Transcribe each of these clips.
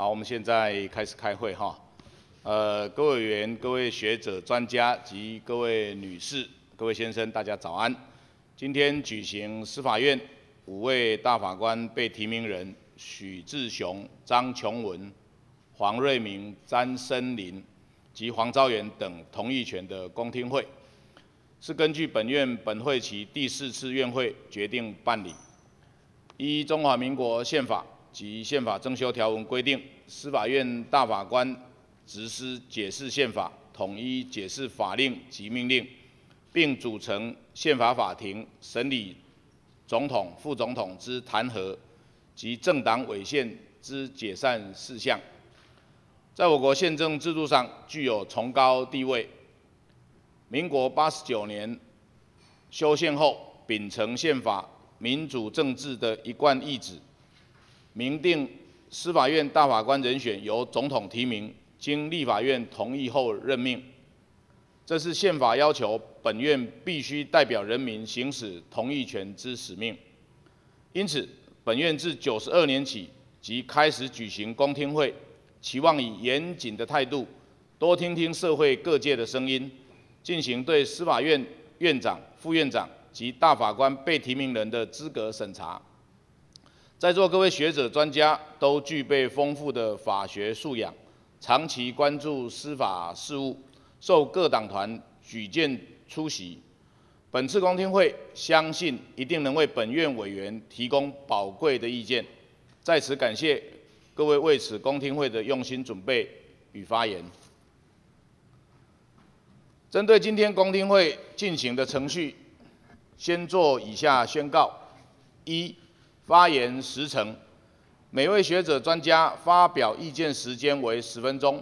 好，我们现在开始开会哈。呃，各位委员、各位学者、专家及各位女士、各位先生，大家早安。今天举行司法院五位大法官被提名人许志雄、张琼文、黄瑞明、詹森林及黄昭元等同意权的公听会，是根据本院本会期第四次院会决定办理。依中华民国宪法。及宪法增修条文规定，司法院大法官执司解释宪法，统一解释法令及命令，并组成宪法法庭审理总统、副总统之弹劾及政党违宪之解散事项，在我国宪政制度上具有崇高地位。民国八十九年修宪后，秉承宪法民主政治的一贯意志。明定司法院大法官人选由总统提名，经立法院同意后任命。这是宪法要求本院必须代表人民行使同意权之使命。因此，本院自九十二年起即开始举行公听会，期望以严谨的态度，多听听社会各界的声音，进行对司法院院长、副院长及大法官被提名人的资格审查。在座各位学者专家都具备丰富的法学素养，长期关注司法事务，受各党团举荐出席。本次公听会相信一定能为本院委员提供宝贵的意见。在此感谢各位为此公听会的用心准备与发言。针对今天公听会进行的程序，先做以下宣告：一发言时程，每位学者专家发表意见时间为十分钟，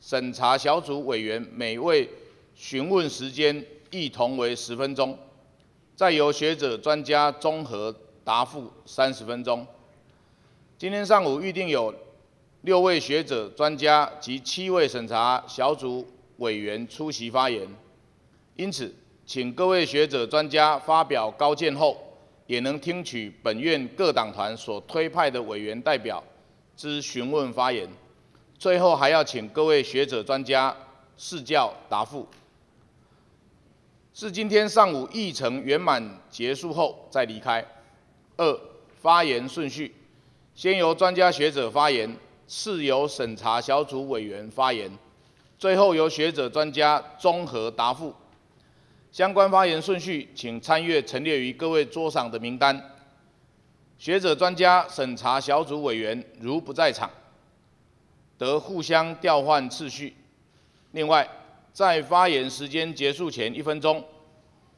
审查小组委员每位询问时间亦同为十分钟，再由学者专家综合答复三十分钟。今天上午预定有六位学者专家及七位审查小组委员出席发言，因此，请各位学者专家发表高见后。也能听取本院各党团所推派的委员代表之询问发言。最后还要请各位学者专家试教答复。是今天上午议程圆满结束后再离开。二、发言顺序：先由专家学者发言，次由审查小组委员发言，最后由学者专家综合答复。相关发言顺序，请参阅陈列于各位桌上的名单。学者专家审查小组委员如不在场，得互相调换次序。另外，在发言时间结束前一分钟，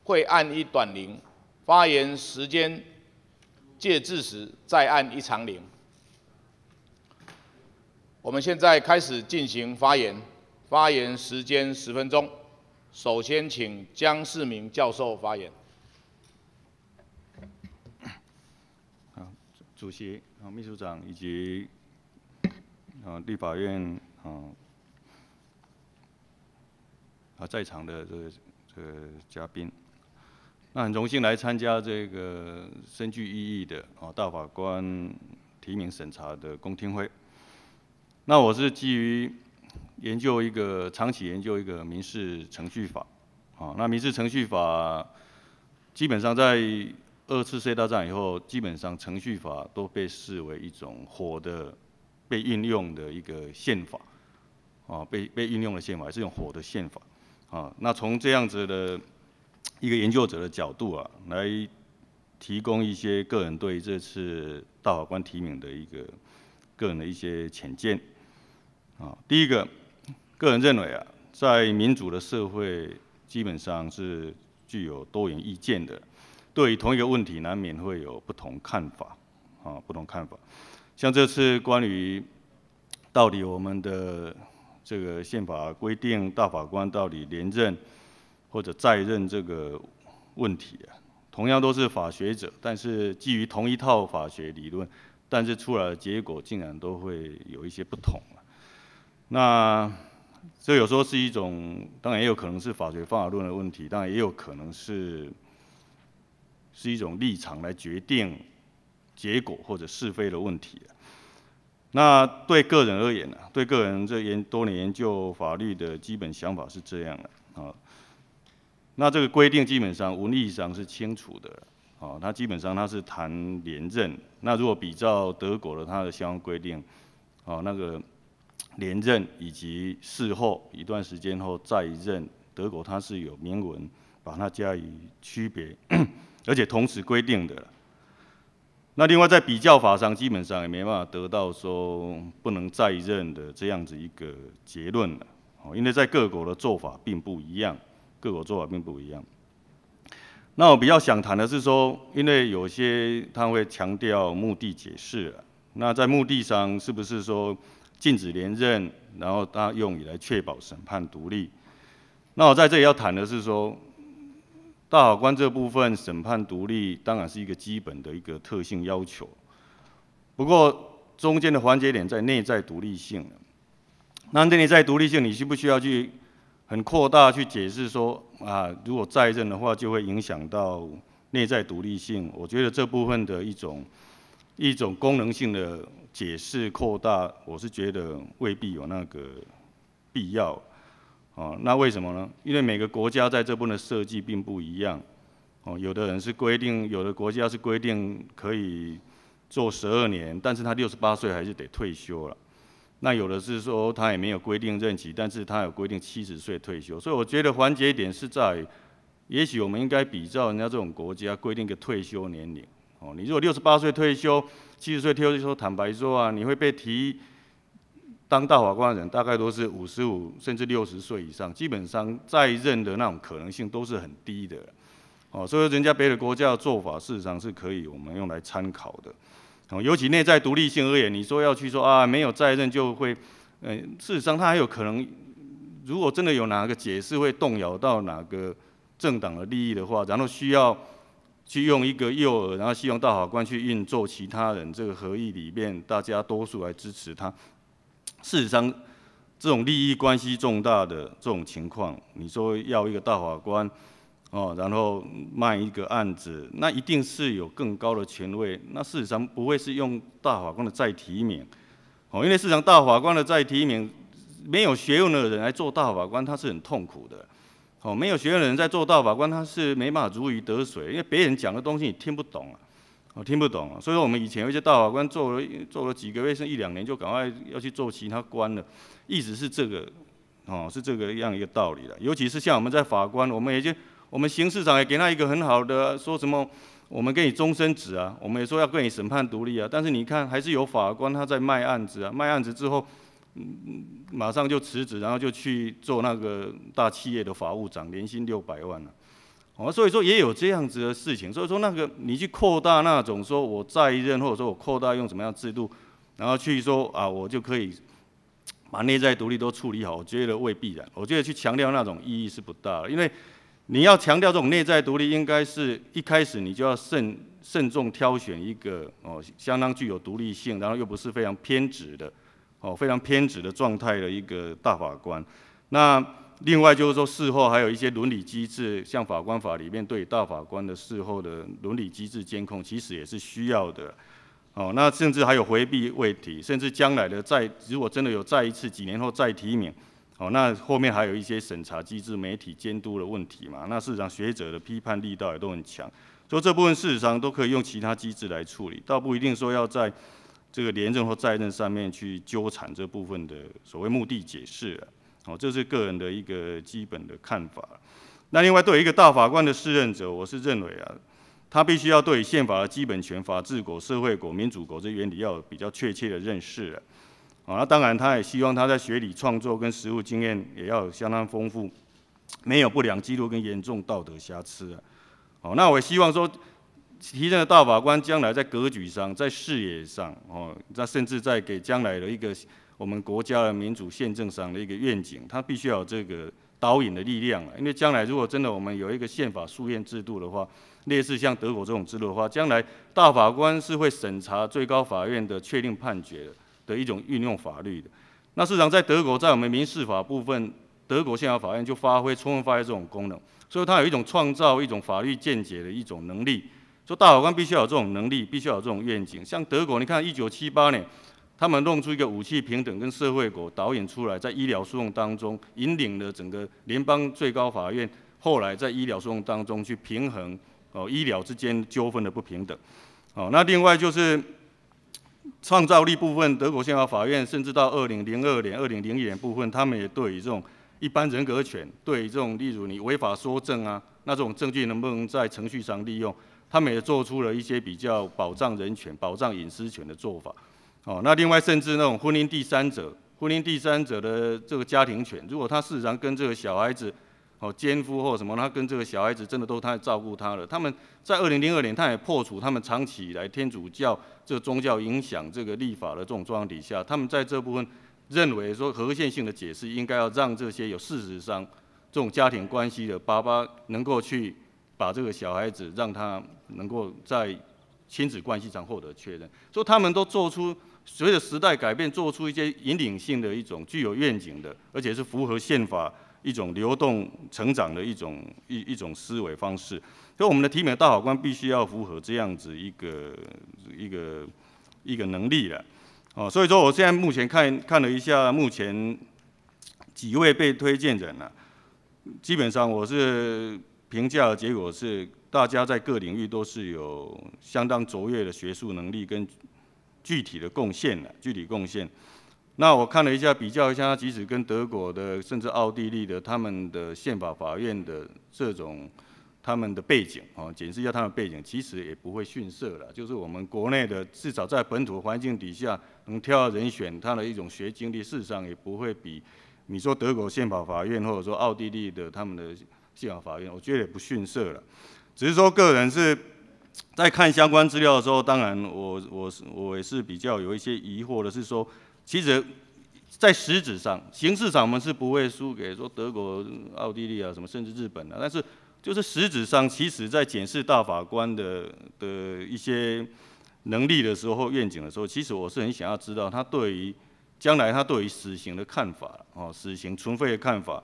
会按一短铃；发言时间届至时，再按一长铃。我们现在开始进行发言，发言时间十分钟。首先，请江世明教授发言。主席、秘书长以及啊，立法院啊啊在场的这个这个嘉宾，那很荣幸来参加这个深具意义的啊大法官提名审查的公听会。那我是基于。研究一个长期研究一个民事程序法，啊，那民事程序法基本上在二次世界大战以后，基本上程序法都被视为一种火的被运用的一个宪法，啊，被被运用的宪法，是一种的宪法，啊，那从这样子的一个研究者的角度啊，来提供一些个人对这次大法官提名的一个个人的一些浅见，啊，第一个。个人认为啊，在民主的社会，基本上是具有多元意见的，对于同一个问题，难免会有不同看法，啊，不同看法。像这次关于到底我们的这个宪法规定大法官到底连任或者再任这个问题啊，同样都是法学者，但是基于同一套法学理论，但是出来的结果竟然都会有一些不同那。所以有时候是一种，当然也有可能是法学、方法论的问题，当然也有可能是是一种立场来决定结果或者是非的问题那对个人而言呢？对个人这研多年研究法律的基本想法是这样的啊。那这个规定基本上文义上是清楚的啊。它基本上它是谈连任。那如果比较德国的它的相关规定啊，那个。连任以及事后一段时间后再任，德国它是有明文把它加以区别，而且同时规定的。那另外在比较法上，基本上也没办法得到说不能再任的这样子一个结论了。哦，因为在各国的做法并不一样，各国做法并不一样。那我比较想谈的是说，因为有些他会强调目的解释了。那在目的上是不是说？禁止连任，然后他用以来确保审判独立。那我在这里要谈的是说，大法官这部分审判独立当然是一个基本的一个特性要求。不过中间的环节点在内在独立性。那内在独立性，你需不需要去很扩大去解释说啊？如果再任的话，就会影响到内在独立性。我觉得这部分的一种一种功能性的。解释扩大，我是觉得未必有那个必要。哦，那为什么呢？因为每个国家在这边的设计并不一样。哦，有的人是规定，有的国家是规定可以做十二年，但是他六十八岁还是得退休了。那有的是说他也没有规定任期，但是他有规定七十岁退休。所以我觉得环节点是在，也许我们应该比照人家这种国家规定个退休年龄。哦，你如果六十八岁退休，七十岁退休，说坦白说啊，你会被提当大法官的人，大概都是五十五甚至六十岁以上，基本上在任的那种可能性都是很低的。哦，所以人家别的国家的做法，事实上是可以我们用来参考的。哦，尤其内在独立性而言，你说要去说啊，没有在任就会，嗯，事实上他还有可能，如果真的有哪个解释会动摇到哪个政党的利益的话，然后需要。去用一个诱饵，然后希望大法官去运作其他人。这个合议里面，大家多数来支持他。事实上，这种利益关系重大的这种情况，你说要一个大法官，哦，然后卖一个案子，那一定是有更高的权位。那事实上，不会是用大法官的再提名，哦，因为事实上大法官的再提名，没有学问的人来做大法官，他是很痛苦的。哦，没有学问的人在做道法官，他是没办法如鱼得水，因为别人讲的东西你听不懂啊，哦，听不懂。啊。所以说我们以前有些道法官做了做了几个月，甚至一两年就赶快要去做其他官了，一直是这个，哦，是这个样一个道理的。尤其是像我们在法官，我们也就我们刑事长也给他一个很好的，说什么，我们给你终身职啊，我们也说要给你审判独立啊。但是你看，还是有法官他在卖案子啊，卖案子之后。嗯嗯，马上就辞职，然后就去做那个大企业的法务长，年薪六百万了。哦，所以说也有这样子的事情。所以说那个你去扩大那种说我在任，或者说我扩大用什么样制度，然后去说啊，我就可以把内在独立都处理好。我觉得未必然。我觉得去强调那种意义是不大，因为你要强调这种内在独立，应该是一开始你就要慎慎重挑选一个哦，相当具有独立性，然后又不是非常偏执的。哦，非常偏执的状态的一个大法官，那另外就是说，事后还有一些伦理机制，像《法官法》里面对大法官的事后的伦理机制监控，其实也是需要的。哦，那甚至还有回避问题，甚至将来的再如果真的有再一次几年后再提名，哦，那后面还有一些审查机制、媒体监督的问题嘛？那事实上学者的批判力道也都很强，所以这部分事实上都可以用其他机制来处理，倒不一定说要在。这个廉政或在任上面去纠缠这部分的所谓目的解释了，哦，这是个人的一个基本的看法。那另外对一个大法官的适任者，我是认为啊，他必须要对宪法的基本权、法治国、社会国、民主国这原理要有比较确切的认识了。啊，当然他也希望他在学理创作跟实务经验也要相当丰富，没有不良记录跟严重道德瑕疵啊。哦，那我希望说。提任的大法官将来在格局上、在视野上，哦，那甚至在给将来的一个我们国家的民主宪政上的一个愿景，他必须要有这个导引的力量因为将来如果真的我们有一个宪法诉院制度的话，类似像德国这种制度的话，将来大法官是会审查最高法院的确定判决的一种运用法律的。那事实上，在德国，在我们民事法部分，德国宪法法院就发挥充分发挥这种功能，所以它有一种创造一种法律见解的一种能力。说大法官必须要有这种能力，必须要有这种愿景。像德国，你看一九七八年，他们弄出一个武器平等跟社会国导演出来，在医疗诉讼当中引领了整个联邦最高法院。后来在医疗诉讼当中去平衡哦医疗之间纠纷的不平等。哦，那另外就是创造力部分，德国宪法法院甚至到二零零二年、二零零一年部分，他们也对于这种一般人格权，对于这种例如你违法说证啊，那这种证据能不能在程序上利用？他们也做出了一些比较保障人权、保障隐私权的做法。哦，那另外甚至那种婚姻第三者、婚姻第三者的这个家庭权，如果他事实上跟这个小孩子，哦，奸夫或什么，他跟这个小孩子真的都太照顾他了。他们在二零零二年，他也破除他们长期以来天主教这个宗教影响这个立法的这种状况底下，他们在这部分认为说，和宪性的解释应该要让这些有事实上这种家庭关系的爸爸能够去。把这个小孩子让他能够在亲子关系上获得确认，所以他们都做出随着时代改变，做出一些引领性的一种具有愿景的，而且是符合宪法一种流动成长的一种一一种思维方式。所以我们的提名大法官必须要符合这样子一个一个一个能力了，哦，所以说我现在目前看看了一下目前几位被推荐人啊，基本上我是。评价的结果是，大家在各领域都是有相当卓越的学术能力跟具体的贡献的。具体贡献，那我看了一下，比较一下，即使跟德国的，甚至奥地利的，他们的宪法法院的这种，他们的背景啊，解释一下他们背景，其实也不会逊色了。就是我们国内的，至少在本土环境底下，能挑人选他的一种学经历，事实上也不会比你说德国宪法法院，或者说奥地利的他们的。宪法法院，我觉得也不逊色了，只是说个人是在看相关资料的时候，当然我我是我也是比较有一些疑惑的，是说其实在实质上，形式上我们是不会输给说德国、奥地利啊什么甚至日本的，但是就是实质上，其实在检视大法官的的一些能力的时候、愿景的时候，其实我是很想要知道他对于将来他对于死刑的看法，哦，死刑存废的看法。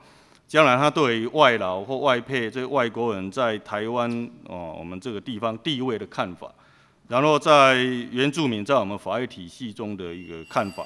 将来他对于外劳或外配这外国人在台湾哦我们这个地方地位的看法，然后在原住民在我们法律体系中的一个看法，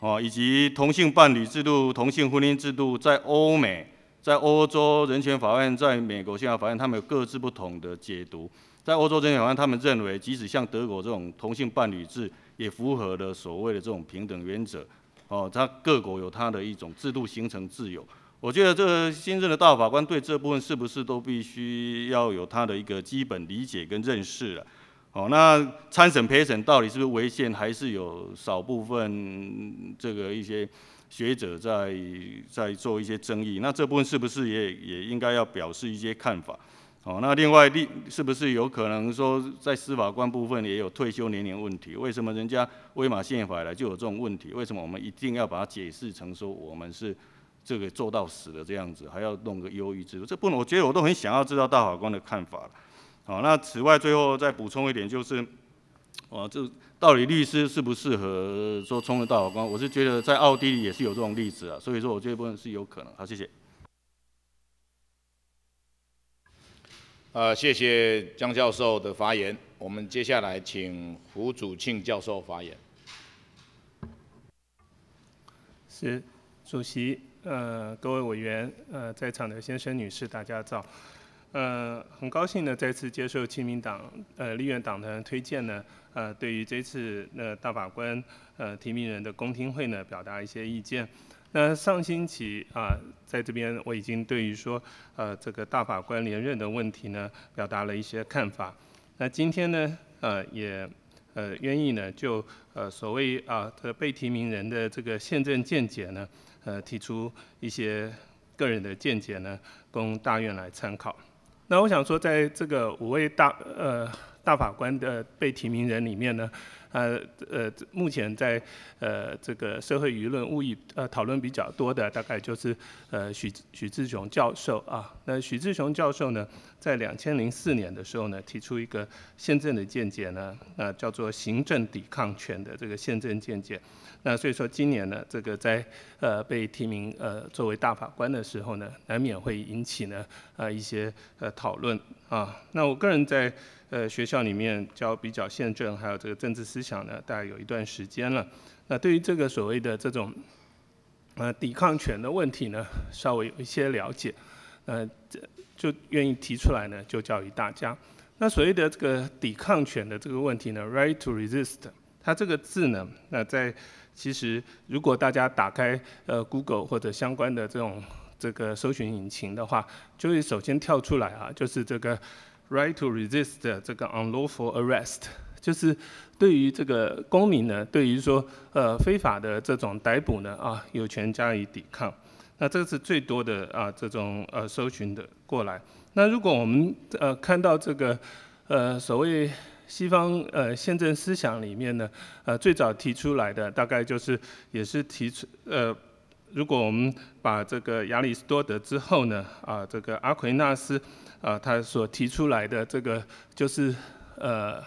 哦以及同性伴侣制度、同性婚姻制度在欧美、在欧洲人权法院、在美国宪法法院，他们有各自不同的解读。在欧洲人权法院，他们认为即使像德国这种同性伴侣制，也符合了所谓的这种平等原则。哦，他各国有他的一种制度形成自由。我觉得这个新任的大法官对这部分是不是都必须要有他的一个基本理解跟认识了？哦，那参审陪审到底是不是违宪，还是有少部分这个一些学者在在做一些争议？那这部分是不是也也应该要表示一些看法？哦，那另外，另是不是有可能说在司法官部分也有退休年龄问题？为什么人家威马宪法来就有这种问题？为什么我们一定要把它解释成说我们是？这个做到死的这样子，还要弄个优郁制度，这部分我觉得我都很想要知道大法官的看法了。好，那此外最后再补充一点，就是，哦，这到底律师适不适合说充任大法官？我是觉得在奥地利也是有这种例子啊，所以说我觉得部分是有可能。好，谢谢。呃，谢谢江教授的发言，我们接下来请胡祖庆教授发言。是，主席。呃，各位委员，呃，在场的先生、女士，大家早。呃，很高兴呢，再次接受亲民党、呃立院党的推荐呢，呃，对于这次那大法官呃提名人的公听会呢，表达一些意见。那上星期啊，在这边我已经对于说呃这个大法官连任的问题呢，表达了一些看法。那今天呢，呃，也呃愿意呢，就呃所谓啊的被提名人的这个宪政见解呢。呃，提出一些个人的见解呢，供大院来参考。那我想说，在这个五位大呃大法官的被提名人里面呢。呃呃，目前在呃这个社会舆论、物议呃讨论比较多的，大概就是呃许许志雄教授啊。那许志雄教授呢，在两千零四年的时候呢，提出一个宪政的见解呢，那叫做行政抵抗权的这个宪政见解。那所以说，今年呢，这个在呃被提名呃作为大法官的时候呢，难免会引起呢呃一些呃讨论啊。那我个人在。呃，学校里面教比较宪政，还有这个政治思想呢，大概有一段时间了。那对于这个所谓的这种，呃，抵抗权的问题呢，稍微有一些了解，呃，这就愿意提出来呢，就教育大家。那所谓的这个抵抗权的这个问题呢，right to resist，它这个字呢，那在其实如果大家打开呃 Google 或者相关的这种这个搜寻引擎的话，就会首先跳出来啊，就是这个。Right to resist 这个 unlawful arrest，就是对于这个公民呢，对于说呃非法的这种逮捕呢啊，有权加以抵抗。那这是最多的啊这种呃搜寻的过来。那如果我们呃看到这个呃所谓西方呃宪政思想里面呢，呃最早提出来的大概就是也是提出呃，如果我们把这个亚里士多德之后呢啊这个阿奎纳斯。啊，他所提出来的这个就是呃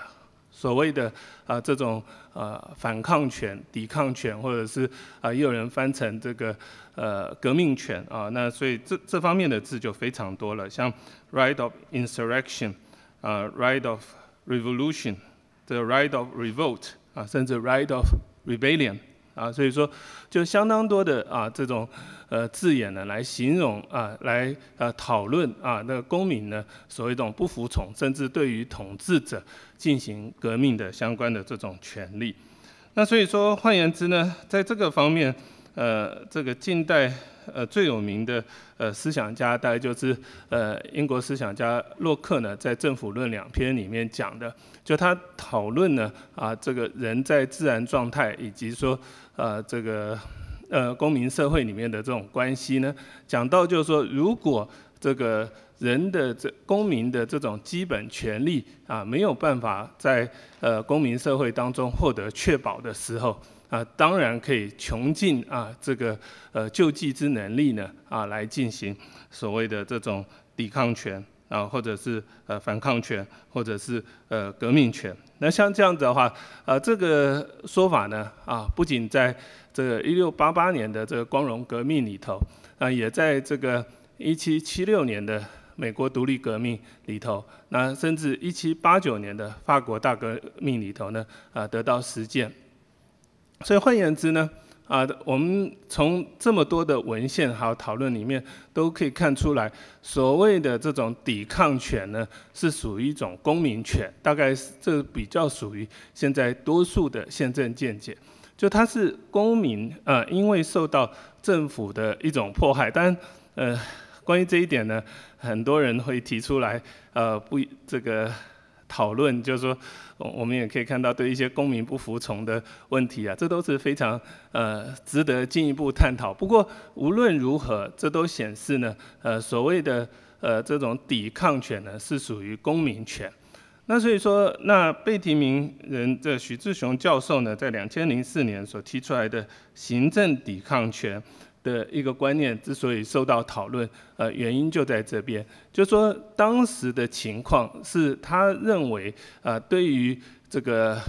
所谓的啊这种呃反抗权、抵抗权，或者是啊也有人翻成这个呃革命权啊，那所以这这方面的字就非常多了，像 right of insurrection 啊，right of revolution，the right of revolt 啊，甚至 right of rebellion。啊，所以说，就相当多的啊这种呃字眼呢，来形容啊，来呃讨论啊，那个公民呢，所谓一种不服从，甚至对于统治者进行革命的相关的这种权利。那所以说，换言之呢，在这个方面。呃，这个近代呃最有名的呃思想家，大概就是呃英国思想家洛克呢，在《政府论》两篇里面讲的，就他讨论呢啊，这个人在自然状态以及说呃这个呃公民社会里面的这种关系呢，讲到就是说，如果这个人的这公民的这种基本权利啊没有办法在呃公民社会当中获得确保的时候。啊，当然可以穷尽啊，这个呃救济之能力呢啊，来进行所谓的这种抵抗权啊，或者是呃反抗权，或者是呃革命权。那像这样子的话，啊，这个说法呢啊，不仅在这个一六八八年的这个光荣革命里头啊，也在这个一七七六年的美国独立革命里头，那甚至一七八九年的法国大革命里头呢啊，得到实践。所以换言之呢，啊，我们从这么多的文献还有讨论里面都可以看出来，所谓的这种抵抗权呢，是属于一种公民权，大概是这比较属于现在多数的宪政见解。就他是公民，呃，因为受到政府的一种迫害，但呃，关于这一点呢，很多人会提出来，呃，不，这个。讨论 就是说，我我们也可以看到对一些公民不服从的问题啊，这都是非常呃值得进一步探讨。不过无论如何，这都显示呢，呃所谓的呃这种抵抗权呢是属于公民权。那所以说，那被提名人的徐志雄教授呢，在两千零四年所提出来的行政抵抗权。的一个观念之所以受到讨论，呃，原因就在这边，就说当时的情况是他认为，啊，对于这个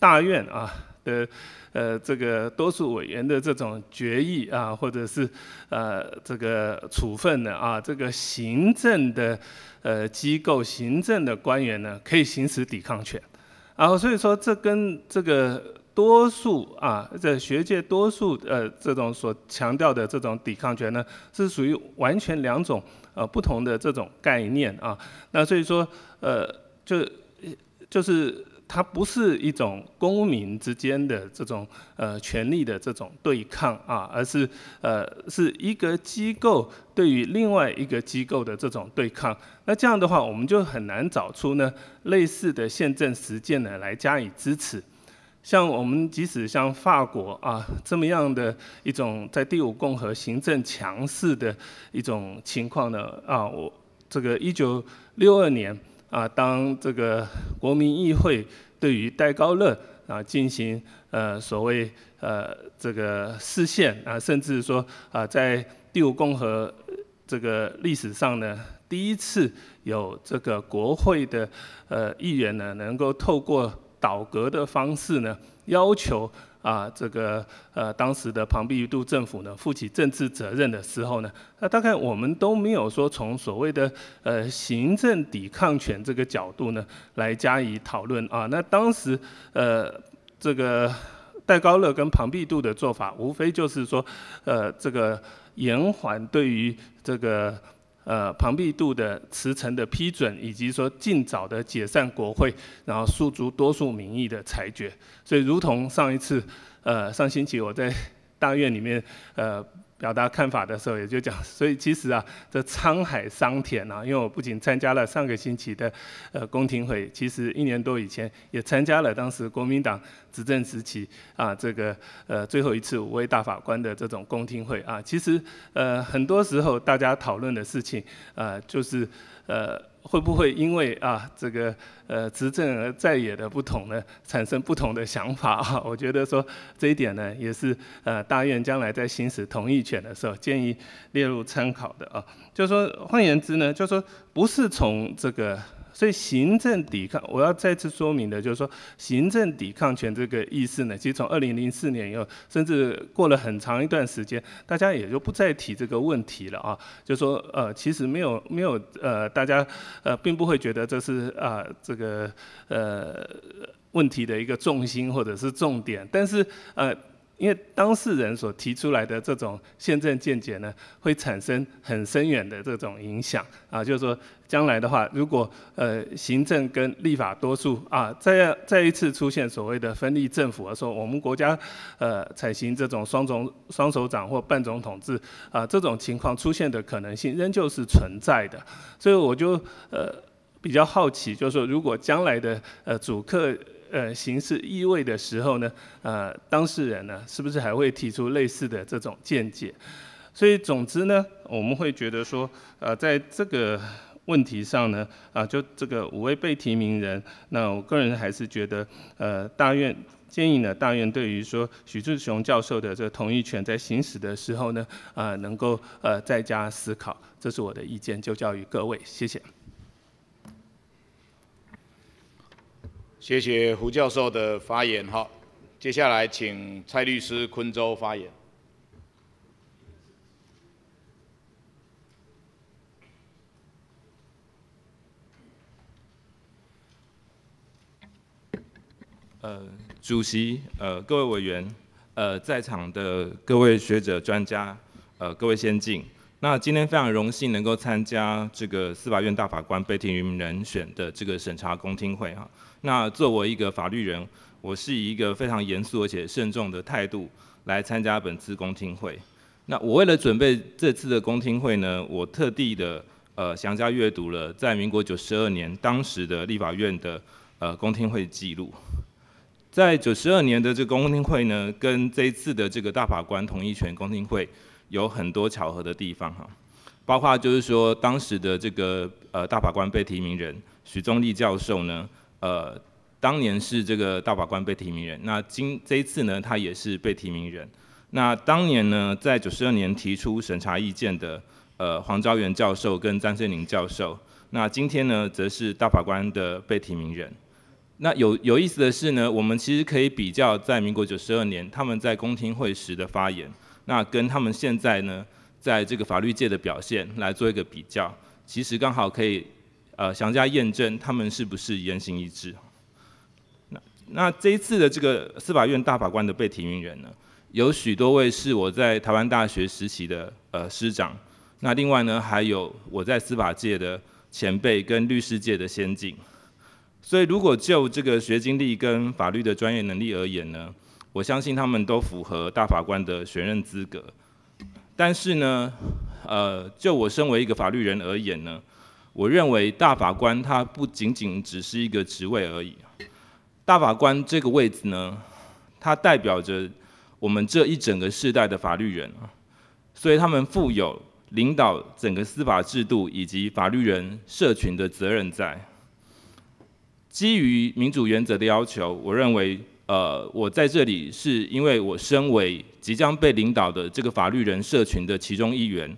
大院啊的，呃，这个多数委员的这种决议啊，或者是呃这个处分的啊，这个行政的呃机构、行政的官员呢，可以行使抵抗权，然后所以说这跟这个。多数啊，在学界多数呃这种所强调的这种抵抗权呢，是属于完全两种呃不同的这种概念啊。那所以说呃就就是它不是一种公民之间的这种呃权利的这种对抗啊，而是呃是一个机构对于另外一个机构的这种对抗。那这样的话，我们就很难找出呢类似的宪政实践呢来加以支持。像我们即使像法国啊，这么样的一种在第五共和行政强势的一种情况呢，啊，我这个1962年啊，当这个国民议会对于戴高乐啊进行呃所谓呃这个视宪啊，甚至说啊在第五共和这个历史上呢，第一次有这个国会的呃议员呢能够透过。倒戈的方式呢，要求啊这个呃当时的庞毕度政府呢负起政治责任的时候呢，那大概我们都没有说从所谓的呃行政抵抗权这个角度呢来加以讨论啊。那当时呃这个戴高乐跟庞毕度的做法，无非就是说呃这个延缓对于这个。呃，庞毕度的辞呈的批准，以及说尽早的解散国会，然后诉诸多数民意的裁决，所以如同上一次，呃，上星期我在大院里面，呃。表达看法的时候，也就讲，所以其实啊，这沧海桑田啊，因为我不仅参加了上个星期的呃公廷会，其实一年多以前也参加了当时国民党执政时期啊这个呃最后一次五位大法官的这种公廷会啊，其实呃很多时候大家讨论的事情呃就是呃。会不会因为啊这个呃执政而在野的不同呢，产生不同的想法啊？我觉得说这一点呢，也是呃大院将来在行使同意权的时候，建议列入参考的啊。就是说换言之呢，就是说不是从这个。所以行政抵抗，我要再次说明的就是说，行政抵抗权这个意思呢，其实从二零零四年以后，甚至过了很长一段时间，大家也就不再提这个问题了啊。就说呃，其实没有没有呃，大家呃，并不会觉得这是啊这个呃问题的一个重心或者是重点，但是呃。因为当事人所提出来的这种宪政见解呢，会产生很深远的这种影响啊，就是说将来的话，如果呃行政跟立法多数啊，再再一次出现所谓的分立政府，候，我们国家呃，采行这种双总双首长或半总统制啊，这种情况出现的可能性仍旧是存在的。所以我就呃比较好奇，就是说如果将来的呃主客呃，刑事意味的时候呢，呃，当事人呢，是不是还会提出类似的这种见解？所以，总之呢，我们会觉得说，呃，在这个问题上呢，啊，就这个五位被提名人，那我个人还是觉得，呃，大院建议呢，大院对于说许志雄教授的这个同意权在行使的时候呢，啊，能够呃再加思考，这是我的意见，就交于各位，谢谢。谢谢胡教授的发言哈，接下来请蔡律师昆州发言。呃，主席，呃，各位委员，呃，在场的各位学者专家，呃，各位先进，那今天非常荣幸能够参加这个司法院大法官被提名人选的这个审查公听会啊。那作为一个法律人，我是以一个非常严肃而且慎重的态度来参加本次公听会。那我为了准备这次的公听会呢，我特地的呃详加阅读了在民国九十二年当时的立法院的呃公听会记录。在九十二年的这个公听会呢，跟这一次的这个大法官同意权公听会有很多巧合的地方哈，包括就是说当时的这个呃大法官被提名人许宗力教授呢。呃，当年是这个大法官被提名人，那今这一次呢，他也是被提名人。那当年呢，在九十二年提出审查意见的，呃，黄昭元教授跟张振宁教授，那今天呢，则是大法官的被提名人。那有有意思的是呢，我们其实可以比较在民国九十二年他们在公听会时的发言，那跟他们现在呢，在这个法律界的表现来做一个比较，其实刚好可以。呃，详加验证他们是不是言行一致。那那这一次的这个司法院大法官的被提名人呢，有许多位是我在台湾大学实习的呃师长，那另外呢还有我在司法界的前辈跟律师界的先进，所以如果就这个学经历跟法律的专业能力而言呢，我相信他们都符合大法官的选任资格。但是呢，呃，就我身为一个法律人而言呢。我认为大法官他不仅仅只是一个职位而已，大法官这个位置呢，它代表着我们这一整个世代的法律人，所以他们负有领导整个司法制度以及法律人社群的责任在。基于民主原则的要求，我认为，呃，我在这里是因为我身为即将被领导的这个法律人社群的其中一员。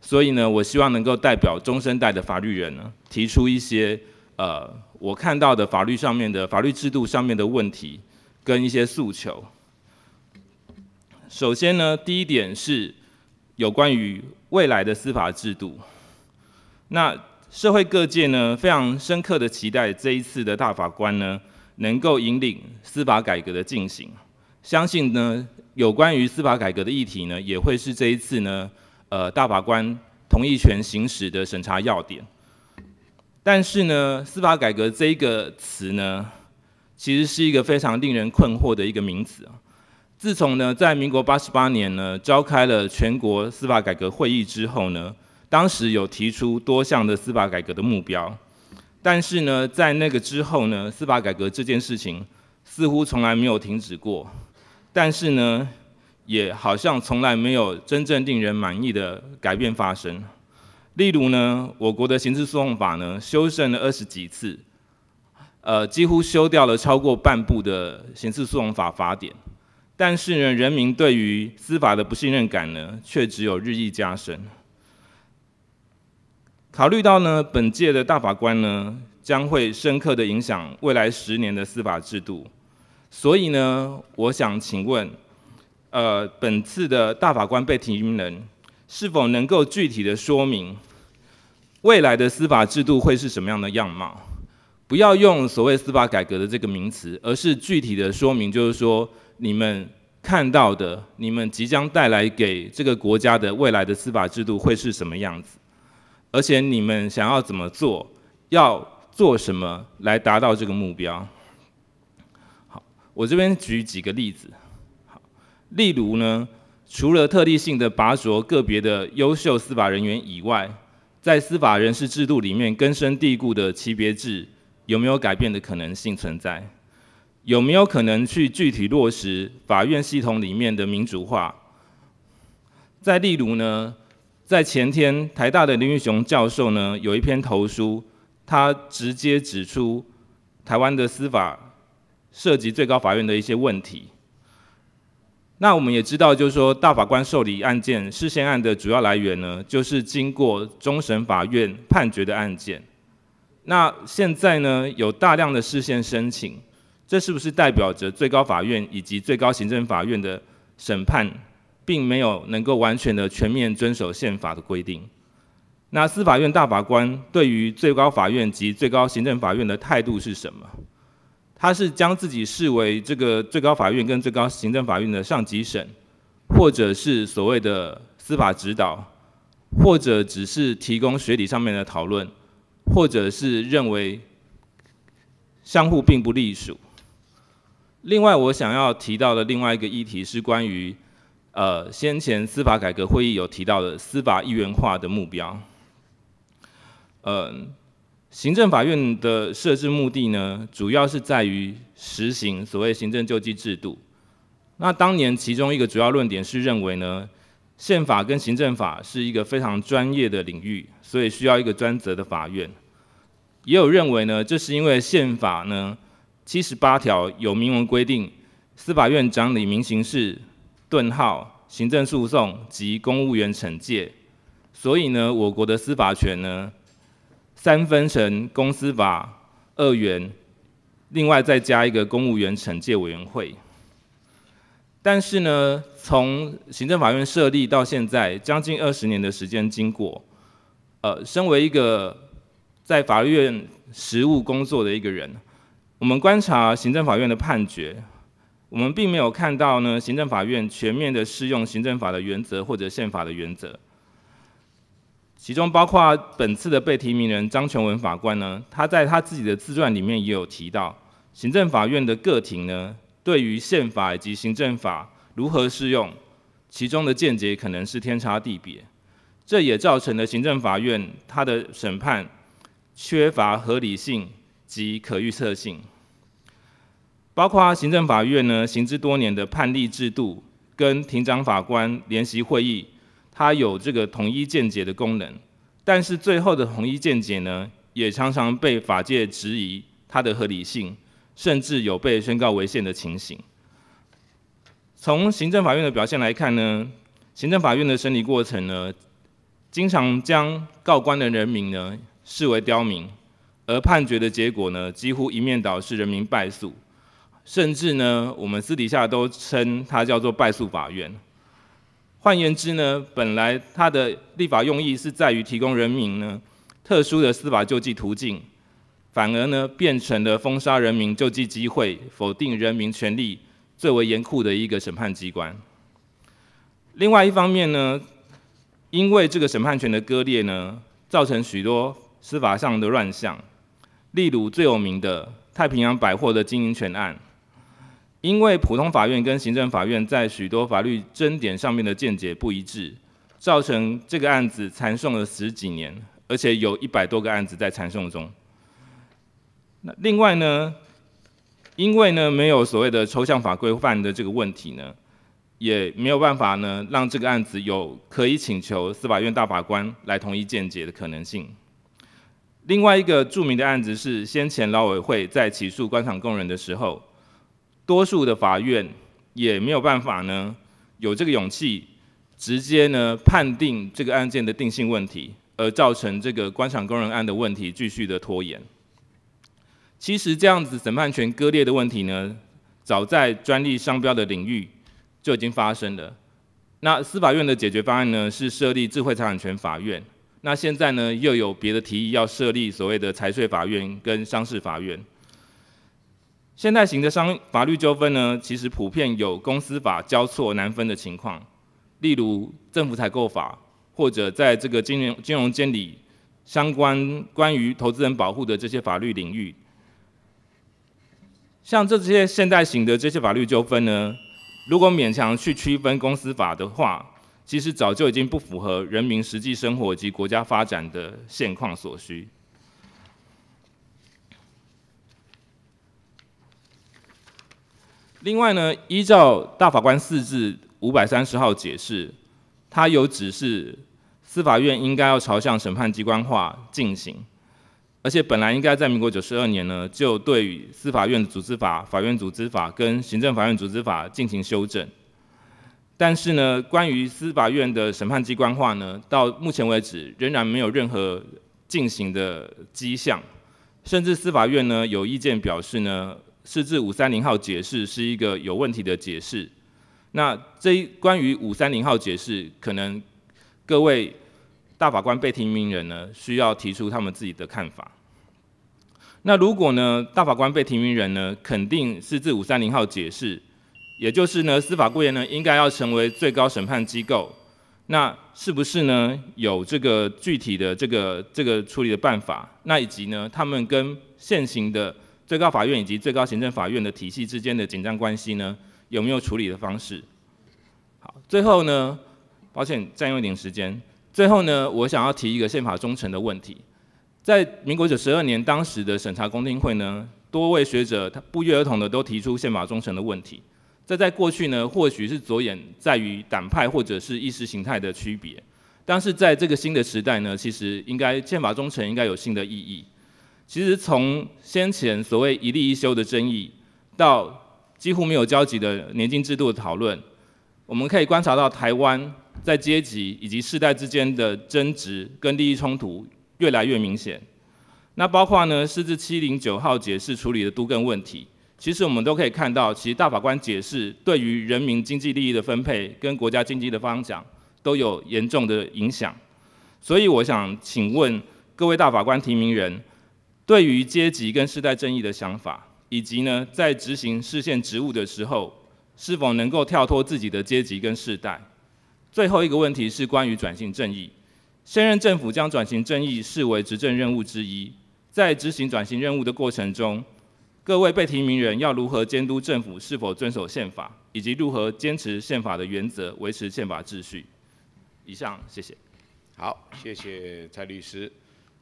所以呢，我希望能够代表中生代的法律人呢，提出一些呃，我看到的法律上面的法律制度上面的问题跟一些诉求。首先呢，第一点是有关于未来的司法制度。那社会各界呢，非常深刻的期待这一次的大法官呢，能够引领司法改革的进行。相信呢，有关于司法改革的议题呢，也会是这一次呢。呃，大法官同意权行使的审查要点。但是呢，司法改革这一个词呢，其实是一个非常令人困惑的一个名词啊。自从呢，在民国八十八年呢，召开了全国司法改革会议之后呢，当时有提出多项的司法改革的目标。但是呢，在那个之后呢，司法改革这件事情似乎从来没有停止过。但是呢，也好像从来没有真正令人满意的改变发生。例如呢，我国的刑事诉讼法呢，修正了二十几次，呃，几乎修掉了超过半部的刑事诉讼法法典。但是呢，人民对于司法的不信任感呢，却只有日益加深。考虑到呢，本届的大法官呢，将会深刻的影响未来十年的司法制度，所以呢，我想请问。呃，本次的大法官被提名人是否能够具体的说明未来的司法制度会是什么样的样貌？不要用所谓司法改革的这个名词，而是具体的说明，就是说你们看到的、你们即将带来给这个国家的未来的司法制度会是什么样子？而且你们想要怎么做、要做什么来达到这个目标？好，我这边举几个例子。例如呢，除了特例性的拔擢个别的优秀司法人员以外，在司法人事制度里面根深蒂固的级别制，有没有改变的可能性存在？有没有可能去具体落实法院系统里面的民主化？再例如呢，在前天台大的林玉雄教授呢有一篇投书，他直接指出台湾的司法涉及最高法院的一些问题。那我们也知道，就是说，大法官受理案件事先案的主要来源呢，就是经过终审法院判决的案件。那现在呢，有大量的事宪申请，这是不是代表着最高法院以及最高行政法院的审判，并没有能够完全的全面遵守宪法的规定？那司法院大法官对于最高法院及最高行政法院的态度是什么？他是将自己视为这个最高法院跟最高行政法院的上级审，或者是所谓的司法指导，或者只是提供学理上面的讨论，或者是认为相互并不隶属。另外，我想要提到的另外一个议题是关于呃先前司法改革会议有提到的司法一元化的目标。嗯。行政法院的设置目的呢，主要是在于实行所谓行政救济制度。那当年其中一个主要论点是认为呢，宪法跟行政法是一个非常专业的领域，所以需要一个专责的法院。也有认为呢，这是因为宪法呢七十八条有明文规定，司法院长理民刑事（顿号）行政诉讼及公务员惩戒，所以呢，我国的司法权呢。三分成公司法二元，另外再加一个公务员惩戒委员会。但是呢，从行政法院设立到现在将近二十年的时间经过，呃，身为一个在法院实务工作的一个人，我们观察行政法院的判决，我们并没有看到呢行政法院全面的适用行政法的原则或者宪法的原则。其中包括本次的被提名人张全文法官呢，他在他自己的自传里面也有提到，行政法院的各庭呢，对于宪法以及行政法如何适用，其中的见解可能是天差地别，这也造成了行政法院它的审判缺乏合理性及可预测性，包括行政法院呢行之多年的判例制度跟庭长法官联席会议。它有这个统一见解的功能，但是最后的统一见解呢，也常常被法界质疑它的合理性，甚至有被宣告违宪的情形。从行政法院的表现来看呢，行政法院的审理过程呢，经常将告官的人民呢视为刁民，而判决的结果呢，几乎一面倒是人民败诉，甚至呢，我们私底下都称它叫做败诉法院。换言之呢，本来它的立法用意是在于提供人民呢特殊的司法救济途径，反而呢变成了封杀人民救济机会、否定人民权利最为严酷的一个审判机关。另外一方面呢，因为这个审判权的割裂呢，造成许多司法上的乱象，例如最有名的太平洋百货的经营权案。因为普通法院跟行政法院在许多法律争点上面的见解不一致，造成这个案子缠讼了十几年，而且有一百多个案子在缠讼中。那另外呢，因为呢没有所谓的抽象法规范的这个问题呢，也没有办法呢让这个案子有可以请求司法院大法官来同意见解的可能性。另外一个著名的案子是先前劳委会在起诉官场工人的时候。多数的法院也没有办法呢，有这个勇气直接呢判定这个案件的定性问题，而造成这个官场工人案的问题继续的拖延。其实这样子审判权割裂的问题呢，早在专利商标的领域就已经发生了。那司法院的解决方案呢是设立智慧财产权法院，那现在呢又有别的提议要设立所谓的财税法院跟商事法院。现代型的商法律纠纷呢，其实普遍有公司法交错难分的情况，例如政府采购法，或者在这个金融金融监理相关关于投资人保护的这些法律领域，像这些现代型的这些法律纠纷呢，如果勉强去区分公司法的话，其实早就已经不符合人民实际生活及国家发展的现况所需。另外呢，依照大法官四字五百三十号解释，他有指示司法院应该要朝向审判机关化进行，而且本来应该在民国九十二年呢，就对于司法院组织法、法院组织法跟行政法院组织法进行修正，但是呢，关于司法院的审判机关化呢，到目前为止仍然没有任何进行的迹象，甚至司法院呢有意见表示呢。四至五三零号解释是一个有问题的解释。那这关于五三零号解释，可能各位大法官被提名人呢，需要提出他们自己的看法。那如果呢，大法官被提名人呢，肯定四至五三零号解释，也就是呢，司法会议呢，应该要成为最高审判机构。那是不是呢，有这个具体的这个这个处理的办法？那以及呢，他们跟现行的最高法院以及最高行政法院的体系之间的紧张关系呢，有没有处理的方式？好，最后呢，抱歉，占用点时间。最后呢，我想要提一个宪法忠诚的问题。在民国九十二年当时的审查公听会呢，多位学者他不约而同的都提出宪法忠诚的问题。这在过去呢，或许是着眼在于党派或者是意识形态的区别，但是在这个新的时代呢，其实应该宪法忠诚应该有新的意义。其实从先前所谓一立一休的争议，到几乎没有交集的年金制度的讨论，我们可以观察到台湾在阶级以及世代之间的争执跟利益冲突越来越明显。那包括呢，四至七零九号解释处理的都更问题，其实我们都可以看到，其实大法官解释对于人民经济利益的分配跟国家经济的方向都有严重的影响。所以我想请问各位大法官提名人。对于阶级跟世代正义的想法，以及呢，在执行市县职务的时候，是否能够跳脱自己的阶级跟世代？最后一个问题是关于转型正义。现任政府将转型正义视为执政任务之一，在执行转型任务的过程中，各位被提名人要如何监督政府是否遵守宪法，以及如何坚持宪法的原则，维持宪法秩序？以上，谢谢。好，谢谢蔡律师。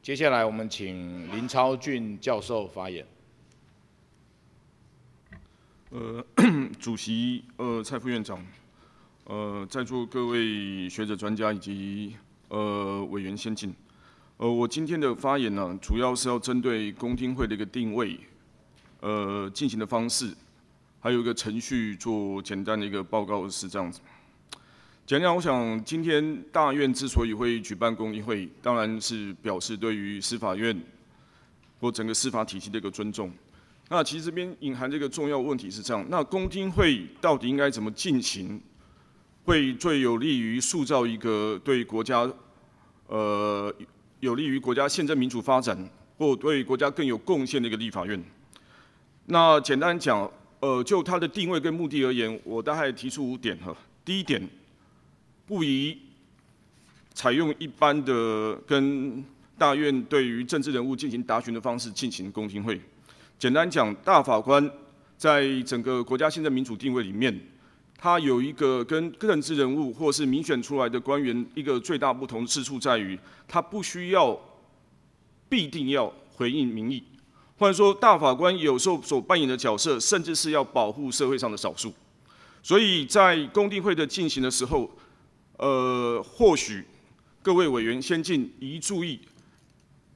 接下来我们请林超俊教授发言。呃，主席，呃，蔡副院长，呃，在座各位学者专家以及呃委员先进，呃，我今天的发言呢，主要是要针对公听会的一个定位，呃，进行的方式，还有一个程序做简单的一个报告，是这样子。简单讲，我想今天大院之所以会举办公益会，当然是表示对于司法院或整个司法体系的一个尊重。那其实这边隐含这个重要问题是这样：那公听会到底应该怎么进行，会最有利于塑造一个对国家、呃，有利于国家宪政民主发展或对国家更有贡献的一个立法院？那简单讲，呃，就它的定位跟目的而言，我大概提出五点哈。第一点。不宜采用一般的跟大院对于政治人物进行答询的方式进行公听会。简单讲，大法官在整个国家现在民主定位里面，他有一个跟政治人物或是民选出来的官员一个最大不同之处在于，他不需要必定要回应民意。或者说，大法官有时候所扮演的角色，甚至是要保护社会上的少数。所以在公听会的进行的时候，呃，或许各位委员先进宜注意，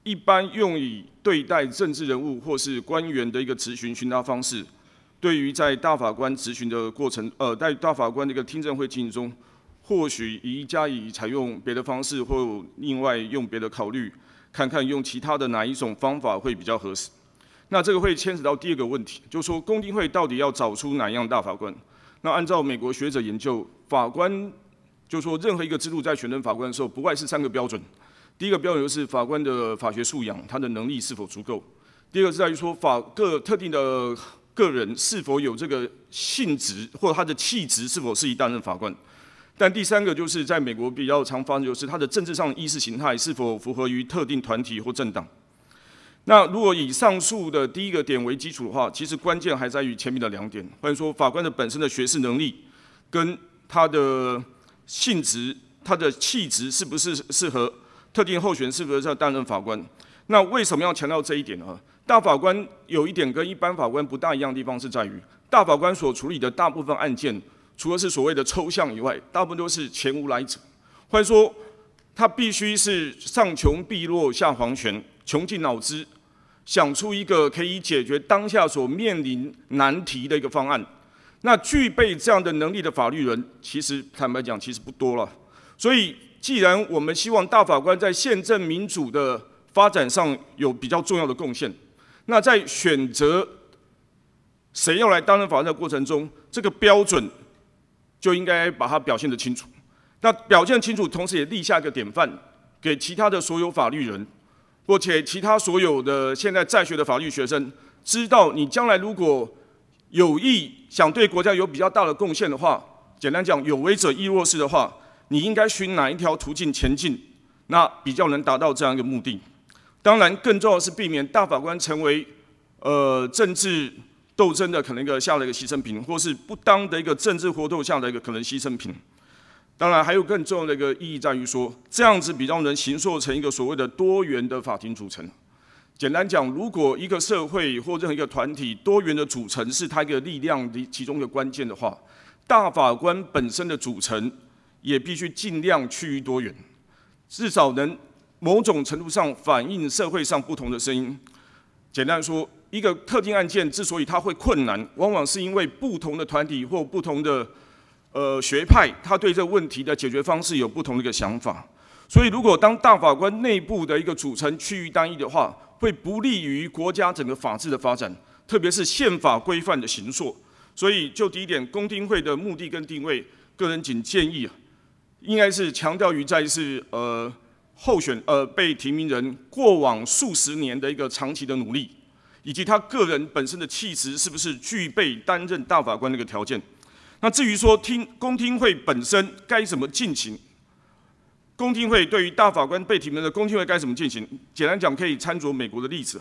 一般用以对待政治人物或是官员的一个咨询询答方式，对于在大法官咨询的过程，呃，在大法官这个听证会进行中，或许宜加以采用别的方式，或另外用别的考虑，看看用其他的哪一种方法会比较合适。那这个会牵扯到第二个问题，就是说公听会到底要找出哪样大法官？那按照美国学者研究，法官。就说任何一个制度在选任法官的时候，不外是三个标准。第一个标准就是法官的法学素养，他的能力是否足够；第二个是在于说法各特定的个人是否有这个性质或他的气质是否适宜担任法官。但第三个就是在美国比较常发生，就是他的政治上意识形态是否符合于特定团体或政党。那如果以上述的第一个点为基础的话，其实关键还在于前面的两点，关于说法官的本身的学识能力跟他的。性质，他的气质是不是适合特定候选是不是要担任法官？那为什么要强调这一点呢？大法官有一点跟一般法官不大一样的地方，是在于大法官所处理的大部分案件，除了是所谓的抽象以外，大部分都是前无来者，或者说他必须是上穷碧落下黄泉，穷尽脑汁，想出一个可以解决当下所面临难题的一个方案。那具备这样的能力的法律人，其实坦白讲，其实不多了。所以，既然我们希望大法官在宪政民主的发展上有比较重要的贡献，那在选择谁要来担任法官的过程中，这个标准就应该把它表现的清楚。那表现清楚，同时也立下一个典范，给其他的所有法律人，或且其他所有的现在在学的法律学生，知道你将来如果。有意想对国家有比较大的贡献的话，简单讲，有为者亦若是的话，你应该循哪一条途径前进，那比较能达到这样一个目的。当然，更重要的是避免大法官成为呃政治斗争的可能一个下的一个牺牲品，或是不当的一个政治活动下的一个可能牺牲品。当然，还有更重要的一个意义在于说，这样子比较能形塑成一个所谓的多元的法庭组成。简单讲，如果一个社会或任何一个团体多元的组成是它一个力量的其中的关键的话，大法官本身的组成也必须尽量趋于多元，至少能某种程度上反映社会上不同的声音。简单说，一个特定案件之所以它会困难，往往是因为不同的团体或不同的呃学派，他对这问题的解决方式有不同的一个想法。所以，如果当大法官内部的一个组成趋于单一的话，会不利于国家整个法治的发展，特别是宪法规范的形塑。所以，就第一点，公听会的目的跟定位，个人仅建议，应该是强调于在是呃候选呃被提名人过往数十年的一个长期的努力，以及他个人本身的气质是不是具备担任大法官一个条件。那至于说听公听会本身该怎么进行？公听会对于大法官被提名的公听会该怎么进行？简单讲，可以参酌美国的例子。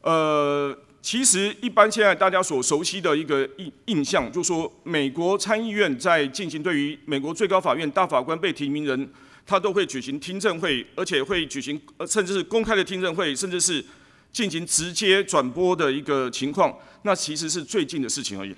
呃，其实一般现在大家所熟悉的一个印印象，就是说美国参议院在进行对于美国最高法院大法官被提名人，他都会举行听证会，而且会举行，甚至是公开的听证会，甚至是进行直接转播的一个情况。那其实是最近的事情而已。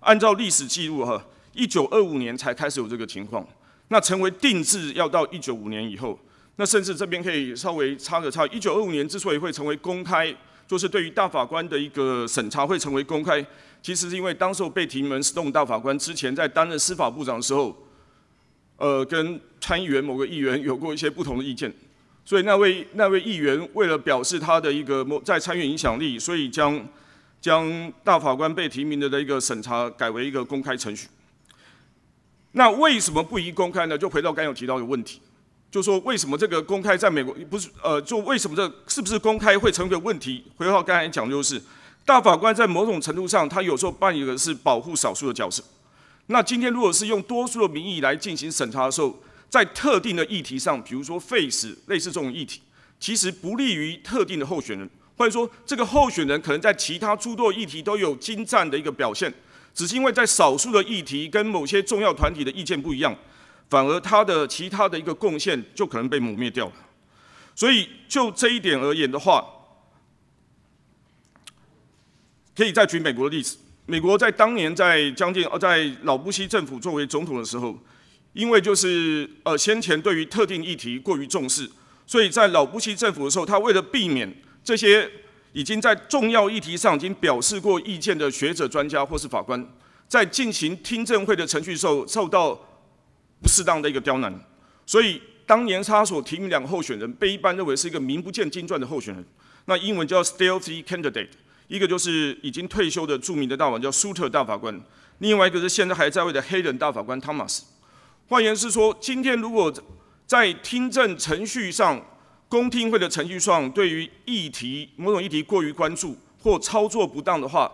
按照历史记录，哈，一九二五年才开始有这个情况。那成为定制要到一九五年以后，那甚至这边可以稍微插个插，一九二五年之所以会成为公开，就是对于大法官的一个审查会成为公开，其实是因为当时候被提名 Stone 大法官之前在担任司法部长的时候，呃，跟参议员某个议员有过一些不同的意见，所以那位那位议员为了表示他的一个在参院影响力，所以将将大法官被提名的的一个审查改为一个公开程序。那为什么不宜公开呢？就回到刚有提到的问题，就说为什么这个公开在美国不是？呃，就为什么这是不是公开会成为问题？回到刚才讲就是，大法官在某种程度上，他有时候扮演的是保护少数的角色。那今天如果是用多数的名义来进行审查的时候，在特定的议题上，比如说 face 类似这种议题，其实不利于特定的候选人，或者说这个候选人可能在其他诸多议题都有精湛的一个表现。只是因为在少数的议题跟某些重要团体的意见不一样，反而他的其他的一个贡献就可能被抹灭掉了。所以就这一点而言的话，可以再举美国的例子。美国在当年在将近在老布希政府作为总统的时候，因为就是呃先前对于特定议题过于重视，所以在老布希政府的时候，他为了避免这些。已经在重要议题上已经表示过意见的学者、专家或是法官，在进行听证会的程序时候受到不适当的一个刁难，所以当年他所提名两个候选人，被一般认为是一个名不见经传的候选人，那英文叫 stealthy candidate，一个就是已经退休的著名的大王叫苏特大法官，另外一个是现在还在位的黑人大法官汤马斯，换言之说，今天如果在听证程序上。公听会的程序上，对于议题某种议题过于关注或操作不当的话，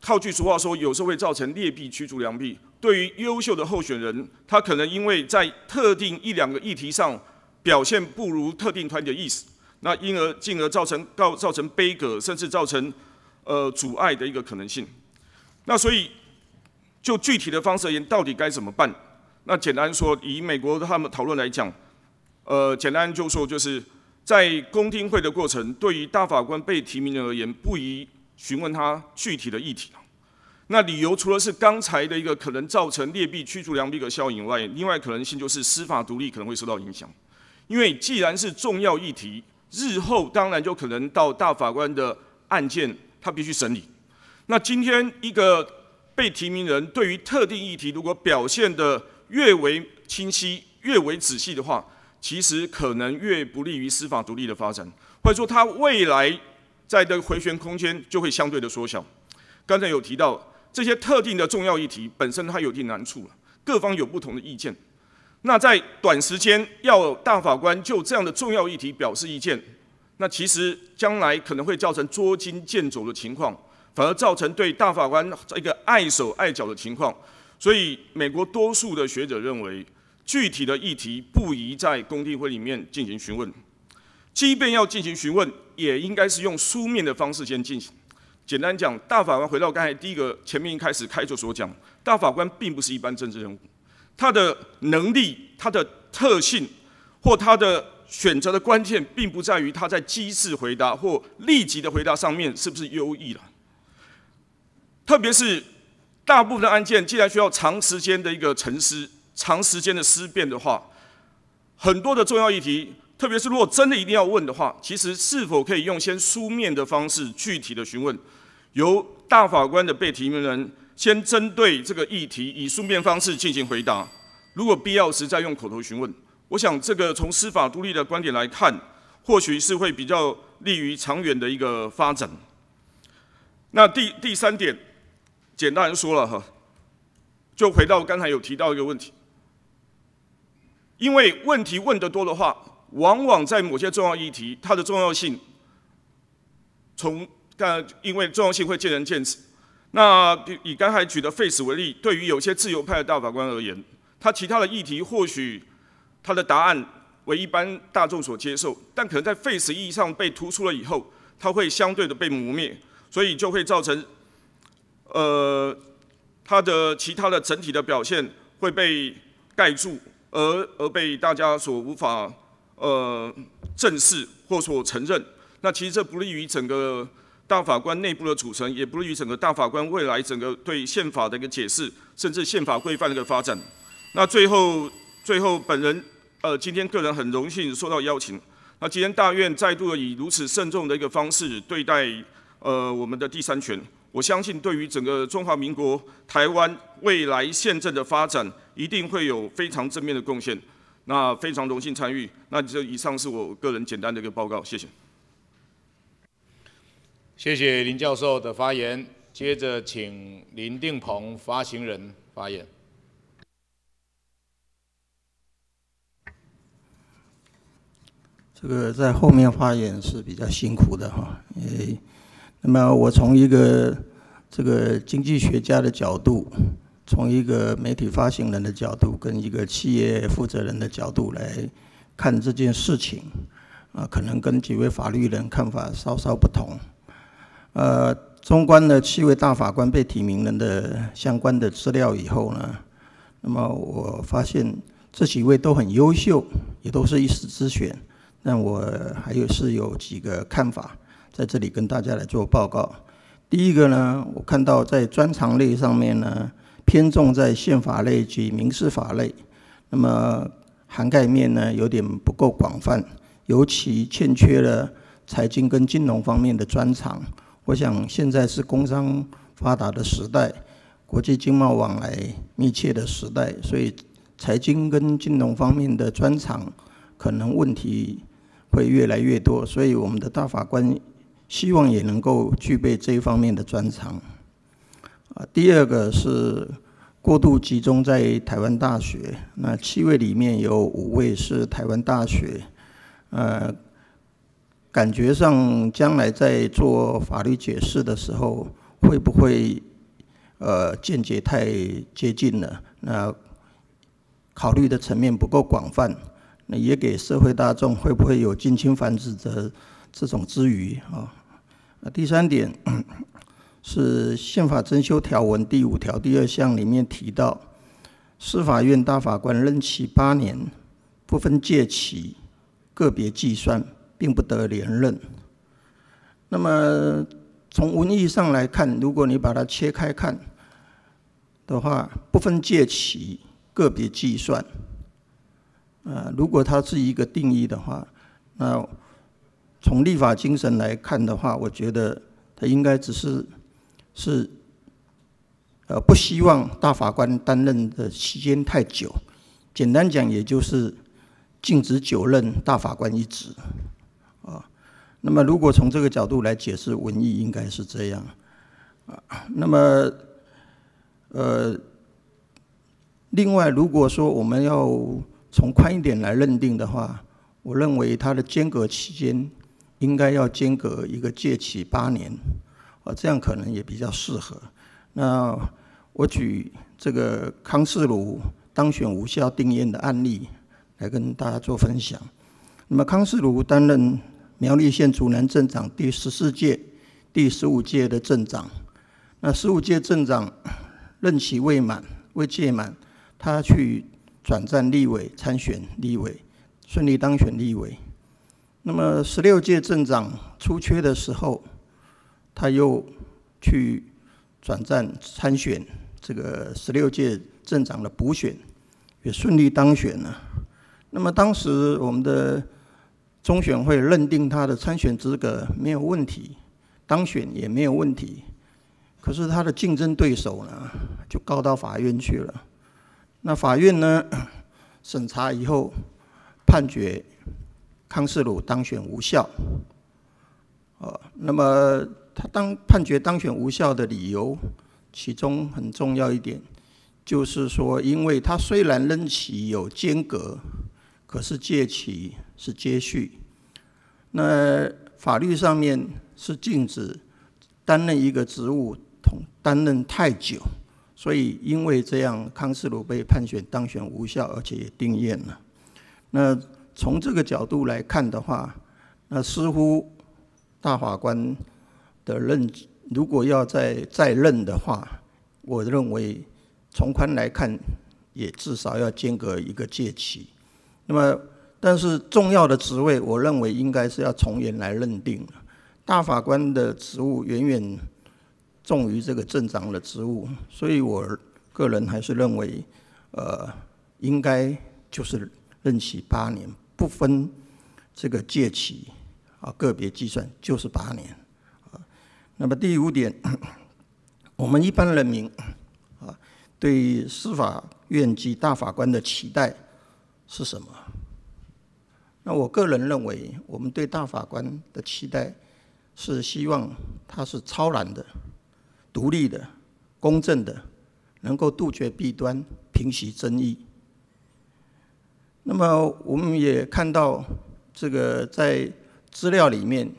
套句俗话说，有时候会造成劣币驱逐良币。对于优秀的候选人，他可能因为在特定一两个议题上表现不如特定团体的意思，那因而进而造成造造成悲歌，甚至造成呃阻碍的一个可能性。那所以就具体的方式而言，到底该怎么办？那简单说，以美国他们讨论来讲。呃，简单就说，就是在公听会的过程，对于大法官被提名人而言，不宜询问他具体的议题那理由除了是刚才的一个可能造成劣币驱逐良币的效应外，另外可能性就是司法独立可能会受到影响。因为既然是重要议题，日后当然就可能到大法官的案件，他必须审理。那今天一个被提名人对于特定议题，如果表现的越为清晰、越为仔细的话，其实可能越不利于司法独立的发展，或者说它未来在的回旋空间就会相对的缩小。刚才有提到这些特定的重要议题，本身它有一定难处各方有不同的意见。那在短时间要大法官就这样的重要议题表示意见，那其实将来可能会造成捉襟见肘的情况，反而造成对大法官一个碍手碍脚的情况。所以，美国多数的学者认为。具体的议题不宜在公听会里面进行询问，即便要进行询问，也应该是用书面的方式先进行。简单讲，大法官回到刚才第一个前面一开始开就所讲，大法官并不是一般政治人物，他的能力、他的特性或他的选择的关键，并不在于他在机智回答或立即的回答上面是不是优异了。特别是大部分案件既然需要长时间的一个沉思。长时间的思辨的话，很多的重要议题，特别是如果真的一定要问的话，其实是否可以用先书面的方式具体的询问，由大法官的被提名人先针对这个议题以书面方式进行回答，如果必要时再用口头询问，我想这个从司法独立的观点来看，或许是会比较利于长远的一个发展。那第第三点，简单说了哈，就回到刚才有提到一个问题。因为问题问得多的话，往往在某些重要议题，它的重要性从刚因为重要性会见仁见智。那以刚才举的 Face 为例，对于有些自由派的大法官而言，他其他的议题或许他的答案为一般大众所接受，但可能在 Face 意义上被突出了以后，他会相对的被磨灭，所以就会造成呃他的其他的整体的表现会被盖住。而而被大家所无法呃正视或所承认，那其实这不利于整个大法官内部的组成，也不利于整个大法官未来整个对宪法的一个解释，甚至宪法规范的一个发展。那最后最后本人呃今天个人很荣幸受到邀请，那今天大院再度以如此慎重的一个方式对待呃我们的第三权。我相信，对于整个中华民国台湾未来宪政的发展，一定会有非常正面的贡献。那非常荣幸参与。那这以上是我个人简单的一个报告，谢谢。谢谢林教授的发言。接着请林定鹏发行人发言。这个在后面发言是比较辛苦的哈，因为。那么，我从一个这个经济学家的角度，从一个媒体发行人的角度，跟一个企业负责人的角度来看这件事情，啊，可能跟几位法律人看法稍稍不同。呃，纵观了七位大法官被提名人的相关的资料以后呢，那么我发现这几位都很优秀，也都是一时之选。那我还有是有几个看法。在这里跟大家来做报告。第一个呢，我看到在专长类上面呢，偏重在宪法类及民事法类，那么涵盖面呢有点不够广泛，尤其欠缺了财经跟金融方面的专长。我想现在是工商发达的时代，国际经贸往来密切的时代，所以财经跟金融方面的专长可能问题会越来越多。所以我们的大法官。希望也能够具备这一方面的专长。啊，第二个是过度集中在台湾大学，那七位里面有五位是台湾大学，呃，感觉上将来在做法律解释的时候，会不会呃见解太接近了？那考虑的层面不够广泛，那也给社会大众会不会有近亲繁殖的？这种之余啊，那第三点 是宪法征修条文第五条第二项里面提到，司法院大法官任期八年，不分届期，个别计算，并不得连任。那么从文义上来看，如果你把它切开看的话，不分届期，个别计算。呃，如果它是一个定义的话，那。从立法精神来看的话，我觉得他应该只是是呃不希望大法官担任的期间太久。简单讲，也就是禁止九任大法官一职啊。那么，如果从这个角度来解释文艺，应该是这样啊。那么，呃，另外，如果说我们要从宽一点来认定的话，我认为它的间隔期间。应该要间隔一个届期八年，啊，这样可能也比较适合。那我举这个康世儒当选无效定谳的案例来跟大家做分享。那么康世儒担任苗栗县竹南镇长第十四届、第十五届的镇长，那十五届镇长任期未满，未届满，他去转战立委参选，立委顺利当选立委。那么，十六届镇长出缺的时候，他又去转战参选这个十六届镇长的补选，也顺利当选了。那么，当时我们的中选会认定他的参选资格没有问题，当选也没有问题。可是，他的竞争对手呢，就告到法院去了。那法院呢，审查以后判决。康士鲁当选无效，呃，那么他当判决当选无效的理由，其中很重要一点，就是说，因为他虽然任期有间隔，可是届期是接续，那法律上面是禁止担任一个职务同担任太久，所以因为这样，康士鲁被判选当选无效，而且也定谳了，那。从这个角度来看的话，那似乎大法官的任如果要再再任的话，我认为从宽来看，也至少要间隔一个届期。那么，但是重要的职位，我认为应该是要从严来认定。大法官的职务远远重于这个镇长的职务，所以我个人还是认为，呃，应该就是任期八年。不分这个届期啊，个别计算就是八年啊。那么第五点，我们一般人民啊，对司法院及大法官的期待是什么？那我个人认为，我们对大法官的期待是希望他是超然的、独立的、公正的，能够杜绝弊端、平息争议。那么我们也看到，这个在资料里面，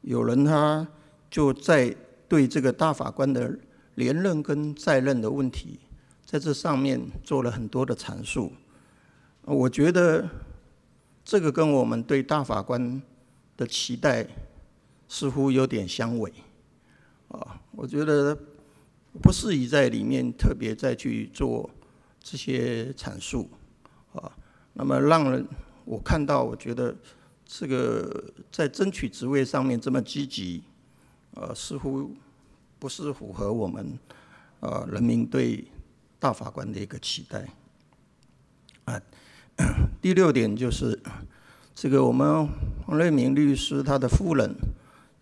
有人他就在对这个大法官的连任跟再任的问题，在这上面做了很多的阐述。我觉得这个跟我们对大法官的期待似乎有点相违。啊，我觉得不适宜在里面特别再去做这些阐述，啊。那么，让人我看到，我觉得这个在争取职位上面这么积极，呃，似乎不是符合我们呃人民对大法官的一个期待。啊，第六点就是这个我们黄瑞明律师他的夫人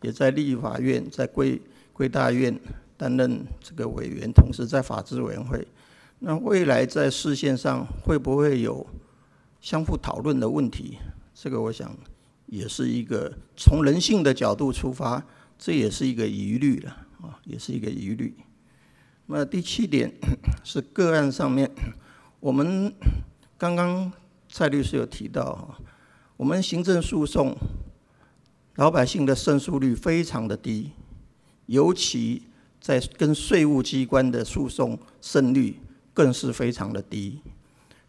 也在立法院，在贵贵大院担任这个委员，同时在法制委员会。那未来在事线上会不会有？相互讨论的问题，这个我想也是一个从人性的角度出发，这也是一个疑虑了啊，也是一个疑虑。那第七点 是个案上面，我们刚刚蔡律师有提到哈，我们行政诉讼老百姓的胜诉率非常的低，尤其在跟税务机关的诉讼胜率更是非常的低。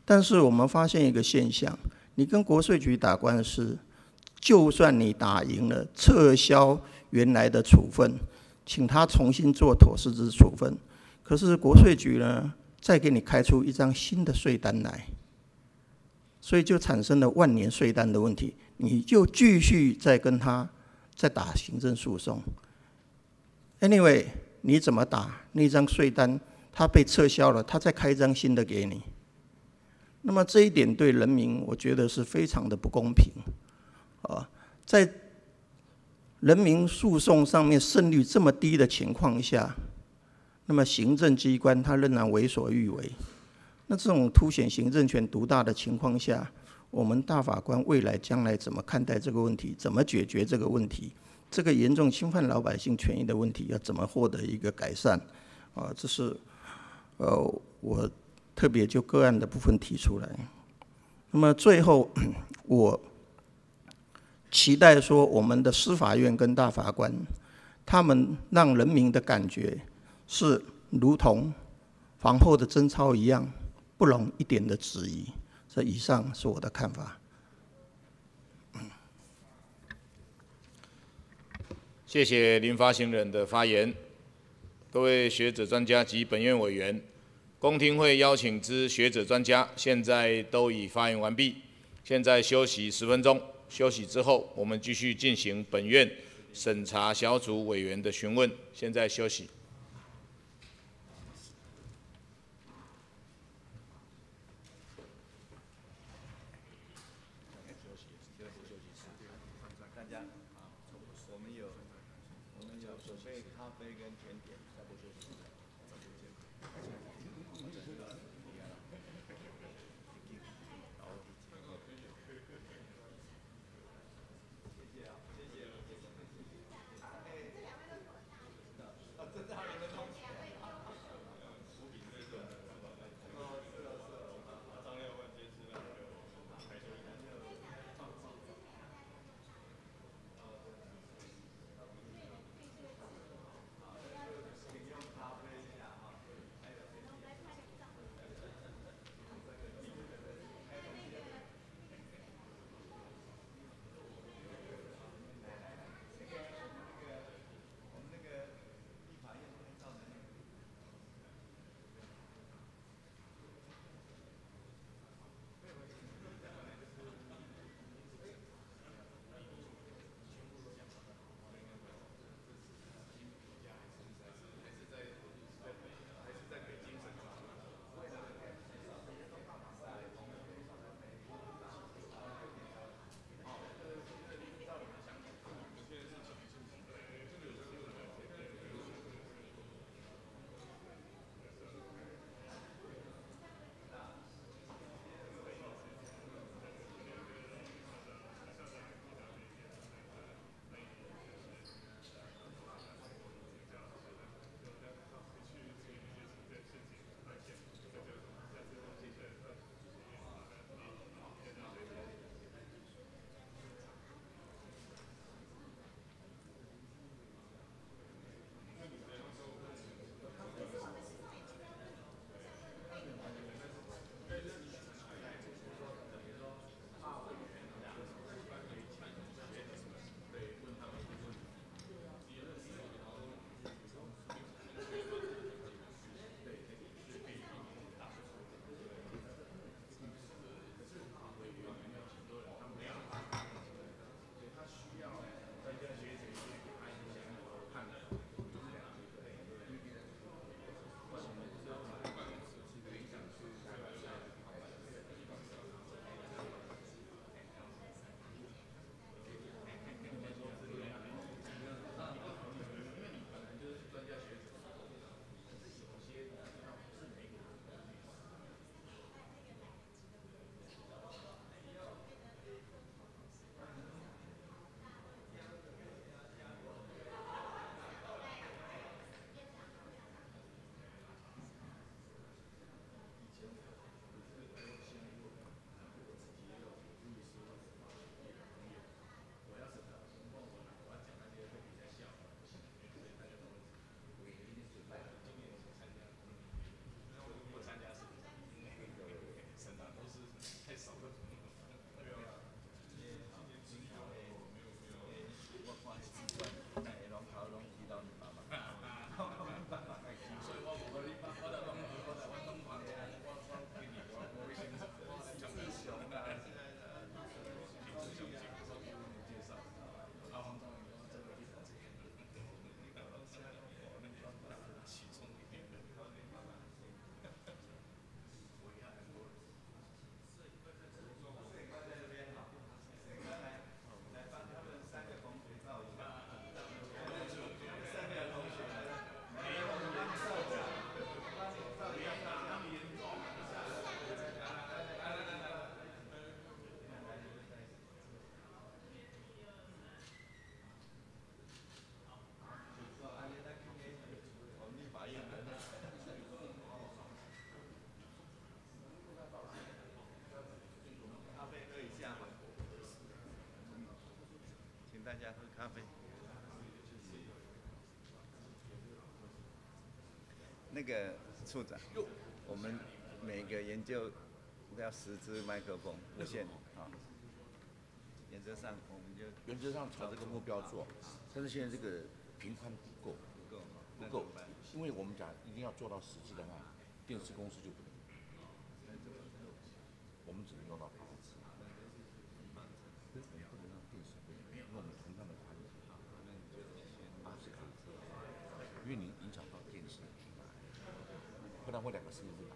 但是我们发现一个现象：你跟国税局打官司，就算你打赢了，撤销原来的处分，请他重新做妥适之处分，可是国税局呢，再给你开出一张新的税单来，所以就产生了万年税单的问题。你就继续再跟他再打行政诉讼。Anyway，你怎么打那张税单，他被撤销了，他再开一张新的给你。那么这一点对人民，我觉得是非常的不公平，啊，在人民诉讼上面胜率这么低的情况下，那么行政机关他仍然为所欲为，那这种凸显行政权独大的情况下，我们大法官未来将来怎么看待这个问题，怎么解决这个问题，这个严重侵犯老百姓权益的问题要怎么获得一个改善，啊，这是呃我。特别就个案的部分提出来。那么最后，我期待说，我们的司法院跟大法官，他们让人民的感觉是如同皇后的贞操一样，不容一点的质疑。这以上是我的看法。谢谢林发行人的发言，各位学者专家及本院委员。公听会邀请之学者专家，现在都已发言完毕。现在休息十分钟，休息之后我们继续进行本院审查小组委员的询问。现在休息。咖啡。那个处长，我们每个研究都要十支麦克风，无线啊。原则上，我们就原则上朝这个目标做，但是现在这个频宽不够，不够，不够，因为我们讲一定要做到十支的话，电视公司就不。season.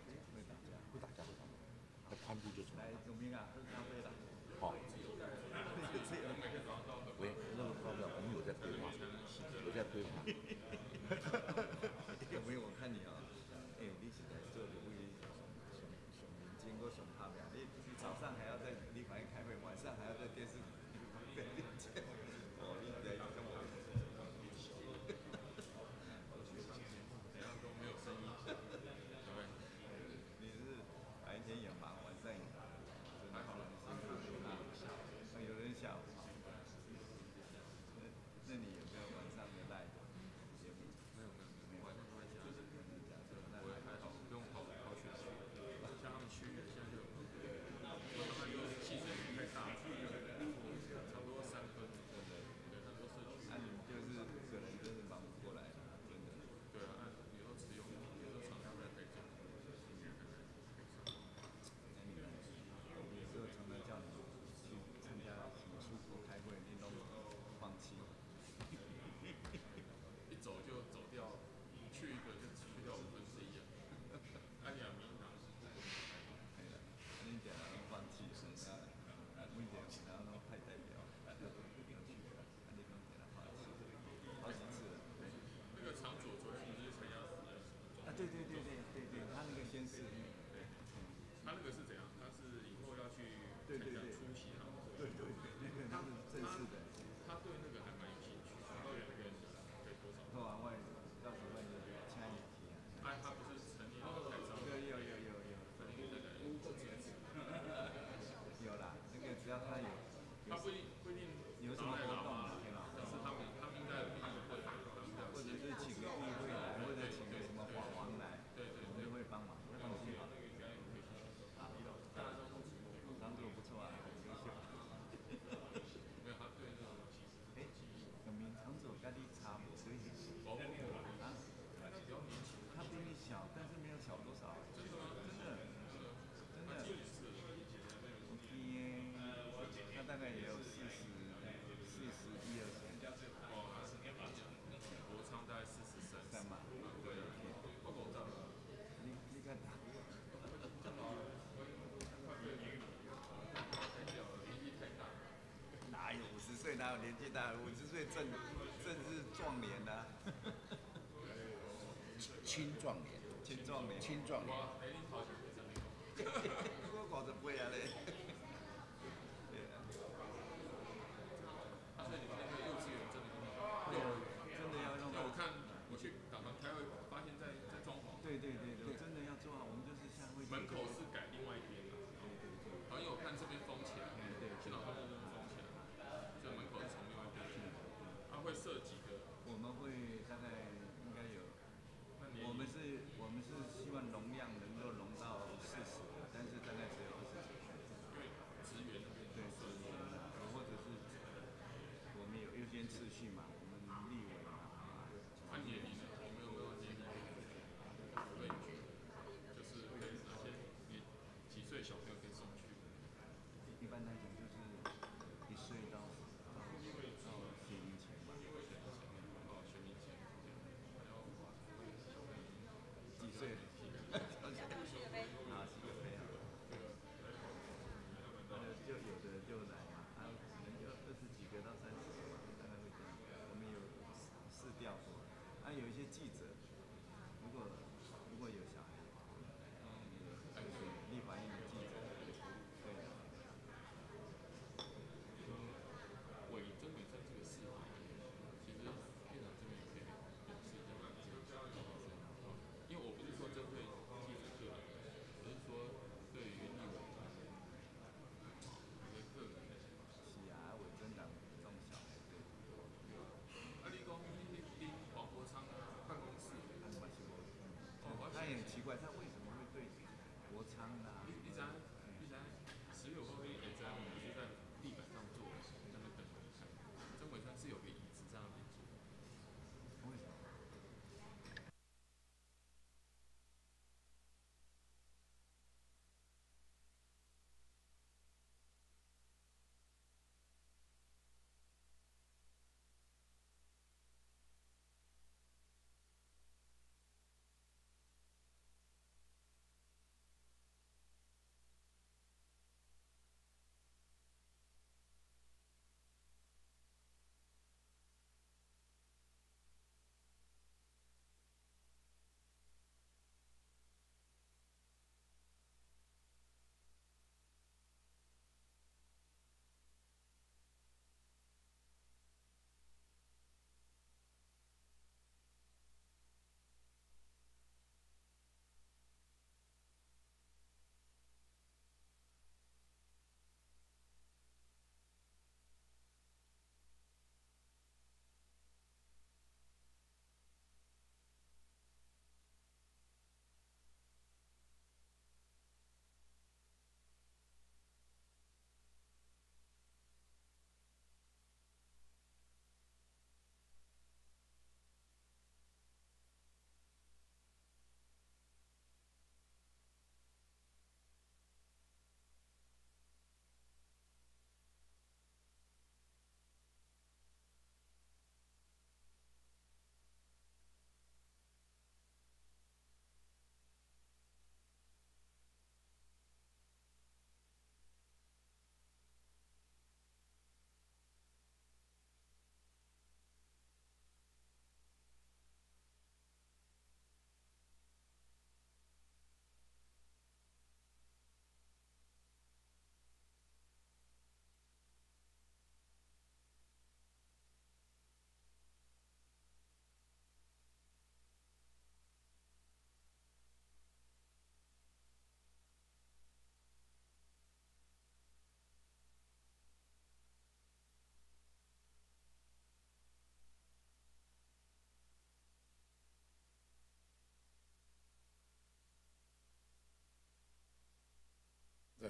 那他有。大概也有四十四十一二岁，哦，还是年轻，活长在四十三三嘛。对，不过到你你看，哪有五十岁哪有年纪大？五十岁正正是壮年呐。青壮年，青壮年，青壮年。我陪你跑几圈怎么样？如果搞成不一样的。有一些记者。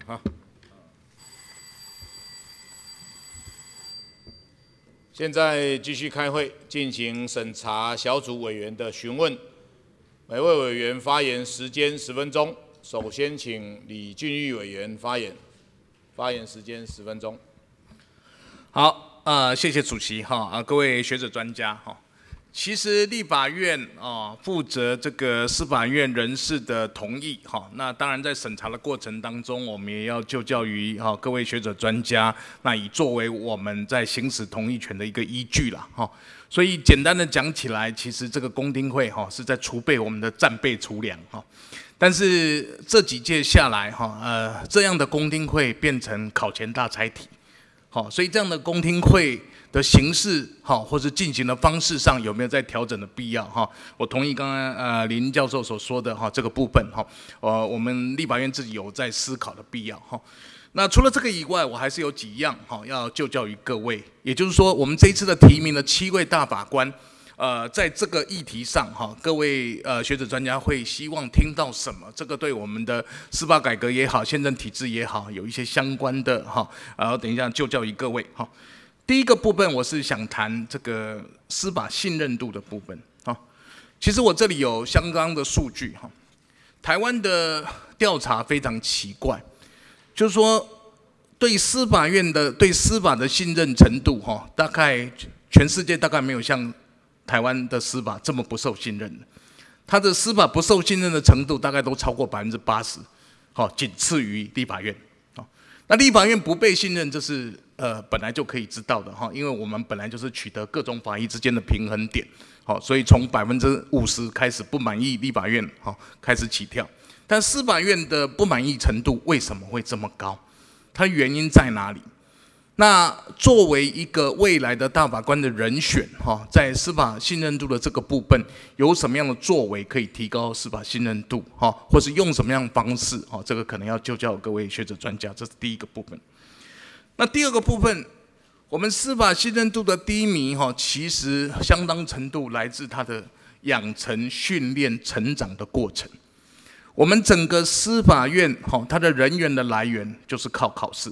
好，现在继续开会，进行审查小组委员的询问。每位委员发言时间十分钟。首先请李俊玉委员发言，发言时间十分钟。好，呃，谢谢主席，哈，啊，各位学者专家，哈。其实立法院啊，负责这个司法院人事的同意哈，那当然在审查的过程当中，我们也要就教于哈各位学者专家，那以作为我们在行使同意权的一个依据了哈。所以简单的讲起来，其实这个公听会哈是在储备我们的战备储粮哈，但是这几届下来哈，呃，这样的公听会变成考前大拆题，好，所以这样的公听会。的形式哈，或是进行的方式上有没有在调整的必要哈？我同意刚刚呃林教授所说的哈这个部分哈，呃我们立法院自己有在思考的必要哈。那除了这个以外，我还是有几样哈要就教于各位，也就是说我们这一次的提名的七位大法官，呃在这个议题上哈，各位呃学者专家会希望听到什么？这个对我们的司法改革也好，宪政体制也好，有一些相关的哈，然后等一下就教于各位哈。第一个部分，我是想谈这个司法信任度的部分啊。其实我这里有相当的数据哈，台湾的调查非常奇怪，就是说对司法院的对司法的信任程度哈，大概全世界大概没有像台湾的司法这么不受信任的，他的司法不受信任的程度大概都超过百分之八十，好，仅次于立法院。那立法院不被信任，这是。呃，本来就可以知道的哈，因为我们本来就是取得各种法医之间的平衡点，好，所以从百分之五十开始不满意立法院，好，开始起跳。但司法院的不满意程度为什么会这么高？它原因在哪里？那作为一个未来的大法官的人选，哈，在司法信任度的这个部分，有什么样的作为可以提高司法信任度，哈，或是用什么样的方式，哈，这个可能要就教各位学者专家，这是第一个部分。那第二个部分，我们司法信任度的低迷，哈，其实相当程度来自他的养成、训练、成长的过程。我们整个司法院，哈，它的人员的来源就是靠考试，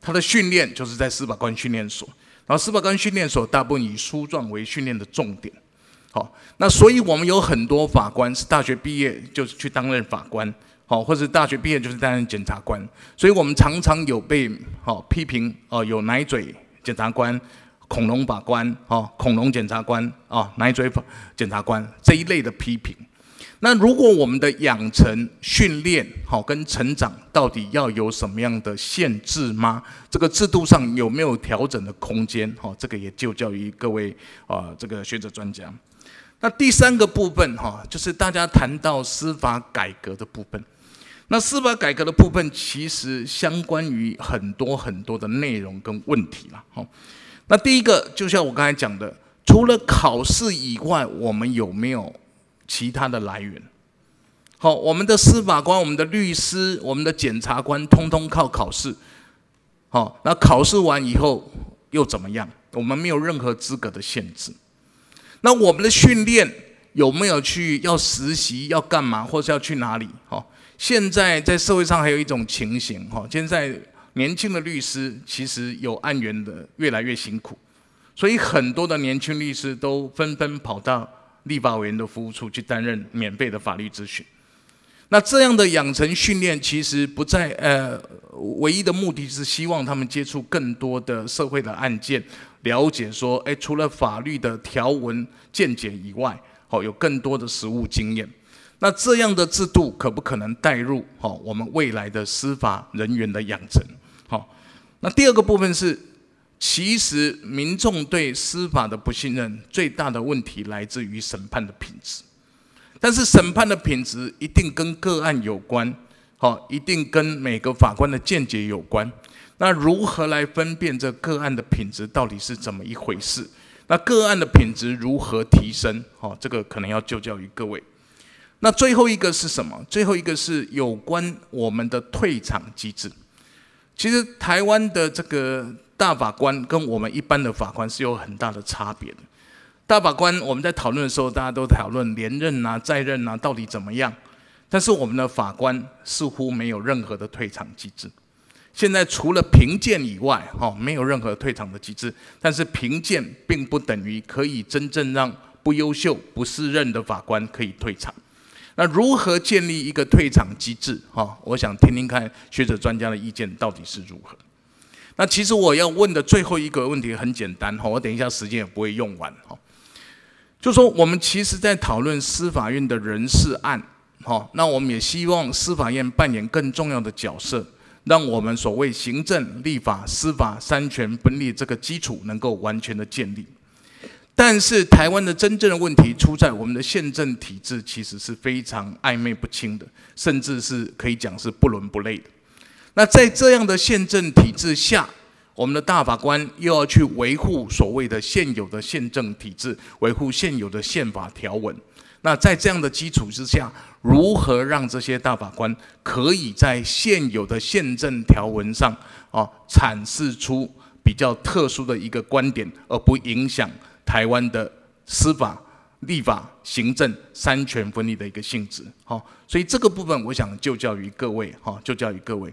它的训练就是在司法官训练所，然后司法官训练所大部分以书状为训练的重点，好，那所以我们有很多法官是大学毕业就是去担任法官。好，或是大学毕业就是担任检察官，所以我们常常有被好批评哦，有奶嘴检察官、恐龙法官、哦恐龙检察官、哦奶嘴检察官这一类的批评。那如果我们的养成训练好跟成长到底要有什么样的限制吗？这个制度上有没有调整的空间？好，这个也就教于各位啊这个学者专家。那第三个部分哈，就是大家谈到司法改革的部分。那司法改革的部分，其实相关于很多很多的内容跟问题了。好，那第一个就像我刚才讲的，除了考试以外，我们有没有其他的来源？好，我们的司法官、我们的律师、我们的检察官，通通靠考试。好，那考试完以后又怎么样？我们没有任何资格的限制。那我们的训练有没有去要实习、要干嘛，或是要去哪里？好。现在在社会上还有一种情形，哈，现在年轻的律师其实有案源的越来越辛苦，所以很多的年轻律师都纷纷跑到立法委员的服务处去担任免费的法律咨询。那这样的养成训练其实不在呃，唯一的目的是希望他们接触更多的社会的案件，了解说，哎，除了法律的条文见解以外，好有更多的实务经验。那这样的制度可不可能带入？好，我们未来的司法人员的养成。好，那第二个部分是，其实民众对司法的不信任，最大的问题来自于审判的品质。但是审判的品质一定跟个案有关，好，一定跟每个法官的见解有关。那如何来分辨这个案的品质到底是怎么一回事？那个案的品质如何提升？好，这个可能要就教于各位。那最后一个是什么？最后一个是有关我们的退场机制。其实台湾的这个大法官跟我们一般的法官是有很大的差别的。大法官我们在讨论的时候，大家都讨论连任啊、再任啊到底怎么样。但是我们的法官似乎没有任何的退场机制。现在除了评鉴以外，哈，没有任何退场的机制。但是评鉴并不等于可以真正让不优秀、不适任的法官可以退场。那如何建立一个退场机制？哈，我想听听看学者专家的意见到底是如何。那其实我要问的最后一个问题很简单哈，我等一下时间也不会用完哈。就说我们其实，在讨论司法院的人事案，哈，那我们也希望司法院扮演更重要的角色，让我们所谓行政、立法、司法三权分立这个基础能够完全的建立。但是台湾的真正的问题出在我们的宪政体制其实是非常暧昧不清的，甚至是可以讲是不伦不类的。那在这样的宪政体制下，我们的大法官又要去维护所谓的现有的宪政体制，维护现有的宪法条文。那在这样的基础之下，如何让这些大法官可以在现有的宪政条文上啊，阐释出比较特殊的一个观点，而不影响？台湾的司法、立法、行政三权分立的一个性质，好，所以这个部分我想就教于各位，哈，就教于各位。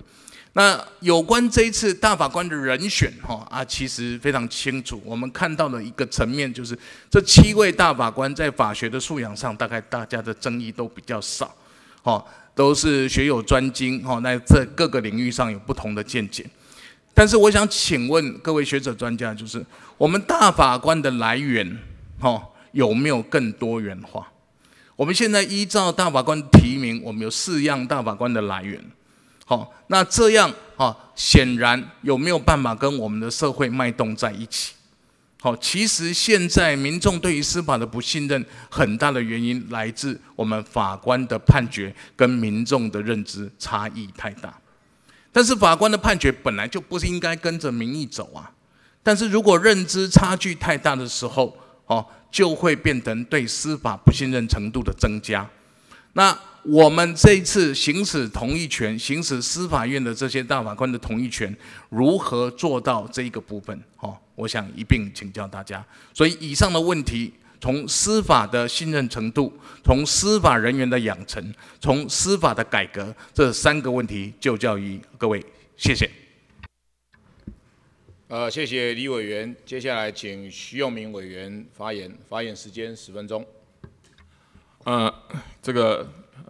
那有关这一次大法官的人选，哈啊，其实非常清楚。我们看到的一个层面，就是这七位大法官在法学的素养上，大概大家的争议都比较少，哈，都是学有专精，哈，那在各个领域上有不同的见解。但是我想请问各位学者专家，就是我们大法官的来源，哦，有没有更多元化？我们现在依照大法官提名，我们有四样大法官的来源，好那这样啊，显然有没有办法跟我们的社会脉动在一起？好，其实现在民众对于司法的不信任，很大的原因来自我们法官的判决跟民众的认知差异太大。但是法官的判决本来就不是应该跟着民意走啊，但是如果认知差距太大的时候，哦，就会变成对司法不信任程度的增加。那我们这一次行使同意权，行使司法院的这些大法官的同意权，如何做到这一个部分？哦，我想一并请教大家。所以以上的问题。从司法的信任程度，从司法人员的养成，从司法的改革，这三个问题就教于各位，谢谢。呃，谢谢李委员，接下来请徐永明委员发言，发言时间十分钟。呃，这个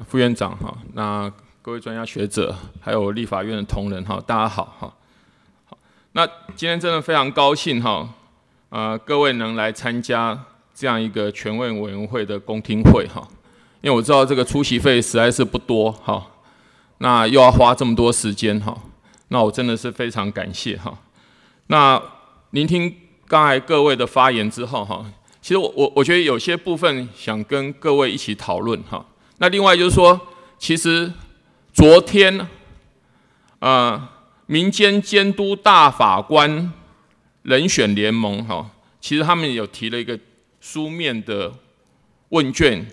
副院长哈，那各位专家学者，还有立法院的同仁哈，大家好哈。好，那今天真的非常高兴哈，呃，各位能来参加。这样一个权威委员会的公听会哈，因为我知道这个出席费实在是不多哈，那又要花这么多时间哈，那我真的是非常感谢哈。那聆听刚才各位的发言之后哈，其实我我我觉得有些部分想跟各位一起讨论哈。那另外就是说，其实昨天啊，民间监督大法官人选联盟哈，其实他们有提了一个。书面的问卷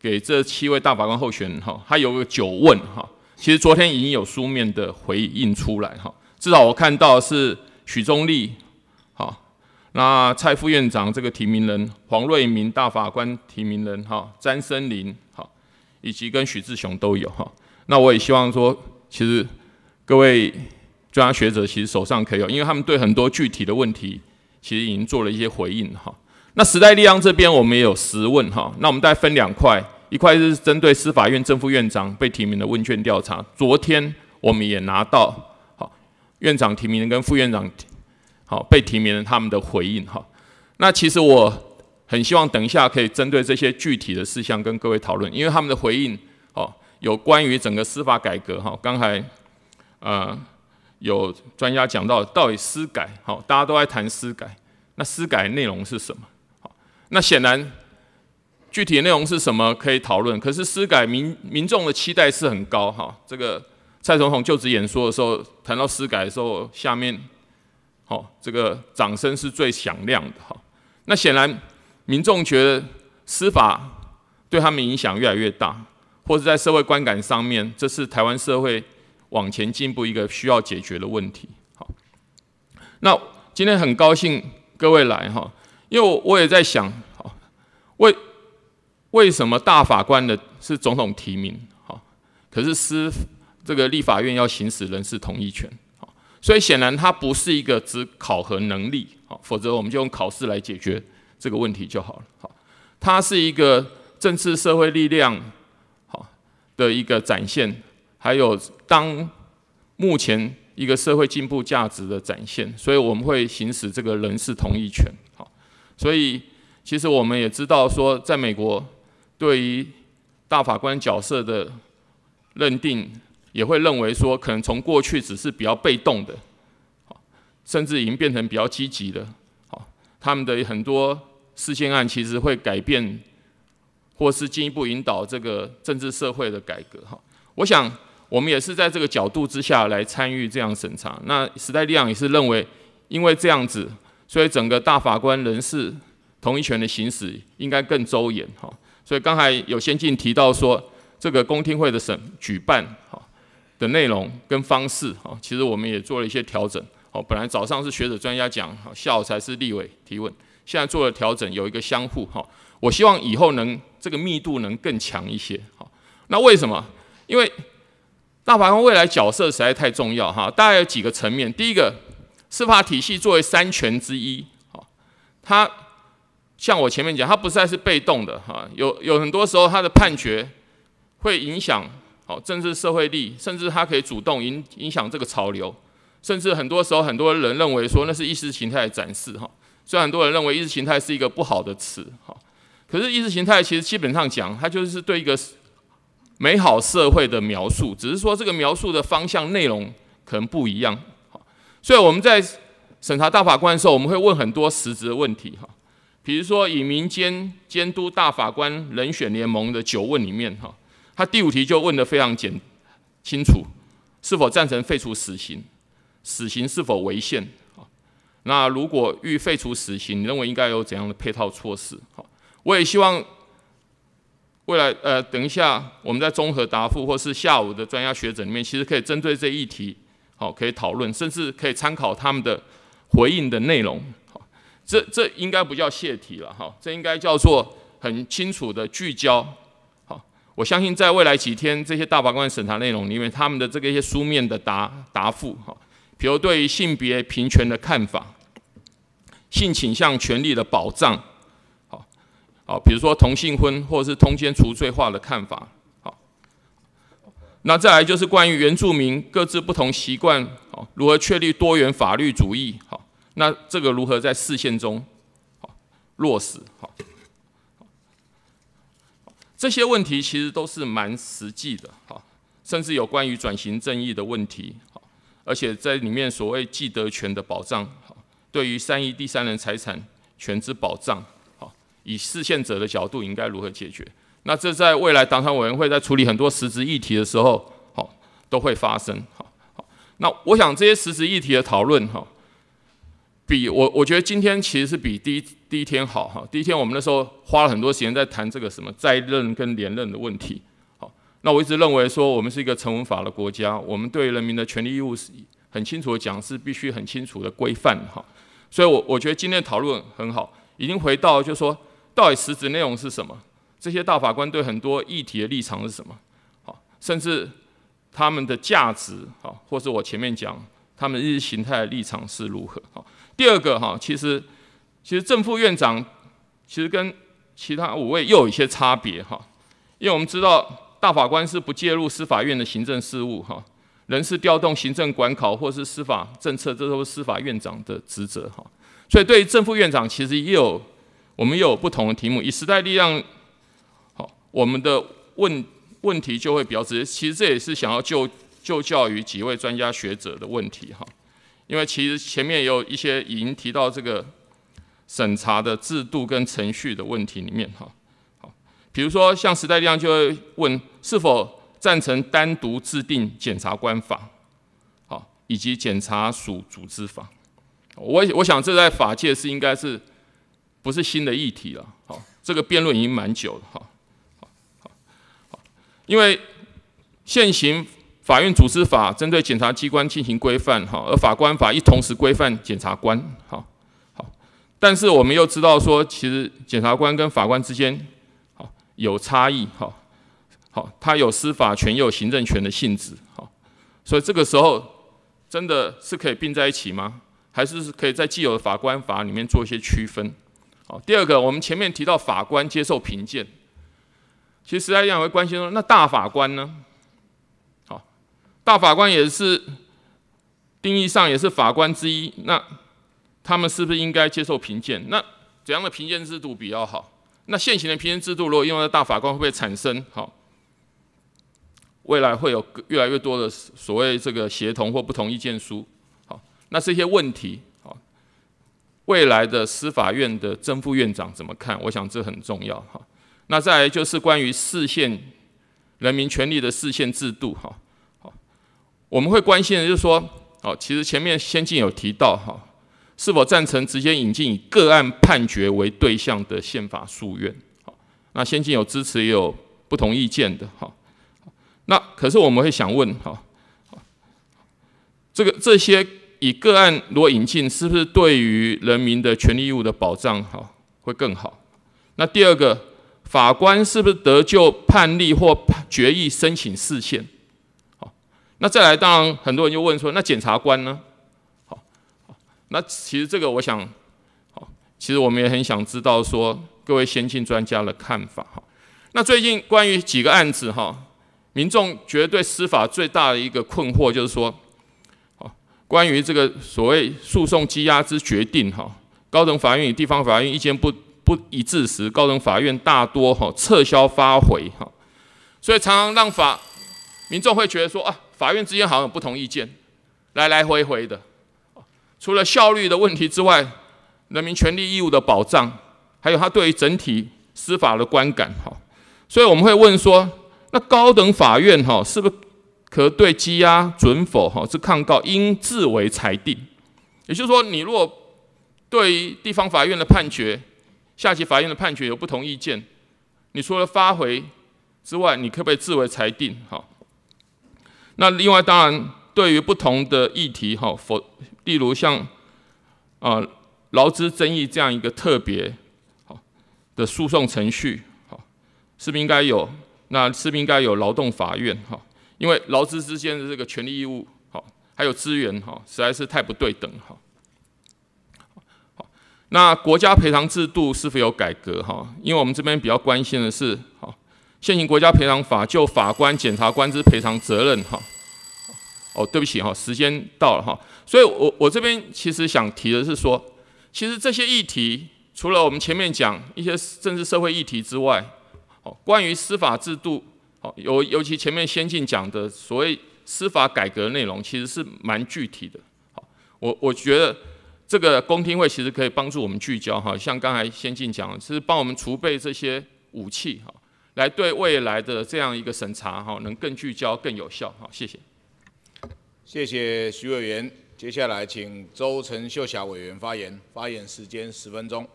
给这七位大法官候选人哈，他有个九问哈，其实昨天已经有书面的回应出来哈，至少我看到是许宗立，哈，那蔡副院长这个提名人黄瑞明大法官提名人哈，詹森林哈，以及跟许志雄都有哈，那我也希望说，其实各位专家学者其实手上可以有，因为他们对很多具体的问题其实已经做了一些回应哈。那时代力量这边我们也有十问哈，那我们再分两块，一块是针对司法院正副院长被提名的问卷调查。昨天我们也拿到好院长提名跟副院长好被提名的他们的回应哈。那其实我很希望等一下可以针对这些具体的事项跟各位讨论，因为他们的回应哦有关于整个司法改革哈。刚才呃有专家讲到到底司改好大家都在谈司改，那司改内容是什么？那显然，具体内容是什么可以讨论。可是，私改民民众的期待是很高。哈，这个蔡总统就职演说的时候谈到私改的时候，下面，好，这个掌声是最响亮的。哈，那显然民众觉得司法对他们影响越来越大，或者在社会观感上面，这是台湾社会往前进步一个需要解决的问题。好，那今天很高兴各位来，哈。因为我也在想，为为什么大法官的是总统提名？好，可是司这个立法院要行使人事同意权。好，所以显然它不是一个只考核能力，好，否则我们就用考试来解决这个问题就好了。好，它是一个政治社会力量，好，的一个展现，还有当目前一个社会进步价值的展现，所以我们会行使这个人事同意权。所以，其实我们也知道说，在美国，对于大法官角色的认定，也会认为说，可能从过去只是比较被动的，甚至已经变成比较积极的。好，他们的很多事件案其实会改变，或是进一步引导这个政治社会的改革。哈，我想我们也是在这个角度之下来参与这样审查。那史代利量也是认为，因为这样子。所以整个大法官人事同意权的行使应该更周延哈。所以刚才有先进提到说，这个公听会的审举办哈的内容跟方式哈，其实我们也做了一些调整。哦，本来早上是学者专家讲，下午才是立委提问。现在做了调整，有一个相互哈。我希望以后能这个密度能更强一些哈。那为什么？因为大法官未来角色实在太重要哈。大概有几个层面，第一个。司法体系作为三权之一，好，它像我前面讲，它不再是被动的哈。有有很多时候，它的判决会影响，好，政治社会力，甚至它可以主动影影响这个潮流。甚至很多时候，很多人认为说那是意识形态的展示哈。虽然很多人认为意识形态是一个不好的词哈，可是意识形态其实基本上讲，它就是对一个美好社会的描述，只是说这个描述的方向内容可能不一样。所以我们在审查大法官的时候，我们会问很多实质的问题，哈，比如说以民间监督大法官人选联盟的九问里面，哈，他第五题就问的非常简清楚，是否赞成废除死刑？死刑是否违宪？啊，那如果欲废除死刑，你认为应该有怎样的配套措施？哈，我也希望未来，呃，等一下我们在综合答复或是下午的专家学者里面，其实可以针对这一题。好，可以讨论，甚至可以参考他们的回应的内容。好，这这应该不叫泄题了哈，这应该叫做很清楚的聚焦。好，我相信在未来几天这些大法官审查内容里面，他们的这个一些书面的答答复哈，比如对于性别平权的看法、性倾向权利的保障，好，好，比如说同性婚或者是通奸除罪化的看法。那再来就是关于原住民各自不同习惯，好，如何确立多元法律主义，好，那这个如何在视线中，好落实，好，这些问题其实都是蛮实际的，好，甚至有关于转型正义的问题，好，而且在里面所谓既得权的保障，好，对于善意第三人财产权之保障，好，以视线者的角度应该如何解决？那这在未来，党团委员会在处理很多实质议题的时候，好都会发生。好，好，那我想这些实质议题的讨论，哈，比我我觉得今天其实是比第一第一天好。哈，第一天我们那时候花了很多时间在谈这个什么再任跟连任的问题。好，那我一直认为说我们是一个成文法的国家，我们对人民的权利义务是很清楚的讲，是必须很清楚的规范。哈，所以，我我觉得今天讨论很好，已经回到就说到底实质内容是什么。这些大法官对很多议题的立场是什么？好，甚至他们的价值，好，或是我前面讲他们意识形态立场是如何？好，第二个哈，其实其实正副院长其实跟其他五位又有一些差别哈，因为我们知道大法官是不介入司法院的行政事务哈，人事调动、行政管考或是司法政策，这都是司法院长的职责哈，所以对于正副院长其实也有我们有不同的题目，以时代力量。我们的问问题就会比较直接，其实这也是想要就就教育几位专家学者的问题哈，因为其实前面也有一些已经提到这个审查的制度跟程序的问题里面哈，好，比如说像时代力量就会问是否赞成单独制定检察官法，好，以及检察署组织法，我我想这在法界是应该是不是新的议题了，好，这个辩论已经蛮久了哈。因为现行法院组织法针对检察机关进行规范，哈，而法官法一同时规范检察官，哈，好，但是我们又知道说，其实检察官跟法官之间，好，有差异，哈，好，他有司法权，有行政权的性质，好，所以这个时候真的是可以并在一起吗？还是可以在既有的法官法里面做一些区分？好，第二个，我们前面提到法官接受评鉴。其实，大家也会关心说：那大法官呢？好，大法官也是定义上也是法官之一。那他们是不是应该接受评鉴？那怎样的评鉴制度比较好？那现行的评鉴制度，如果用在大法官，会不会产生好？未来会有越来越多的所谓这个协同或不同意见书。好，那这些问题，好，未来的司法院的正副院长怎么看？我想这很重要。哈。那再来就是关于市县人民权利的市县制度，哈，好，我们会关心的就是说，哦，其实前面先进有提到哈，是否赞成直接引进以个案判决为对象的宪法诉愿？好，那先进有支持也有不同意见的，哈，那可是我们会想问，哈，这个这些以个案如果引进，是不是对于人民的权利义务的保障，哈，会更好？那第二个。法官是不是得就判例或决议申请释宪？好，那再来，当然很多人就问说，那检察官呢？好，那其实这个我想，好，其实我们也很想知道说各位先进专家的看法哈。那最近关于几个案子哈，民众绝对司法最大的一个困惑就是说，好，关于这个所谓诉讼羁押之决定哈，高等法院与地方法院意见不。不一致时，高等法院大多哈撤销发回哈，所以常常让法民众会觉得说啊，法院之间好像有不同意见，来来回回的。除了效率的问题之外，人民权利义务的保障，还有他对于整体司法的观感哈。所以我们会问说，那高等法院哈是不是可对羁押准否哈是抗告应自为裁定？也就是说，你如果对于地方法院的判决，下级法院的判决有不同意见，你除了发回之外，你可不可以自为裁定？好，那另外当然对于不同的议题，哈，否，例如像啊劳资争议这样一个特别好，的诉讼程序，好，是不是应该有？那是不是应该有劳动法院？哈，因为劳资之间的这个权利义务，好，还有资源，哈，实在是太不对等，哈。那国家赔偿制度是否有改革？哈，因为我们这边比较关心的是，哈，现行国家赔偿法就法官、检察官之赔偿责任，哈。哦，对不起，哈，时间到了，哈。所以，我我这边其实想提的是说，其实这些议题，除了我们前面讲一些政治社会议题之外，哦，关于司法制度，哦，尤尤其前面先进讲的所谓司法改革内容，其实是蛮具体的。好，我我觉得。这个公听会其实可以帮助我们聚焦，哈，像刚才先进讲，其实帮我们储备这些武器，哈，来对未来的这样一个审查，哈，能更聚焦、更有效，哈，谢谢。谢谢徐委员，接下来请周陈秀霞委员发言，发言时间十分钟。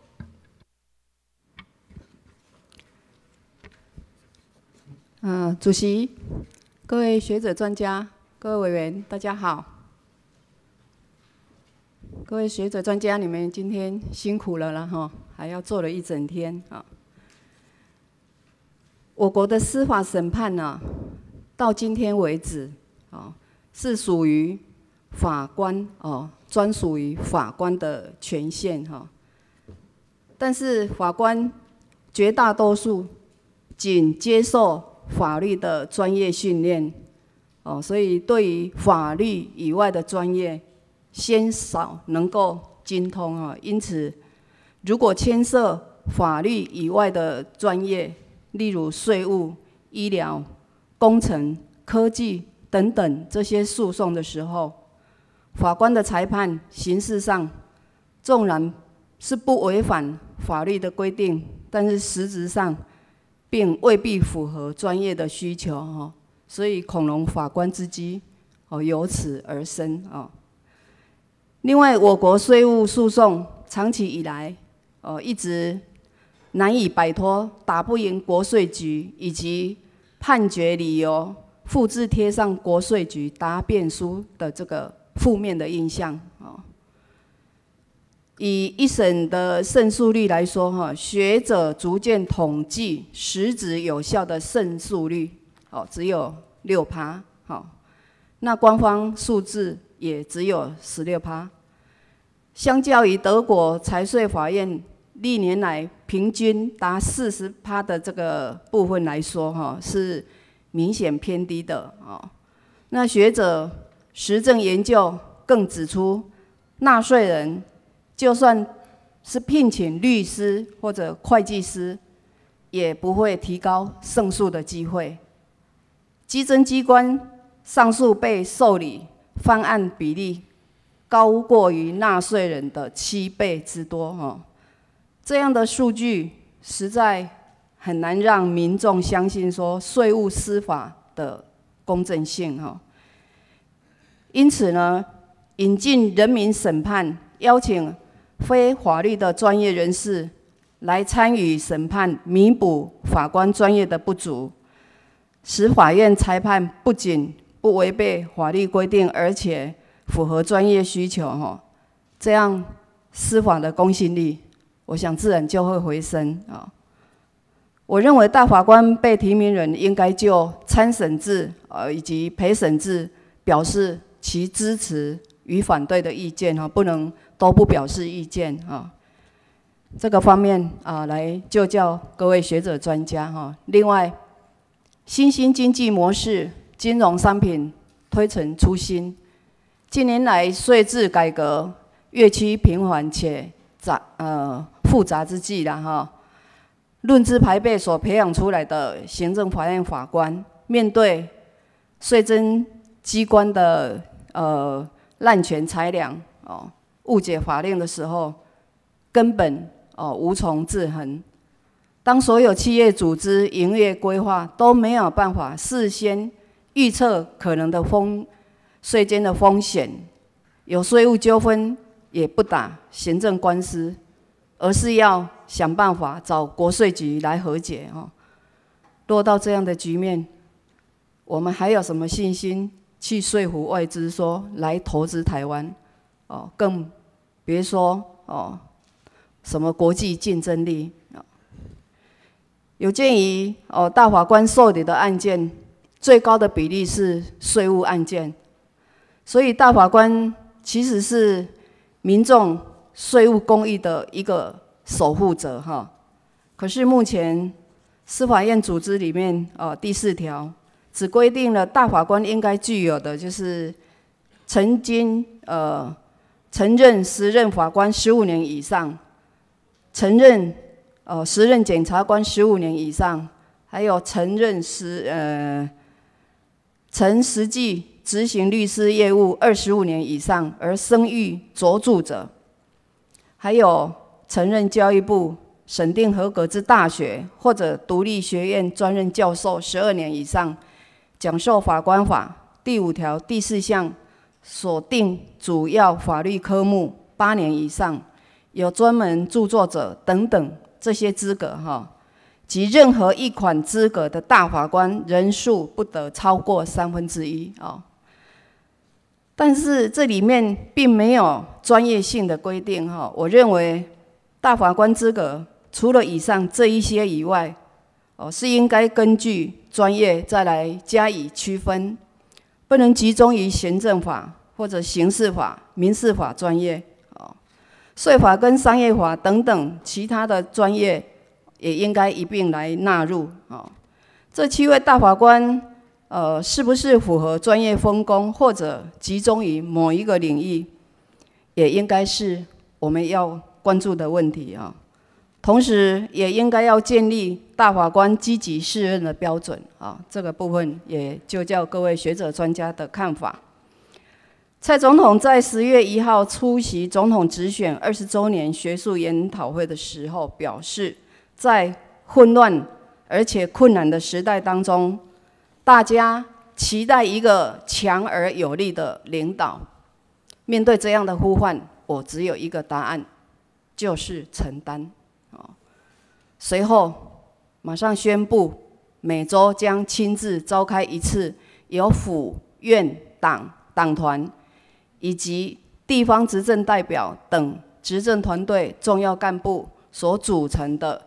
嗯，主席，各位学者专家，各位委员，大家好。各位学者、专家，你们今天辛苦了了哈，还要坐了一整天啊。我国的司法审判呢，到今天为止啊，是属于法官哦，专属于法官的权限哈。但是法官绝大多数仅接受法律的专业训练哦，所以对于法律以外的专业，先少能够精通啊，因此，如果牵涉法律以外的专业，例如税务、医疗、工程、科技等等这些诉讼的时候，法官的裁判形式上纵然是不违反法律的规定，但是实质上并未必符合专业的需求哈。所以，恐龙法官之机哦由此而生啊。另外，我国税务诉讼长期以来，呃，一直难以摆脱打不赢国税局以及判决理由复制贴上国税局答辩书的这个负面的印象啊。以一审的胜诉率来说，哈，学者逐渐统计实质有效的胜诉率，哦，只有六趴。好，那官方数字。也只有十六趴，相较于德国财税法院历年来平均达四十趴的这个部分来说，哈是明显偏低的哦。那学者实证研究更指出，纳税人就算是聘请律师或者会计师，也不会提高胜诉的机会。基征机关上诉被受理。方案比例高过于纳税人的七倍之多，哈，这样的数据实在很难让民众相信说税务司法的公正性，哈。因此呢，引进人民审判，邀请非法律的专业人士来参与审判，弥补法官专业的不足，使法院裁判不仅。不违背法律规定，而且符合专业需求，哈，这样司法的公信力，我想自然就会回升啊。我认为大法官被提名人应该就参审制呃以及陪审制表示其支持与反对的意见，哈，不能都不表示意见啊。这个方面啊，来就叫各位学者专家哈。另外，新兴经济模式。金融商品推陈出新，近年来税制改革越趋频繁且杂呃复杂之际了哈。论资排辈所培养出来的行政法院法官，面对税征机关的呃滥权裁量哦误解法令的时候，根本哦无从制衡。当所有企业组织营业规划都没有办法事先预测可能的风税监的风险，有税务纠纷也不打行政官司，而是要想办法找国税局来和解哦。落到这样的局面，我们还有什么信心去说服外资说来投资台湾？哦，更别说哦什么国际竞争力啊。有鉴于哦，大法官受理的案件。最高的比例是税务案件，所以大法官其实是民众税务公益的一个守护者，哈。可是目前司法院组织里面，呃，第四条只规定了大法官应该具有的就是曾经呃承认时任法官十五年以上，承认呃时任检察官十五年以上，还有承认是呃。曾实际执行律师业务二十五年以上而声誉卓著者，还有曾任教育部审定合格之大学或者独立学院专任教授十二年以上，讲授《法官法》第五条第四项锁定主要法律科目八年以上，有专门著作者等等这些资格哈。及任何一款资格的大法官人数不得超过三分之一哦。但是这里面并没有专业性的规定哈。我认为大法官资格除了以上这一些以外，哦，是应该根据专业再来加以区分，不能集中于行政法或者刑事法、民事法专业哦，税法跟商业法等等其他的专业。也应该一并来纳入啊。这七位大法官，呃，是不是符合专业分工或者集中于某一个领域，也应该是我们要关注的问题啊。同时，也应该要建立大法官积极适任的标准啊。这个部分也就叫各位学者专家的看法。蔡总统在十月一号出席总统直选二十周年学术研讨会的时候表示。在混乱而且困难的时代当中，大家期待一个强而有力的领导。面对这样的呼唤，我只有一个答案，就是承担。随后，马上宣布，每周将亲自召开一次由府院党党团以及地方执政代表等执政团队重要干部所组成的。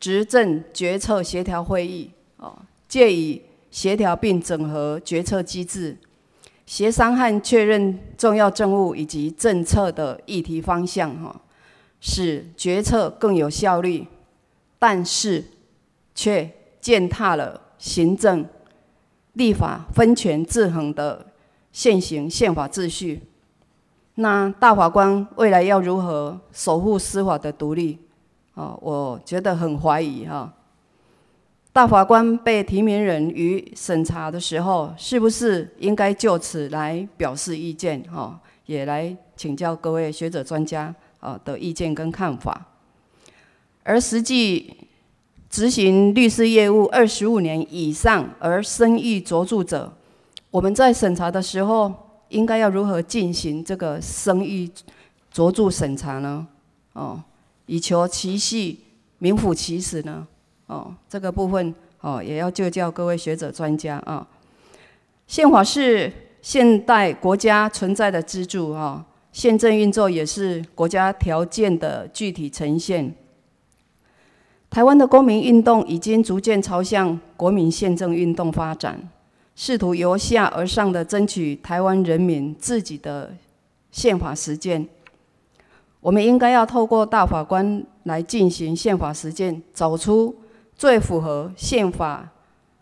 执政决策协调会议，哦，借以协调并整合决策机制，协商和确认重要政务以及政策的议题方向，哈，使决策更有效率。但是，却践踏了行政、立法分权制衡的现行宪法秩序。那大法官未来要如何守护司法的独立？哦，我觉得很怀疑哈。大法官被提名人与审查的时候，是不是应该就此来表示意见？哈，也来请教各位学者专家啊的意见跟看法。而实际执行律师业务二十五年以上而生意卓著者，我们在审查的时候，应该要如何进行这个生意卓著审查呢？哦。以求其系名副其实呢？哦，这个部分哦，也要就教各位学者专家啊。宪法是现代国家存在的支柱啊，宪政运作也是国家条件的具体呈现。台湾的公民运动已经逐渐朝向国民宪政运动发展，试图由下而上的争取台湾人民自己的宪法实践。我们应该要透过大法官来进行宪法实践，找出最符合宪法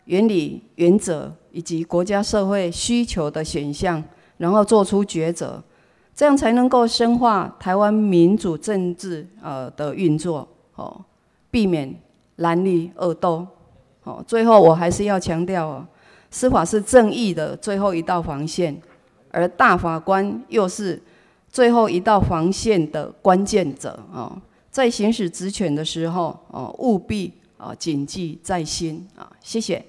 原理、原则以及国家社会需求的选项，然后做出抉择，这样才能够深化台湾民主政治呃的运作哦，避免滥力恶斗。哦，最后我还是要强调哦，司法是正义的最后一道防线，而大法官又是。最后一道防线的关键者啊，在行使职权的时候啊，务必啊谨记在心啊。谢谢。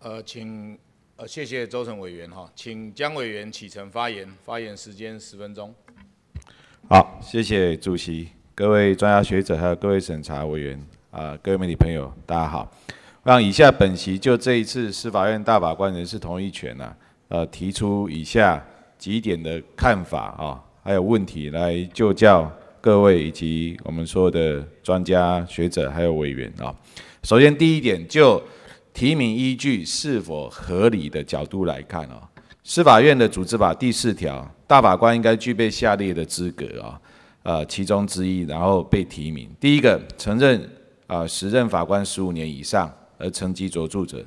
呃，请呃谢谢周成委员哈，请江委员启程发言，发言时间十分钟。好，谢谢主席，各位专家学者，还有各位审查委员啊，各位媒体朋友，大家好。让以下本席就这一次司法院大法官人事同意权呐，呃，提出以下几点的看法啊，还有问题来就教各位以及我们所有的专家学者还有委员啊。首先第一点，就提名依据是否合理的角度来看哦，司法院的组织法第四条，大法官应该具备下列的资格啊，呃，其中之一，然后被提名。第一个，承认啊，时任法官十五年以上。而成绩卓著者；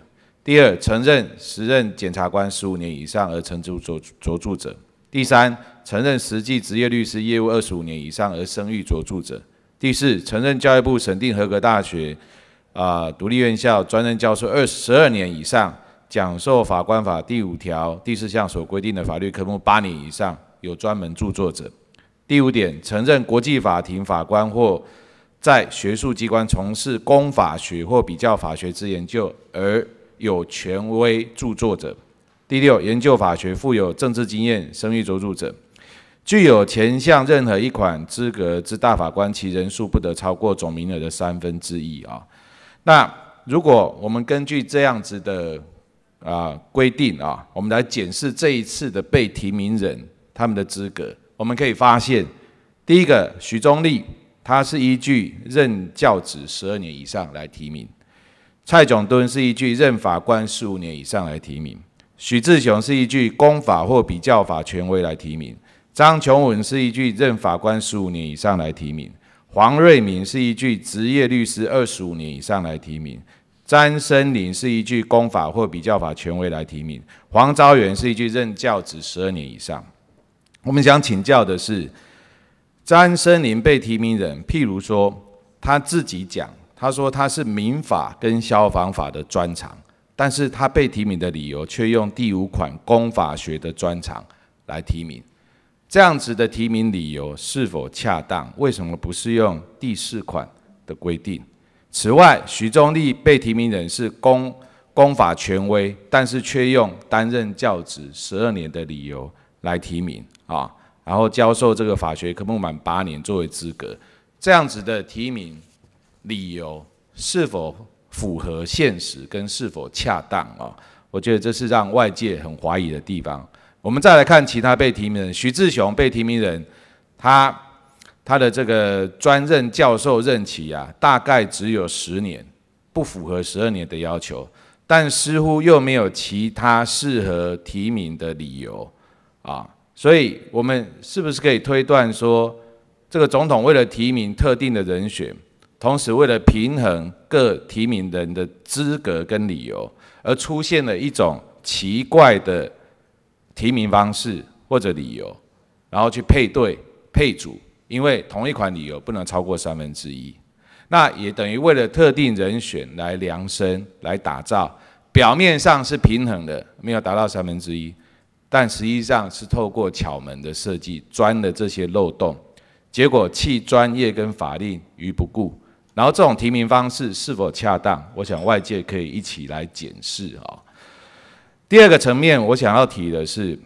第二，曾任时任检察官十五年以上而成就卓卓著者；第三，曾任实际执业律师业务二十五年以上而声誉卓著者；第四，曾任教育部审定合格大学、啊独立院校专任教授二十二年以上，讲授《法官法》第五条第四项所规定的法律科目八年以上有专门著作者；第五点，曾任国际法庭法官或。在学术机关从事公法学或比较法学之研究而有权威著作者；第六，研究法学富有政治经验、声誉卓著者；具有前项任何一款资格之大法官，其人数不得超过总名额的三分之一。啊，那如果我们根据这样子的啊规定啊，我们来检视这一次的被提名人他们的资格，我们可以发现，第一个徐宗立。他是依据任教职十二年以上来提名，蔡总敦是依据任法官十五年以上来提名，许志雄是一句公法或比较法权威来提名，张琼文是一句任法官十五年以上来提名，黄瑞敏是一句职业律师二十五年以上来提名，詹森林是一句公法或比较法权威来提名，黄昭远是一句任教职十二年以上。我们想请教的是。詹森林被提名人，譬如说他自己讲，他说他是民法跟消防法的专长，但是他被提名的理由却用第五款公法学的专长来提名，这样子的提名理由是否恰当？为什么不是用第四款的规定？此外，徐宗立被提名人是公公法权威，但是却用担任教职十二年的理由来提名啊。然后教授这个法学科目满八年作为资格，这样子的提名理由是否符合现实跟是否恰当啊？我觉得这是让外界很怀疑的地方。我们再来看其他被提名人，徐志雄被提名人，他他的这个专任教授任期啊，大概只有十年，不符合十二年的要求，但似乎又没有其他适合提名的理由啊。所以，我们是不是可以推断说，这个总统为了提名特定的人选，同时为了平衡各提名人的资格跟理由，而出现了一种奇怪的提名方式或者理由，然后去配对、配组，因为同一款理由不能超过三分之一，那也等于为了特定人选来量身来打造，表面上是平衡的，没有达到三分之一。但实际上是透过巧门的设计钻了这些漏洞，结果弃专业跟法令于不顾。然后这种提名方式是否恰当，我想外界可以一起来检视啊。第二个层面，我想要提的是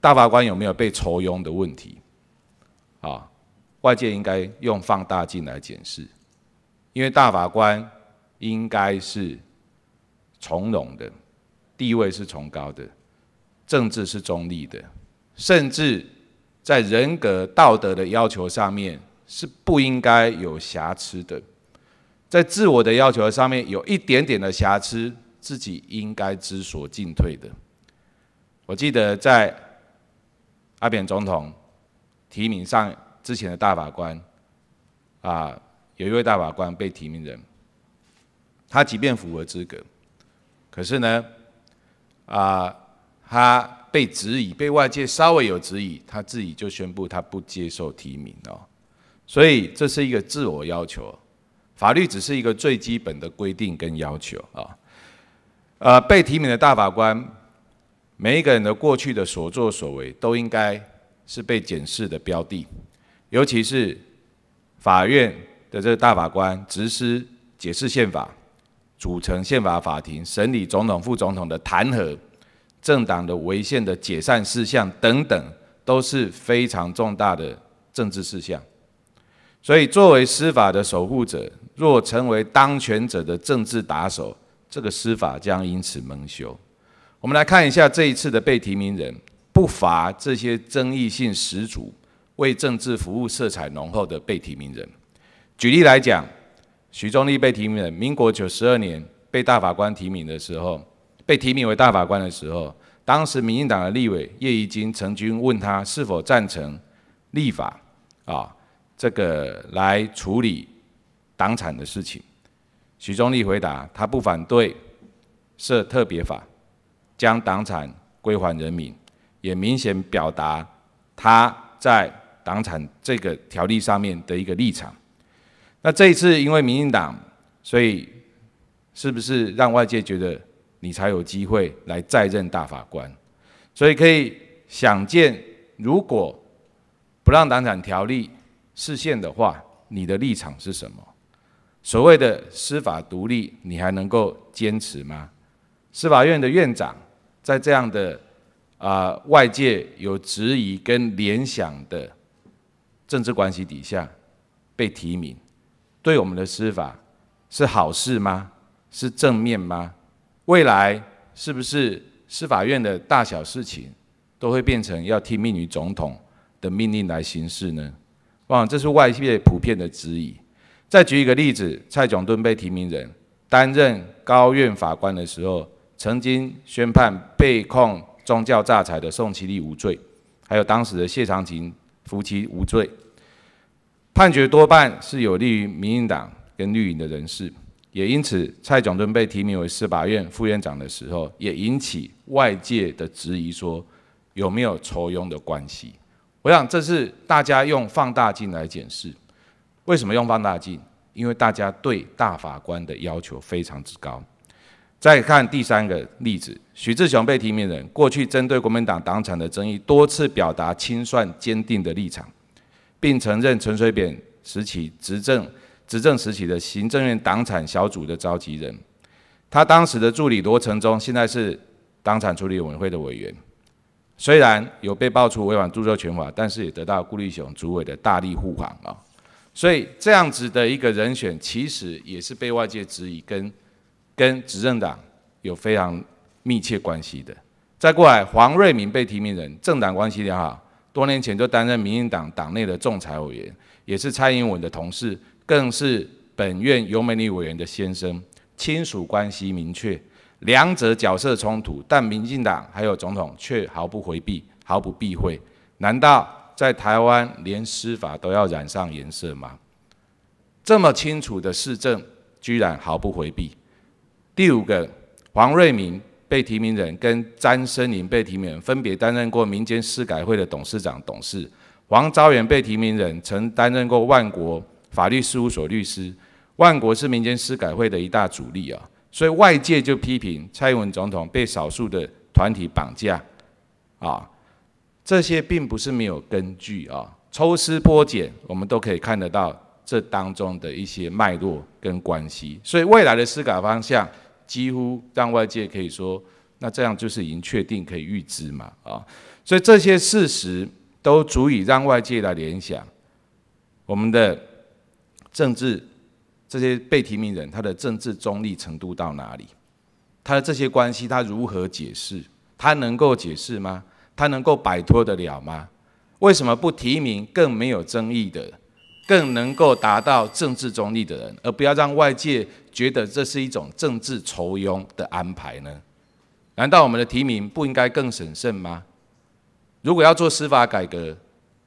大法官有没有被抽佣的问题啊？外界应该用放大镜来检视，因为大法官应该是从容的，地位是崇高的。政治是中立的，甚至在人格、道德的要求上面是不应该有瑕疵的。在自我的要求上面有一点点的瑕疵，自己应该知所进退的。我记得在阿扁总统提名上之前的大法官，啊，有一位大法官被提名人，他即便符合资格，可是呢，啊。他被质疑，被外界稍微有质疑，他自己就宣布他不接受提名哦。所以这是一个自我要求，法律只是一个最基本的规定跟要求啊。呃，被提名的大法官，每一个人的过去的所作所为都应该是被检视的标的，尤其是法院的这个大法官，实施解释宪法、组成宪法法庭、审理总统、副总统的弹劾。政党的违宪的解散事项等等，都是非常重大的政治事项。所以，作为司法的守护者，若成为当权者的政治打手，这个司法将因此蒙羞。我们来看一下这一次的被提名人，不乏这些争议性十足、为政治服务色彩浓厚的被提名人。举例来讲，许宗利被提名人，民国九十二年被大法官提名的时候。被提名为大法官的时候，当时民进党的立委叶宜津、曾经问他是否赞成立法啊，这个来处理党产的事情。徐宗利回答他不反对设特别法将党产归还人民，也明显表达他在党产这个条例上面的一个立场。那这一次因为民进党，所以是不是让外界觉得？你才有机会来再任大法官，所以可以想见，如果不让党产条例实现的话，你的立场是什么？所谓的司法独立，你还能够坚持吗？司法院的院长在这样的啊外界有质疑跟联想的政治关系底下被提名，对我们的司法是好事吗？是正面吗？未来是不是司法院的大小事情都会变成要听命于总统的命令来行事呢？哇，这是外界普遍的质疑。再举一个例子，蔡炯敦被提名人担任高院法官的时候，曾经宣判被控宗教诈财的宋其利无罪，还有当时的谢长廷夫妻无罪，判决多半是有利于民进党跟绿营的人士。也因此，蔡炯统被提名为司法院副院长的时候，也引起外界的质疑，说有没有抽佣的关系？我想这是大家用放大镜来检视。为什么用放大镜？因为大家对大法官的要求非常之高。再看第三个例子，许志雄被提名人，过去针对国民党党产的争议，多次表达清算坚定的立场，并承认陈水扁时期执政。执政时期的行政院党产小组的召集人，他当时的助理罗成忠，现在是党产处理委员会的委员。虽然有被爆出违反著作权法，但是也得到顾立雄主委的大力护航啊。所以这样子的一个人选，其实也是被外界质疑跟跟执政党有非常密切关系的。再过来，黄瑞明被提名人，政党关系良好，多年前就担任民进党党内的仲裁委员，也是蔡英文的同事。更是本院尤美女委员的先生，亲属关系明确，两者角色冲突，但民进党还有总统却毫不回避、毫不避讳，难道在台湾连司法都要染上颜色吗？这么清楚的市政，居然毫不回避。第五个，黄瑞明被提名人跟詹森林被提名人分别担任过民间司改会的董事长、董事，黄昭元被提名人曾担任过万国。法律事务所律师万国是民间司改会的一大主力啊，所以外界就批评蔡英文总统被少数的团体绑架啊，这些并不是没有根据啊。抽丝剥茧，我们都可以看得到这当中的一些脉络跟关系，所以未来的司改方向几乎让外界可以说，那这样就是已经确定可以预知嘛啊，所以这些事实都足以让外界来联想我们的。政治这些被提名人，他的政治中立程度到哪里？他的这些关系，他如何解释？他能够解释吗？他能够摆脱得了吗？为什么不提名更没有争议的、更能够达到政治中立的人，而不要让外界觉得这是一种政治酬庸的安排呢？难道我们的提名不应该更审慎吗？如果要做司法改革，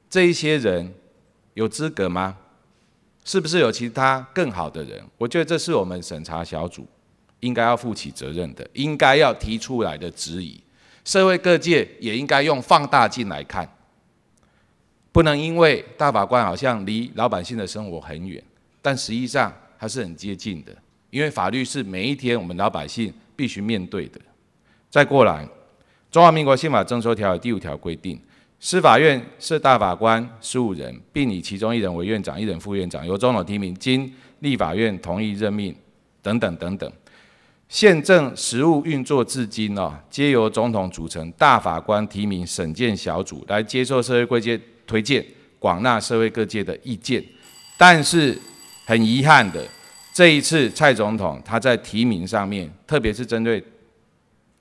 这一些人有资格吗？是不是有其他更好的人？我觉得这是我们审查小组应该要负起责任的，应该要提出来的质疑。社会各界也应该用放大镜来看，不能因为大法官好像离老百姓的生活很远，但实际上他是很接近的，因为法律是每一天我们老百姓必须面对的。再过来，《中华民国宪法征收条》第五条规定。司法院设大法官十五人，并以其中一人为院长、一人副院长，由总统提名，经立法院同意任命，等等等等。宪政实务运作至今哦，皆由总统组成大法官提名审建小组来接受社会各界推荐，广纳社会各界的意见。但是很遗憾的，这一次蔡总统他在提名上面，特别是针对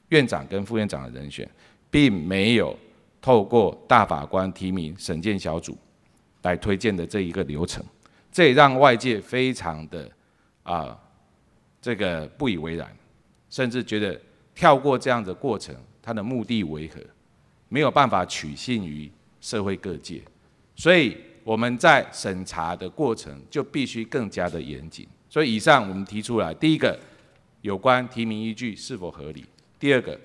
院长跟副院长的人选，并没有。透过大法官提名审建小组来推荐的这一个流程，这也让外界非常的啊这个不以为然，甚至觉得跳过这样的过程，它的目的为何？没有办法取信于社会各界，所以我们在审查的过程就必须更加的严谨。所以以上我们提出来，第一个有关提名依据是否合理，第二个。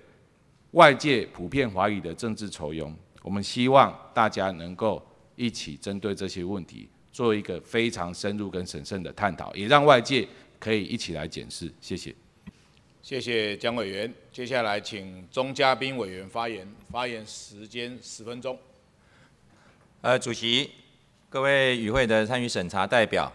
外界普遍怀疑的政治丑闻，我们希望大家能够一起针对这些问题做一个非常深入跟审慎的探讨，也让外界可以一起来检视。谢谢。谢谢蒋委员，接下来请钟嘉宾委员发言，发言时间十分钟。呃，主席、各位与会的参与审查代表、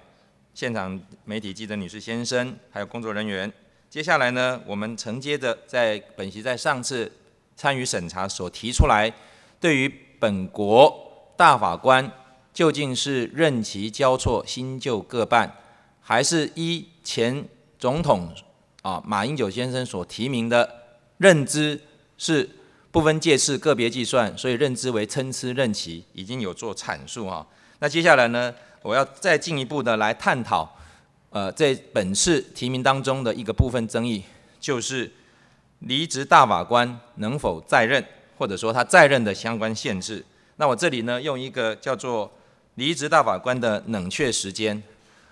现场媒体记者女士、先生，还有工作人员，接下来呢，我们承接着在本席在上次。参与审查所提出来，对于本国大法官究竟是任期交错新旧各半，还是依前总统啊马英九先生所提名的认知是不分界次、个别计算，所以认知为参差任期，已经有做阐述啊。那接下来呢，我要再进一步的来探讨，呃，在本次提名当中的一个部分争议就是。离职大法官能否再任，或者说他在任的相关限制？那我这里呢，用一个叫做“离职大法官”的冷却时间。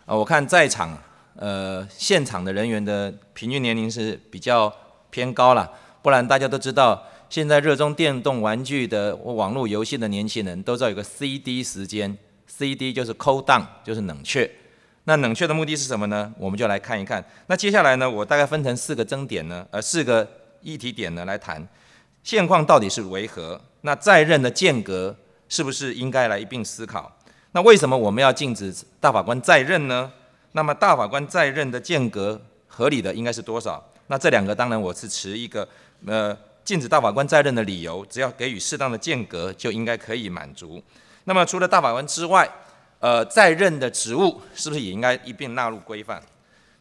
啊，我看在场呃现场的人员的平均年龄是比较偏高了，不然大家都知道，现在热衷电动玩具的、网络游戏的年轻人，都知道有个 CD 时间，CD 就是 cool down，就是冷却。那冷却的目的是什么呢？我们就来看一看。那接下来呢，我大概分成四个争点呢，呃，四个。议题点呢来谈，现况到底是为何？那在任的间隔是不是应该来一并思考？那为什么我们要禁止大法官在任呢？那么大法官在任的间隔合理的应该是多少？那这两个当然我是持一个呃禁止大法官在任的理由，只要给予适当的间隔就应该可以满足。那么除了大法官之外，呃在任的职务是不是也应该一并纳入规范？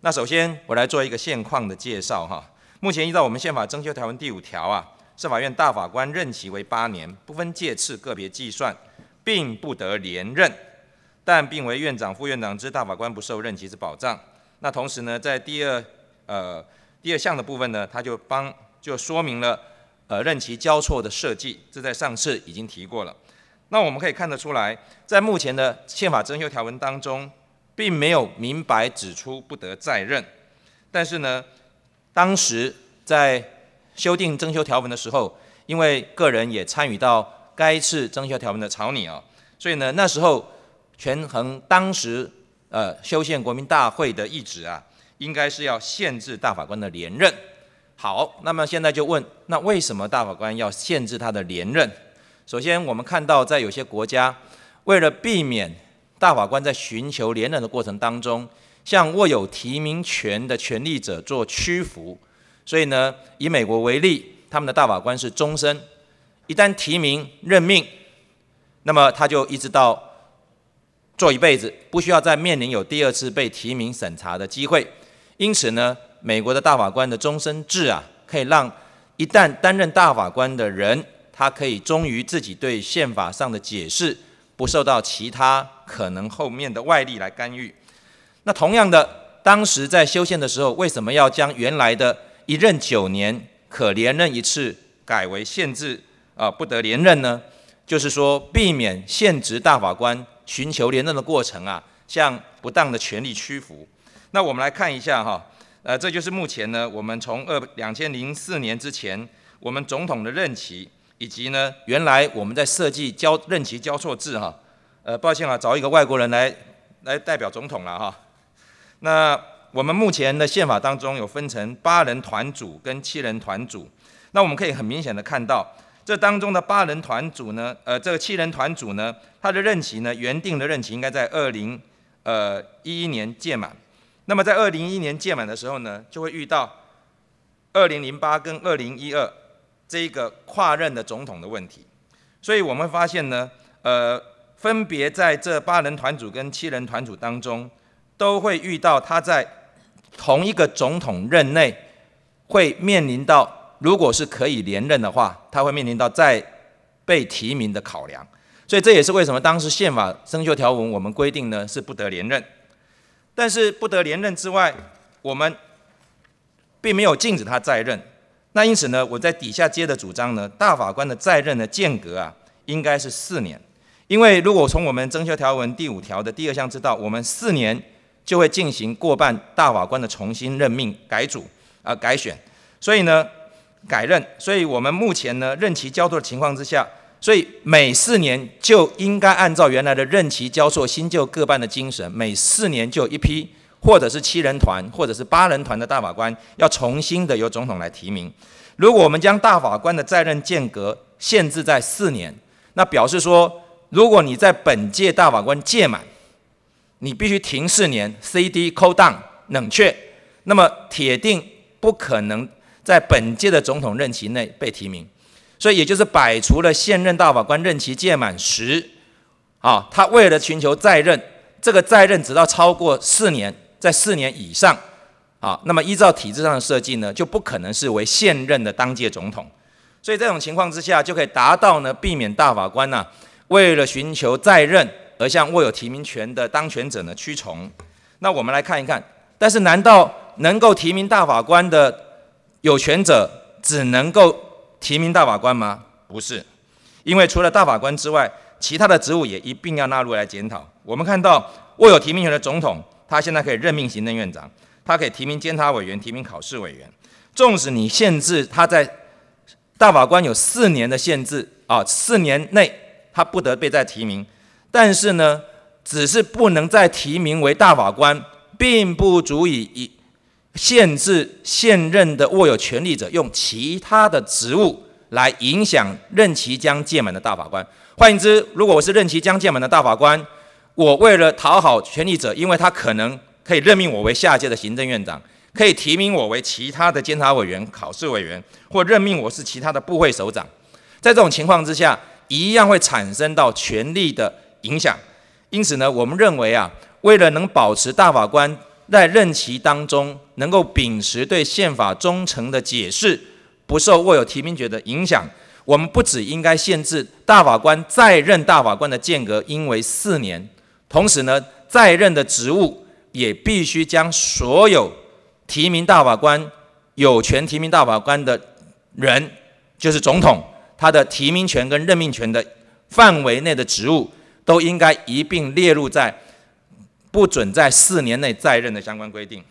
那首先我来做一个现况的介绍哈。目前依照我们宪法征修条文第五条啊，司法院大法官任期为八年，不分届次，个别计算，并不得连任。但并为院长、副院长之大法官不受任期之保障。那同时呢，在第二呃第二项的部分呢，他就帮就说明了呃任期交错的设计，这在上次已经提过了。那我们可以看得出来，在目前的宪法征修条文当中，并没有明白指出不得再任，但是呢。当时在修订征修条文的时候，因为个人也参与到该次征修条文的草拟啊，所以呢，那时候权衡当时呃修宪国民大会的意志啊，应该是要限制大法官的连任。好，那么现在就问，那为什么大法官要限制他的连任？首先，我们看到在有些国家，为了避免大法官在寻求连任的过程当中。向握有提名权的权利者做屈服，所以呢，以美国为例，他们的大法官是终身，一旦提名任命，那么他就一直到做一辈子，不需要再面临有第二次被提名审查的机会。因此呢，美国的大法官的终身制啊，可以让一旦担任大法官的人，他可以忠于自己对宪法上的解释，不受到其他可能后面的外力来干预。那同样的，当时在修宪的时候，为什么要将原来的一任九年可连任一次，改为限制啊不得连任呢？就是说，避免现职大法官寻求连任的过程啊，向不当的权力屈服。那我们来看一下哈，呃，这就是目前呢，我们从二两千零四年之前，我们总统的任期，以及呢，原来我们在设计交任期交错制哈，呃，抱歉啊，找一个外国人来来代表总统了哈。那我们目前的宪法当中有分成八人团组跟七人团组，那我们可以很明显的看到，这当中的八人团组呢，呃，这个七人团组呢，他的任期呢，原定的任期应该在二零呃一一年届满，那么在二零一一年届满的时候呢，就会遇到二零零八跟二零一二这一个跨任的总统的问题，所以我们发现呢，呃，分别在这八人团组跟七人团组当中。都会遇到他在同一个总统任内会面临到，如果是可以连任的话，他会面临到在被提名的考量。所以这也是为什么当时宪法增修条文我们规定呢是不得连任。但是不得连任之外，我们并没有禁止他再任。那因此呢，我在底下接的主张呢，大法官的在任的间隔啊，应该是四年。因为如果从我们增修条文第五条的第二项知道，我们四年。就会进行过半大法官的重新任命、改组、啊改选，所以呢改任，所以我们目前呢任期交错的情况之下，所以每四年就应该按照原来的任期交错新旧各半的精神，每四年就有一批或者是七人团或者是八人团的大法官要重新的由总统来提名。如果我们将大法官的在任间隔限制在四年，那表示说，如果你在本届大法官届满，你必须停四年，C D c o l down 冷却，那么铁定不可能在本届的总统任期内被提名，所以也就是摆除了现任大法官任期届满时，啊，他为了寻求再任，这个再任直到超过四年，在四年以上，啊，那么依照体制上的设计呢，就不可能是为现任的当届总统，所以这种情况之下就可以达到呢，避免大法官呢，为了寻求再任。而向握有提名权的当权者呢屈从？那我们来看一看。但是，难道能够提名大法官的有权者只能够提名大法官吗？不是，因为除了大法官之外，其他的职务也一并要纳入来检讨。我们看到握有提名权的总统，他现在可以任命行政院长，他可以提名监察委员、提名考试委员。纵使你限制他在大法官有四年的限制啊，四年内他不得被再提名。但是呢，只是不能再提名为大法官，并不足以以限制现任的握有权力者用其他的职务来影响任其将届满的大法官。换言之，如果我是任其将届满的大法官，我为了讨好权力者，因为他可能可以任命我为下届的行政院长，可以提名我为其他的监察委员、考试委员，或任命我是其他的部会首长。在这种情况之下，一样会产生到权力的。影响，因此呢，我们认为啊，为了能保持大法官在任期当中能够秉持对宪法忠诚的解释，不受握有提名权的影响，我们不只应该限制大法官在任大法官的间隔应为四年，同时呢，在任的职务也必须将所有提名大法官、有权提名大法官的人，就是总统他的提名权跟任命权的范围内的职务。都应该一并列入在不准在四年内再任的相关规定。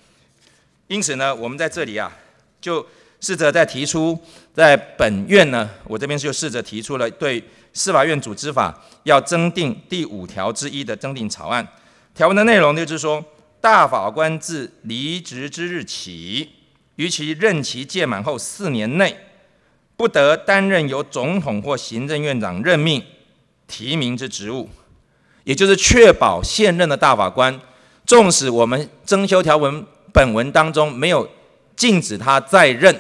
因此呢，我们在这里啊，就试着在提出，在本院呢，我这边就试着提出了对《司法院组织法》要增订第五条之一的增订草案。条文的内容就是说，大法官自离职之日起，与其任期届满后四年内，不得担任由总统或行政院长任命提名之职务。也就是确保现任的大法官，纵使我们征修条文本文当中没有禁止他在任，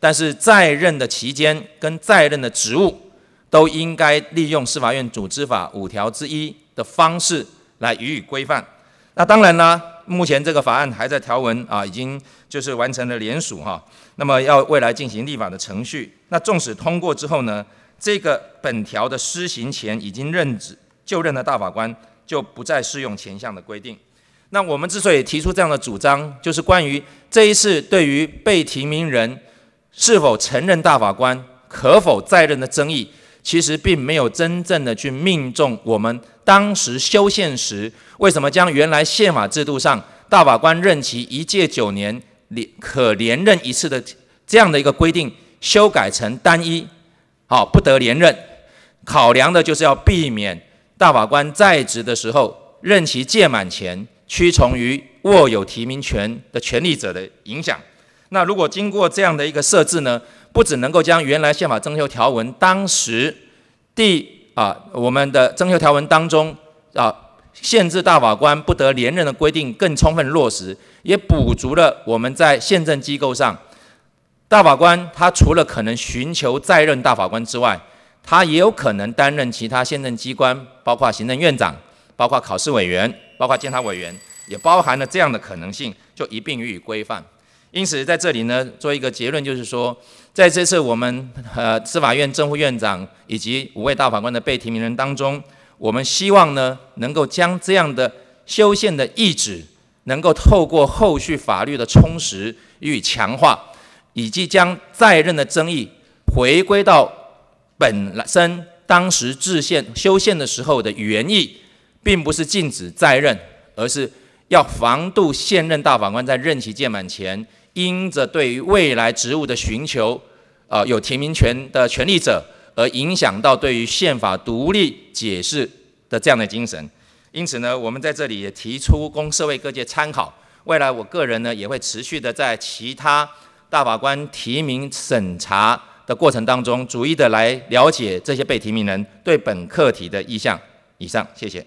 但是在任的期间跟在任的职务，都应该利用司法院组织法五条之一的方式来予以规范。那当然呢，目前这个法案还在条文啊，已经就是完成了联署哈，那么要未来进行立法的程序。那纵使通过之后呢，这个本条的施行前已经任职。就任的大法官就不再适用前项的规定。那我们之所以提出这样的主张，就是关于这一次对于被提名人是否承认大法官、可否再任的争议，其实并没有真正的去命中我们当时修宪时为什么将原来宪法制度上大法官任期一届九年、连可连任一次的这样的一个规定修改成单一，好不得连任。考量的就是要避免。大法官在职的时候，任期届满前，屈从于握有提名权的权利者的影响。那如果经过这样的一个设置呢，不只能够将原来宪法征求条文当时第啊我们的征求条文当中啊限制大法官不得连任的规定更充分落实，也补足了我们在宪政机构上大法官他除了可能寻求再任大法官之外。他也有可能担任其他现政机关，包括行政院长，包括考试委员，包括监察委员，也包含了这样的可能性，就一并予以规范。因此，在这里呢，做一个结论，就是说，在这次我们呃，司法院正副院长以及五位大法官的被提名人当中，我们希望呢，能够将这样的修宪的意志，能够透过后续法律的充实予以强化，以及将在任的争议回归到。本身当时制宪修宪的时候的原意，并不是禁止在任，而是要防杜现任大法官在任期届满前，因着对于未来职务的寻求，呃，有提名权的权利者，而影响到对于宪法独立解释的这样的精神。因此呢，我们在这里也提出供社会各界参考。未来我个人呢，也会持续的在其他大法官提名审查。的过程当中，逐一的来了解这些被提名人对本课题的意向。以上，谢谢。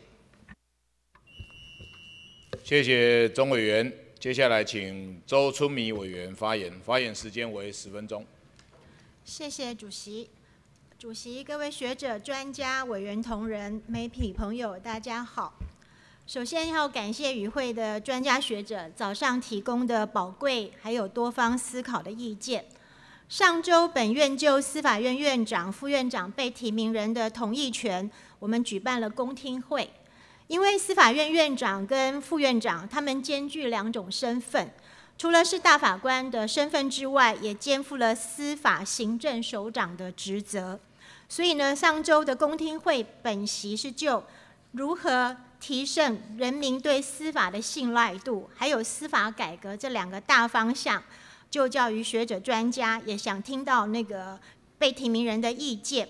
谢谢钟委员。接下来请周春明委员发言，发言时间为十分钟。谢谢主席。主席、各位学者、专家、委员同仁、媒体朋友，大家好。首先要感谢与会的专家学者早上提供的宝贵，还有多方思考的意见。上周，本院就司法院院长、副院长被提名人的同意权，我们举办了公听会。因为司法院院长跟副院长，他们兼具两种身份，除了是大法官的身份之外，也肩负了司法行政首长的职责。所以呢，上周的公听会，本席是就如何提升人民对司法的信赖度，还有司法改革这两个大方向。就教育学者专家也想听到那个被提名人的意见。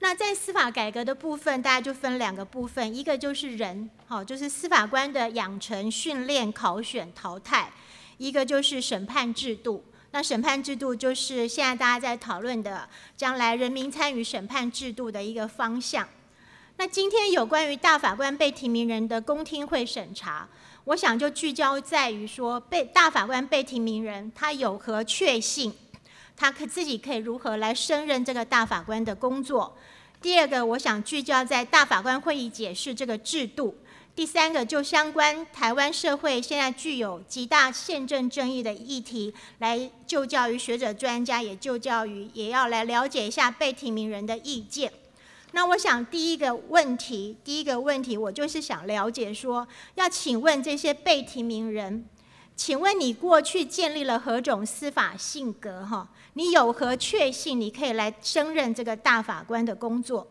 那在司法改革的部分，大家就分两个部分，一个就是人，好，就是司法官的养成、训练、考选、淘汰；一个就是审判制度。那审判制度就是现在大家在讨论的，将来人民参与审判制度的一个方向。那今天有关于大法官被提名人的公听会审查。我想就聚焦在于说，被大法官被提名人他有何确信，他可自己可以如何来胜任这个大法官的工作。第二个，我想聚焦在大法官会议解释这个制度。第三个，就相关台湾社会现在具有极大宪政争议的议题，来就教于学者专家也就教于也要来了解一下被提名人的意见。那我想第一个问题，第一个问题，我就是想了解说，要请问这些被提名人，请问你过去建立了何种司法性格？哈，你有何确信你可以来升任这个大法官的工作？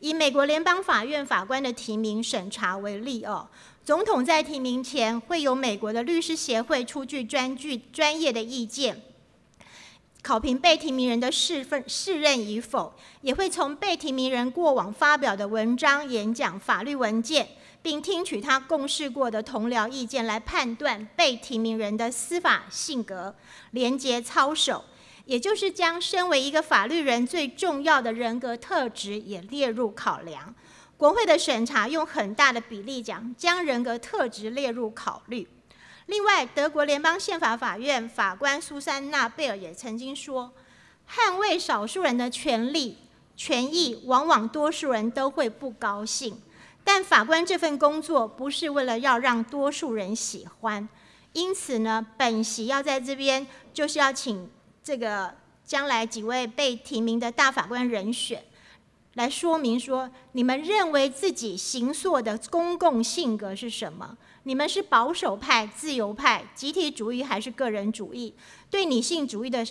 以美国联邦法院法官的提名审查为例，哦，总统在提名前会有美国的律师协会出具专具专业的意见。考评被提名人的适份适任与否，也会从被提名人过往发表的文章、演讲、法律文件，并听取他共事过的同僚意见来判断被提名人的司法性格、廉洁操守，也就是将身为一个法律人最重要的人格特质也列入考量。国会的审查用很大的比例讲，将人格特质列入考虑。另外，德国联邦宪法法院法官苏珊娜·贝尔也曾经说：“捍卫少数人的权利、权益，往往多数人都会不高兴。但法官这份工作不是为了要让多数人喜欢。因此呢，本席要在这边，就是要请这个将来几位被提名的大法官人选，来说明说，你们认为自己行所的公共性格是什么。”你们是保守派、自由派、集体主义还是个人主义？对女性主义的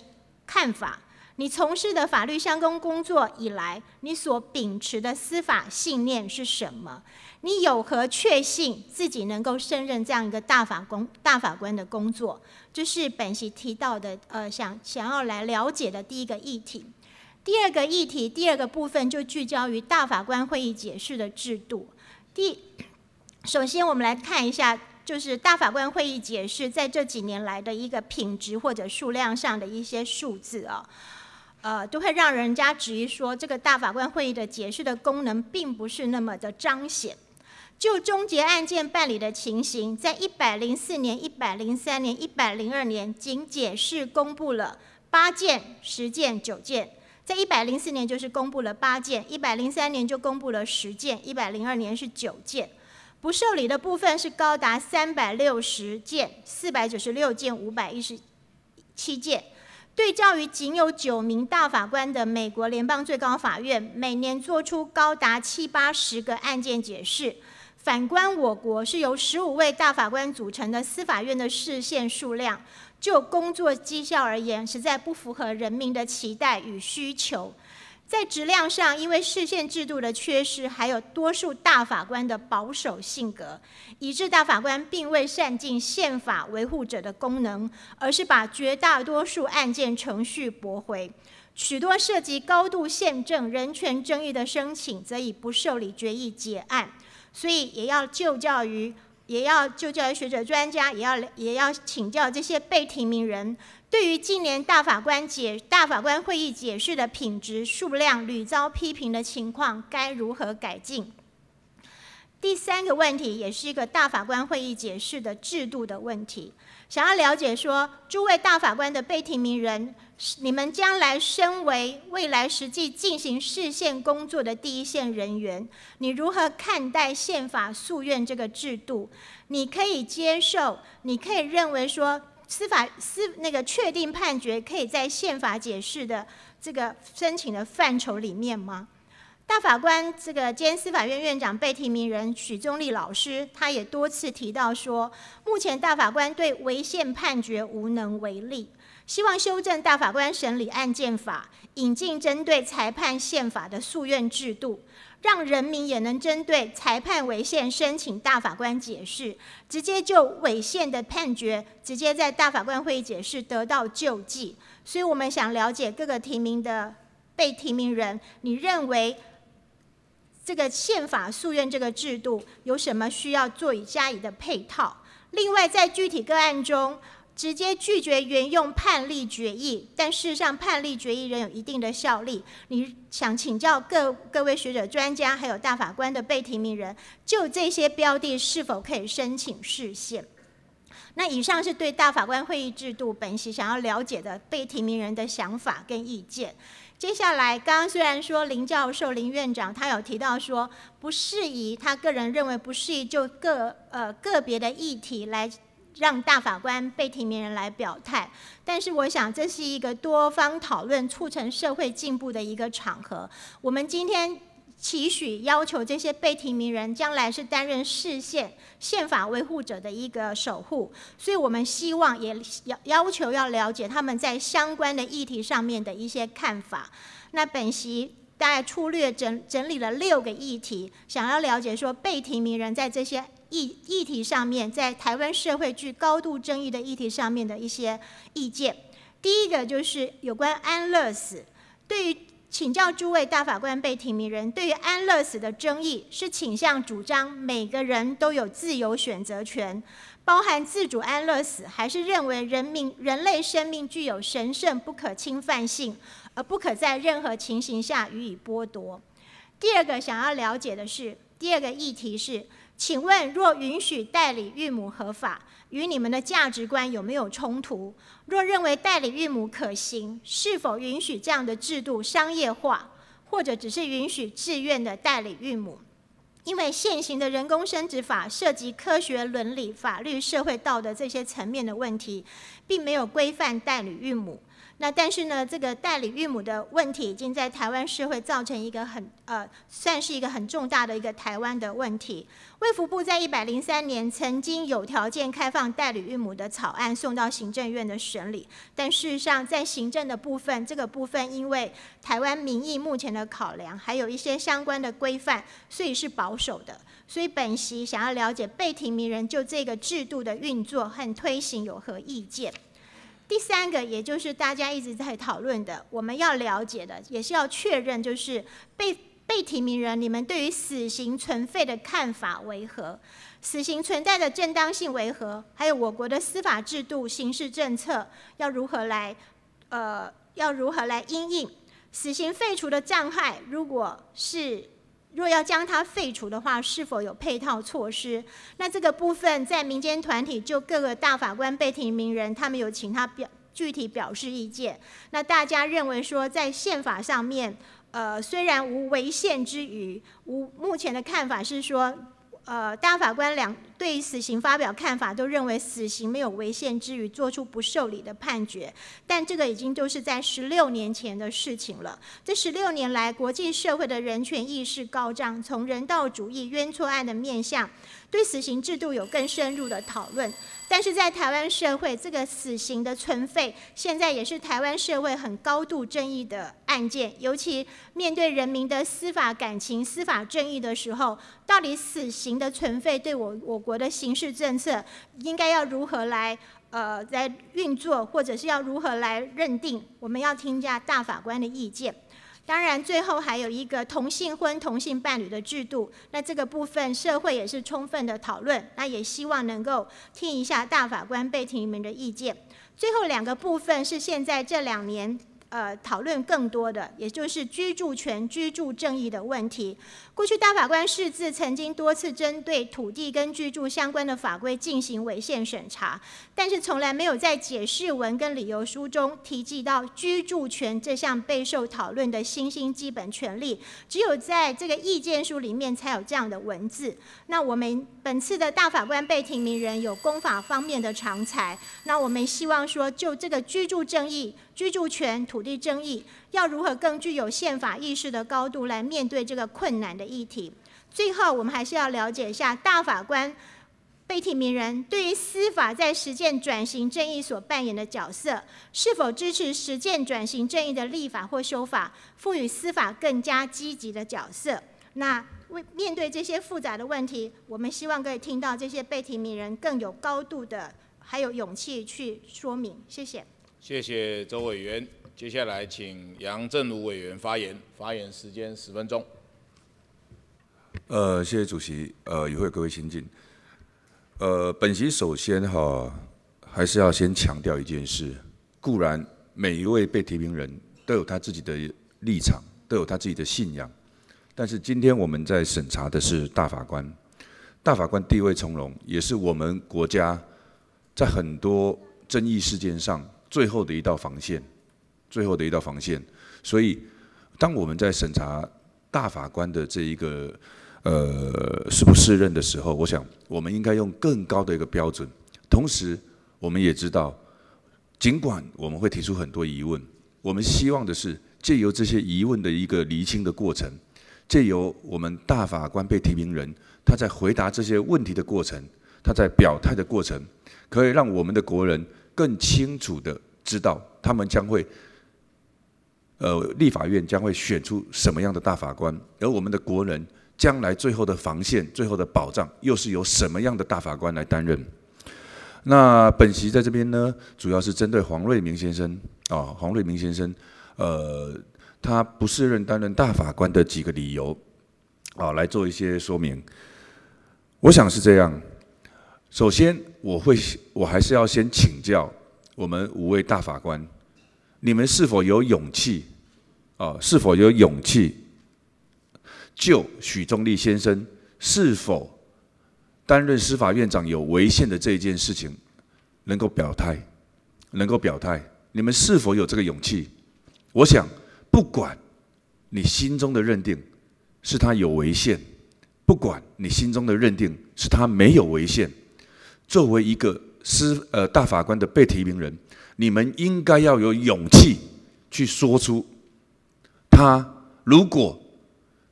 看法？你从事的法律相关工作以来，你所秉持的司法信念是什么？你有何确信自己能够胜任这样一个大法官大法官的工作？这是本席提到的，呃，想想要来了解的第一个议题。第二个议题，第二个部分就聚焦于大法官会议解释的制度。第首先，我们来看一下，就是大法官会议解释在这几年来的一个品质或者数量上的一些数字啊，呃，都会让人家质疑说，这个大法官会议的解释的功能并不是那么的彰显。就终结案件办理的情形，在一百零四年、一百零三年、一百零二年，仅解释公布了八件、十件、九件。在一百零四年就是公布了八件，一百零三年就公布了十件，一百零二年是九件。不受理的部分是高达三百六十件、四百九十六件、五百一十七件，对照于仅有九名大法官的美国联邦最高法院，每年做出高达七八十个案件解释。反观我国是由十五位大法官组成的司法院的视线数量，就工作绩效而言，实在不符合人民的期待与需求。在质量上，因为视线制度的缺失，还有多数大法官的保守性格，以致大法官并未善尽宪法维护者的功能，而是把绝大多数案件程序驳回。许多涉及高度宪政人权争议的申请，则以不受理决议结案。所以，也要就教于，也要就教于学者专家，也要也要请教这些被提名人。对于近年大法官解大法官会议解释的品质、数量屡遭批评的情况，该如何改进？第三个问题也是一个大法官会议解释的制度的问题。想要了解说，诸位大法官的被提名人，你们将来身为未来实际进行市县工作的第一线人员，你如何看待宪法诉愿这个制度？你可以接受，你可以认为说。司法司那个确定判决可以在宪法解释的这个申请的范畴里面吗？大法官这个兼司法院院长被提名人许宗力老师，他也多次提到说，目前大法官对违宪判决无能为力，希望修正大法官审理案件法，引进针对裁判宪法的诉愿制度。让人民也能针对裁判违宪申请大法官解释，直接就违宪的判决，直接在大法官会议解释得到救济。所以，我们想了解各个提名的被提名人，你认为这个宪法诉愿这个制度有什么需要做以加以的配套？另外，在具体个案中。直接拒绝援用判例决议，但事实上判例决议仍有一定的效力。你想请教各各位学者、专家，还有大法官的被提名人，就这些标的是否可以申请释宪？那以上是对大法官会议制度本息想要了解的被提名人的想法跟意见。接下来，刚刚虽然说林教授、林院长他有提到说不适宜，他个人认为不适宜就个呃个别的议题来。让大法官被提名人来表态，但是我想这是一个多方讨论、促成社会进步的一个场合。我们今天期许要求这些被提名人将来是担任市县宪法维护者的一个守护，所以我们希望也要要求要了解他们在相关的议题上面的一些看法。那本席大概粗略整整理了六个议题，想要了解说被提名人在这些。议议题上面，在台湾社会具高度争议的议题上面的一些意见。第一个就是有关安乐死。对于，请教诸位大法官被提名人，对于安乐死的争议，是倾向主张每个人都有自由选择权，包含自主安乐死，还是认为人民人类生命具有神圣不可侵犯性，而不可在任何情形下予以剥夺？第二个想要了解的是，第二个议题是。请问，若允许代理育母合法，与你们的价值观有没有冲突？若认为代理育母可行，是否允许这样的制度商业化，或者只是允许自愿的代理育母？因为现行的人工生殖法涉及科学、伦理、法律、社会道德这些层面的问题，并没有规范代理育母。那但是呢，这个代理育母的问题，已经在台湾社会造成一个很呃，算是一个很重大的一个台湾的问题。卫福部在一百零三年曾经有条件开放代理育母的草案送到行政院的审理，但事实上在行政的部分这个部分，因为台湾民意目前的考量，还有一些相关的规范，所以是保守的。所以本席想要了解被提名人就这个制度的运作和推行有何意见？第三个，也就是大家一直在讨论的，我们要了解的，也是要确认，就是被被提名人，你们对于死刑存废的看法为何？死刑存在的正当性为何？还有我国的司法制度、刑事政策要如何来，呃，要如何来应应死刑废除的障碍？如果是若要将它废除的话，是否有配套措施？那这个部分在民间团体就各个大法官被提名人，他们有请他表具体表示意见。那大家认为说，在宪法上面，呃，虽然无违宪之余，无目前的看法是说。呃，大法官两对死刑发表看法，都认为死刑没有违宪之余，做出不受理的判决。但这个已经就是在十六年前的事情了。这十六年来，国际社会的人权意识高涨，从人道主义冤错案的面向。对死刑制度有更深入的讨论，但是在台湾社会，这个死刑的存废，现在也是台湾社会很高度争议的案件。尤其面对人民的司法感情、司法正义的时候，到底死刑的存废对我我国的刑事政策，应该要如何来呃来运作，或者是要如何来认定？我们要听一下大法官的意见。当然，最后还有一个同性婚、同性伴侣的制度，那这个部分社会也是充分的讨论，那也希望能够听一下大法官、被提名的意见。最后两个部分是现在这两年呃讨论更多的，也就是居住权、居住正义的问题。过去大法官释字曾经多次针对土地跟居住相关的法规进行违宪审查，但是从来没有在解释文跟理由书中提及到居住权这项备受讨论的新兴基本权利，只有在这个意见书里面才有这样的文字。那我们本次的大法官被庭名人有公法方面的长才，那我们希望说，就这个居住争议、居住权、土地争议。要如何更具有宪法意识的高度来面对这个困难的议题？最后，我们还是要了解一下大法官被提名人对于司法在实践转型正义所扮演的角色，是否支持实践转型正义的立法或修法，赋予司法更加积极的角色？那为面对这些复杂的问题，我们希望可以听到这些被提名人更有高度的，还有勇气去说明。谢谢。谢谢周委员。接下来请杨振武委员发言，发言时间十分钟。呃，谢谢主席，呃，与会各位先进。呃，本席首先哈还是要先强调一件事：固然每一位被提名人都有他自己的立场，都有他自己的信仰，但是今天我们在审查的是大法官，大法官地位从容，也是我们国家在很多争议事件上最后的一道防线。最后的一道防线，所以当我们在审查大法官的这一个呃是不是任的时候，我想我们应该用更高的一个标准。同时，我们也知道，尽管我们会提出很多疑问，我们希望的是借由这些疑问的一个厘清的过程，借由我们大法官被提名人他在回答这些问题的过程，他在表态的过程，可以让我们的国人更清楚的知道他们将会。呃，立法院将会选出什么样的大法官？而我们的国人将来最后的防线、最后的保障，又是由什么样的大法官来担任？那本席在这边呢，主要是针对黄瑞明先生啊，黄瑞明先生，呃，他不适任担任大法官的几个理由啊，来做一些说明。我想是这样，首先我会我还是要先请教我们五位大法官。你们是否有勇气？哦，是否有勇气救许宗立先生？是否担任司法院长有违宪的这一件事情，能够表态？能够表态？你们是否有这个勇气？我想，不管你心中的认定是他有违宪，不管你心中的认定是他没有违宪，作为一个司呃大法官的被提名人。你们应该要有勇气去说出，他如果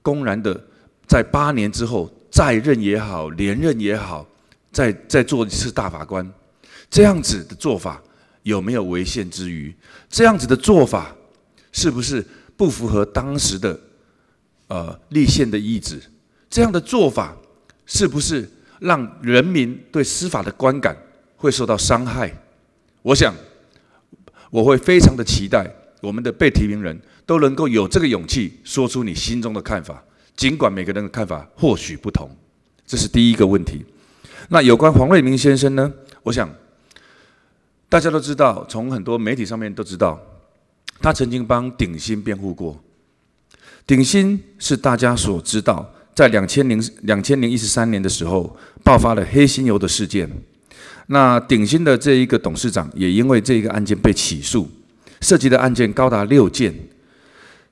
公然的在八年之后再任也好，连任也好，再再做一次大法官，这样子的做法有没有违宪之余？这样子的做法是不是不符合当时的呃立宪的意志？这样的做法是不是让人民对司法的观感会受到伤害？我想。我会非常的期待我们的被提名人都能够有这个勇气说出你心中的看法，尽管每个人的看法或许不同，这是第一个问题。那有关黄瑞明先生呢？我想大家都知道，从很多媒体上面都知道，他曾经帮鼎鑫辩护过。鼎鑫是大家所知道，在两千零两千零一十三年的时候爆发了黑心油的事件。那鼎鑫的这一个董事长也因为这一个案件被起诉，涉及的案件高达六件，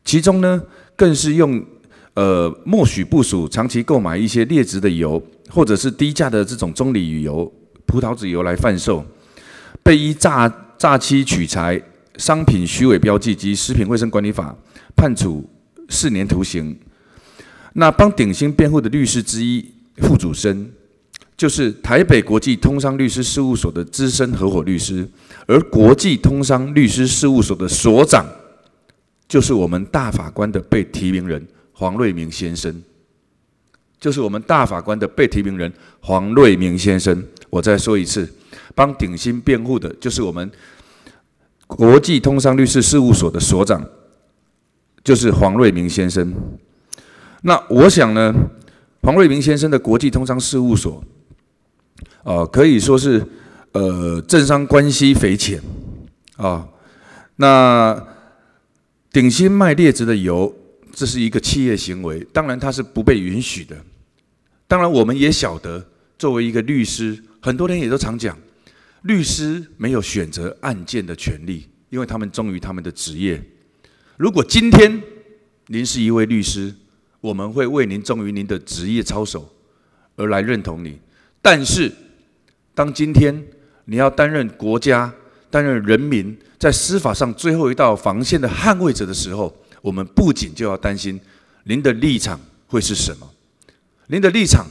其中呢更是用呃默许部署长期购买一些劣质的油或者是低价的这种棕榈油、葡萄籽油来贩售，被依诈诈欺取材、商品虚伪标记及食品卫生管理法判处四年徒刑。那帮鼎鑫辩护的律师之一傅祖生。就是台北国际通商律师事务所的资深合伙律师，而国际通商律师事务所的所长，就是我们大法官的被提名人黄瑞明先生。就是我们大法官的被提名人黄瑞明先生。我再说一次，帮鼎新辩护的就是我们国际通商律师事务所的所长，就是黄瑞明先生。那我想呢，黄瑞明先生的国际通商事务所。呃，可以说是，呃，政商关系匪浅，啊，那鼎新卖劣质的油，这是一个企业行为，当然它是不被允许的。当然，我们也晓得，作为一个律师，很多人也都常讲，律师没有选择案件的权利，因为他们忠于他们的职业。如果今天您是一位律师，我们会为您忠于您的职业操守而来认同你，但是。当今天你要担任国家、担任人民在司法上最后一道防线的捍卫者的时候，我们不仅就要担心您的立场会是什么？您的立场，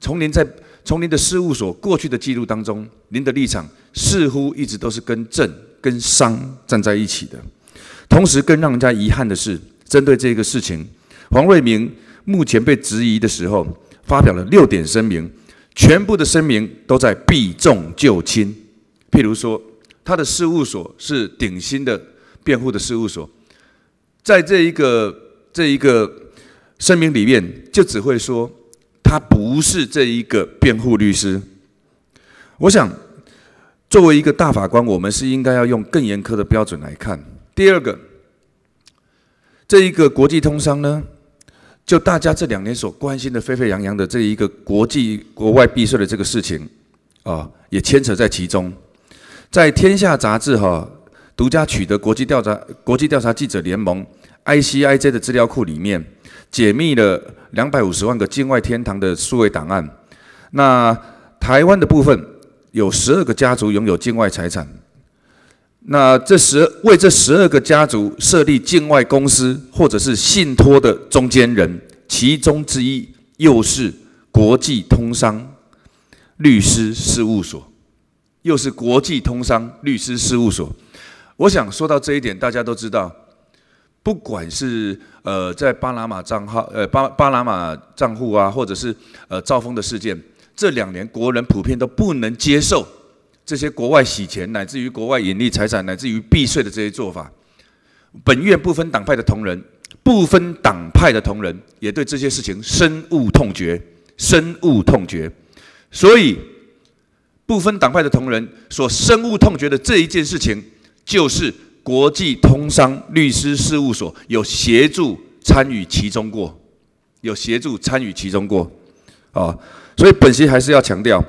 从您在从您的事务所过去的记录当中，您的立场似乎一直都是跟政、跟商站在一起的。同时，更让人家遗憾的是，针对这个事情，黄瑞明目前被质疑的时候，发表了六点声明。全部的声明都在避重就轻，譬如说，他的事务所是鼎新的辩护的事务所，在这一个这一个声明里面，就只会说他不是这一个辩护律师。我想，作为一个大法官，我们是应该要用更严苛的标准来看。第二个，这一个国际通商呢？就大家这两年所关心的沸沸扬扬的这一个国际国外避税的这个事情，啊，也牵扯在其中。在《天下》杂志哈独家取得国际调查国际调查记者联盟 （ICIJ） 的资料库里面，解密了两百五十万个境外天堂的数位档案。那台湾的部分，有十二个家族拥有境外财产。那这十为这十二个家族设立境外公司或者是信托的中间人，其中之一又是国际通商律师事务所，又是国际通商律师事务所。我想说到这一点，大家都知道，不管是呃在巴拿马账号呃巴巴拿马账户啊，或者是呃兆丰的事件，这两年国人普遍都不能接受。这些国外洗钱，乃至于国外隐匿财产，乃至于避税的这些做法，本院不分党派的同仁，不分党派的同仁也对这些事情深恶痛绝，深恶痛绝。所以，不分党派的同仁所深恶痛绝的这一件事情，就是国际通商律师事务所有协助参与其中过，有协助参与其中过，啊，所以本席还是要强调。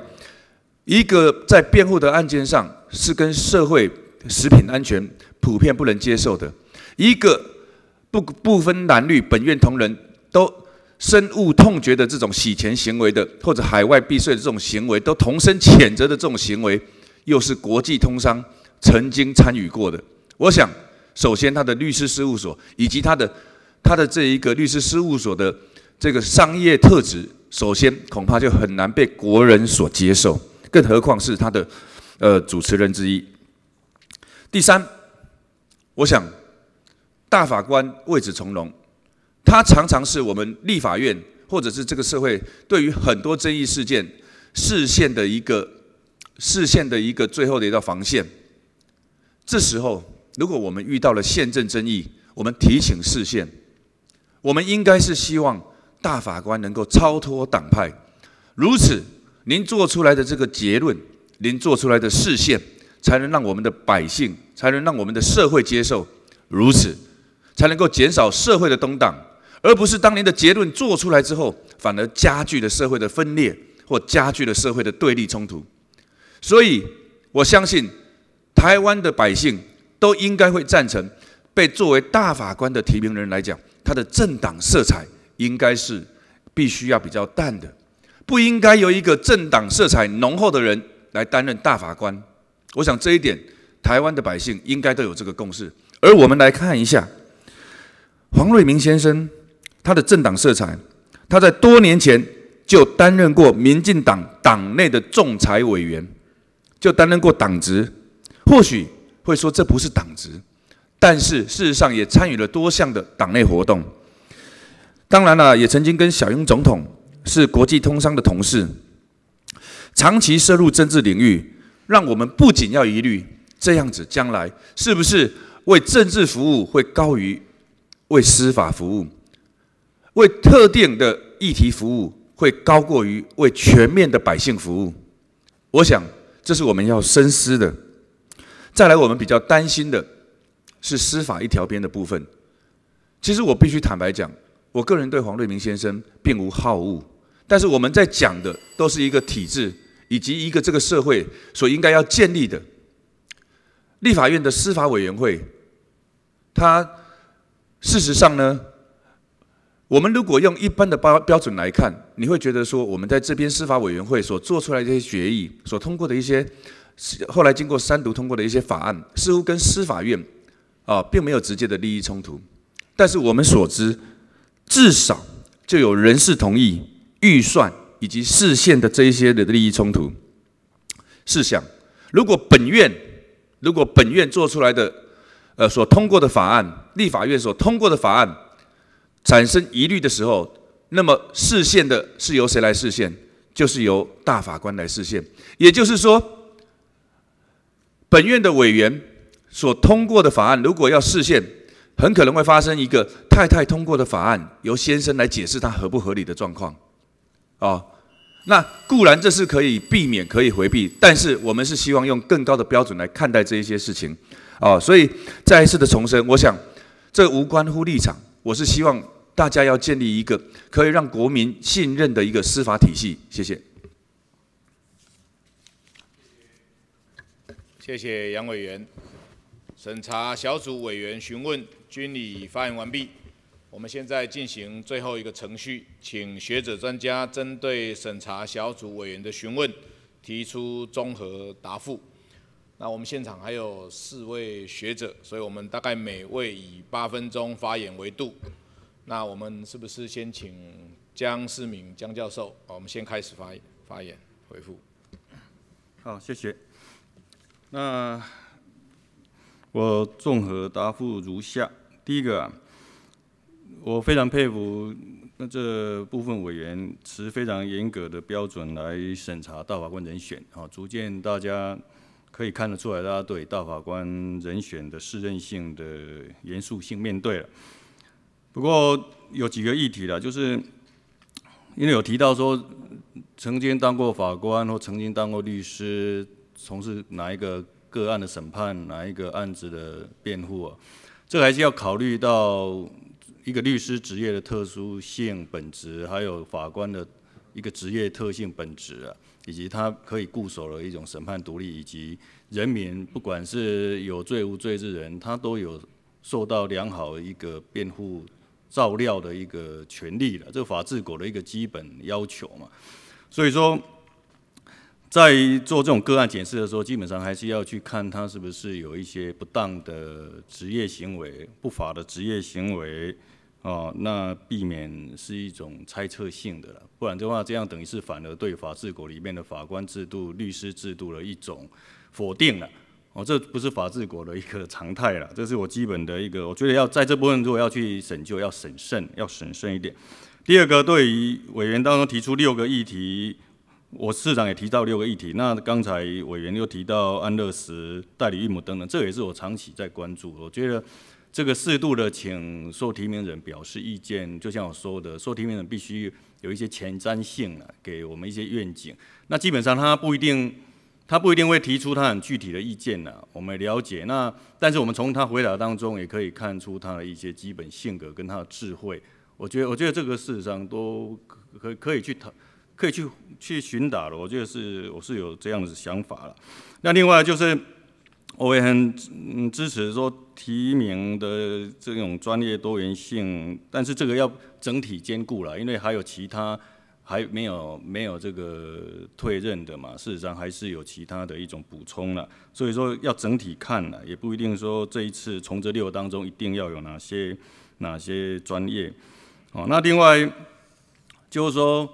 一个在辩护的案件上是跟社会食品安全普遍不能接受的，一个不不分男女，本院同仁都深恶痛绝的这种洗钱行为的，或者海外避税的这种行为，都同声谴责的这种行为，又是国际通商曾经参与过的。我想，首先他的律师事务所以及他的他的这一个律师事务所的这个商业特质，首先恐怕就很难被国人所接受。更何况是他的，呃，主持人之一。第三，我想大法官位置从容，他常常是我们立法院或者是这个社会对于很多争议事件视线的一个视线的一个最后的一道防线。这时候，如果我们遇到了宪政争议，我们提醒视线，我们应该是希望大法官能够超脱党派，如此。您做出来的这个结论，您做出来的视线，才能让我们的百姓，才能让我们的社会接受，如此，才能够减少社会的动荡，而不是当您的结论做出来之后，反而加剧了社会的分裂，或加剧了社会的对立冲突。所以，我相信台湾的百姓都应该会赞成，被作为大法官的提名人来讲，他的政党色彩应该是必须要比较淡的。不应该由一个政党色彩浓厚的人来担任大法官，我想这一点台湾的百姓应该都有这个共识。而我们来看一下黄瑞明先生，他的政党色彩，他在多年前就担任过民进党党内的仲裁委员，就担任过党职。或许会说这不是党职，但是事实上也参与了多项的党内活动。当然了，也曾经跟小英总统。是国际通商的同事，长期涉入政治领域，让我们不仅要疑虑这样子将来是不是为政治服务会高于为司法服务，为特定的议题服务会高过于为全面的百姓服务。我想这是我们要深思的。再来，我们比较担心的是司法一条边的部分。其实我必须坦白讲。我个人对黄瑞明先生并无好恶，但是我们在讲的都是一个体制，以及一个这个社会所应该要建立的。立法院的司法委员会，它事实上呢，我们如果用一般的标标准来看，你会觉得说，我们在这边司法委员会所做出来这些决议，所通过的一些，后来经过三读通过的一些法案，似乎跟司法院啊，并没有直接的利益冲突。但是我们所知，至少就有人事同意、预算以及市县的这一些的利益冲突。试想，如果本院如果本院做出来的呃所通过的法案，立法院所通过的法案产生疑虑的时候，那么市县的是由谁来市县？就是由大法官来市县。也就是说，本院的委员所通过的法案，如果要市县。很可能会发生一个太太通过的法案，由先生来解释它合不合理的状况，啊，那固然这是可以避免、可以回避，但是我们是希望用更高的标准来看待这一些事情，啊，所以再一次的重申，我想这无关乎立场，我是希望大家要建立一个可以让国民信任的一个司法体系。谢谢。谢谢杨委员，审查小组委员询问。军理发言完毕，我们现在进行最后一个程序，请学者专家针对审查小组委员的询问提出综合答复。那我们现场还有四位学者，所以我们大概每位以八分钟发言为度。那我们是不是先请江思敏江教授？我们先开始发发言回复。好，谢谢。那我综合答复如下。第一个啊，我非常佩服那这部分委员持非常严格的标准来审查大法官人选啊，逐渐大家可以看得出来，大家对大法官人选的适任性的严肃性面对了。不过有几个议题了，就是因为有提到说曾经当过法官或曾经当过律师，从事哪一个个案的审判，哪一个案子的辩护啊。这还是要考虑到一个律师职业的特殊性本质，还有法官的一个职业特性本质啊，以及他可以固守的一种审判独立，以及人民不管是有罪无罪之人，他都有受到良好一个辩护照料的一个权利的，这法治国的一个基本要求嘛。所以说。在做这种个案检视的时候，基本上还是要去看他是不是有一些不当的职业行为、不法的职业行为，哦，那避免是一种猜测性的了。不然的话，这样等于是反而对法治国里面的法官制度、律师制度的一种否定了。哦，这不是法治国的一个常态了。这是我基本的一个，我觉得要在这部分如果要去审究，要审慎，要审慎一点。第二个，对于委员当中提出六个议题。我市长也提到六个议题，那刚才委员又提到安乐死、代理孕母等等，这也是我长期在关注。我觉得这个适度的请受提名人表示意见，就像我说的，受提名人必须有一些前瞻性啊，给我们一些愿景。那基本上他不一定，他不一定会提出他很具体的意见呢。我们了解，那但是我们从他回答当中也可以看出他的一些基本性格跟他的智慧。我觉得，我觉得这个事实上都可可以去讨。可以去去寻打的，我觉得是我是有这样的想法了。那另外就是，我也很支持说提名的这种专业多元性，但是这个要整体兼顾了，因为还有其他还没有没有这个退任的嘛，事实上还是有其他的一种补充了。所以说要整体看了，也不一定说这一次从这六当中一定要有哪些哪些专业。哦，那另外就是说。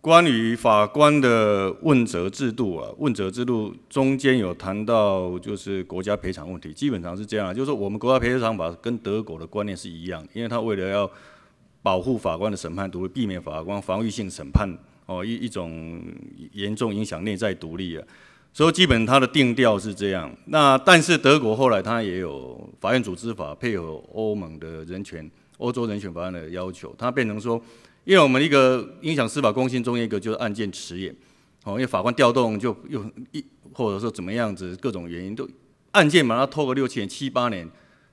关于法官的问责制度啊，问责制度中间有谈到就是国家赔偿问题，基本上是这样，就是说我们国家赔偿法跟德国的观念是一样，因为他为了要保护法官的审判独立，避免法官防御性审判哦一一种严重影响内在独立啊，所以基本它的定调是这样。那但是德国后来他也有法院组织法配合欧盟的人权欧洲人权法案的要求，它变成说。因为我们一个影响司法公信中一个就是案件迟延，好，因为法官调动就又一，或者说怎么样子各种原因都案件嘛，它拖个六七年、七八年，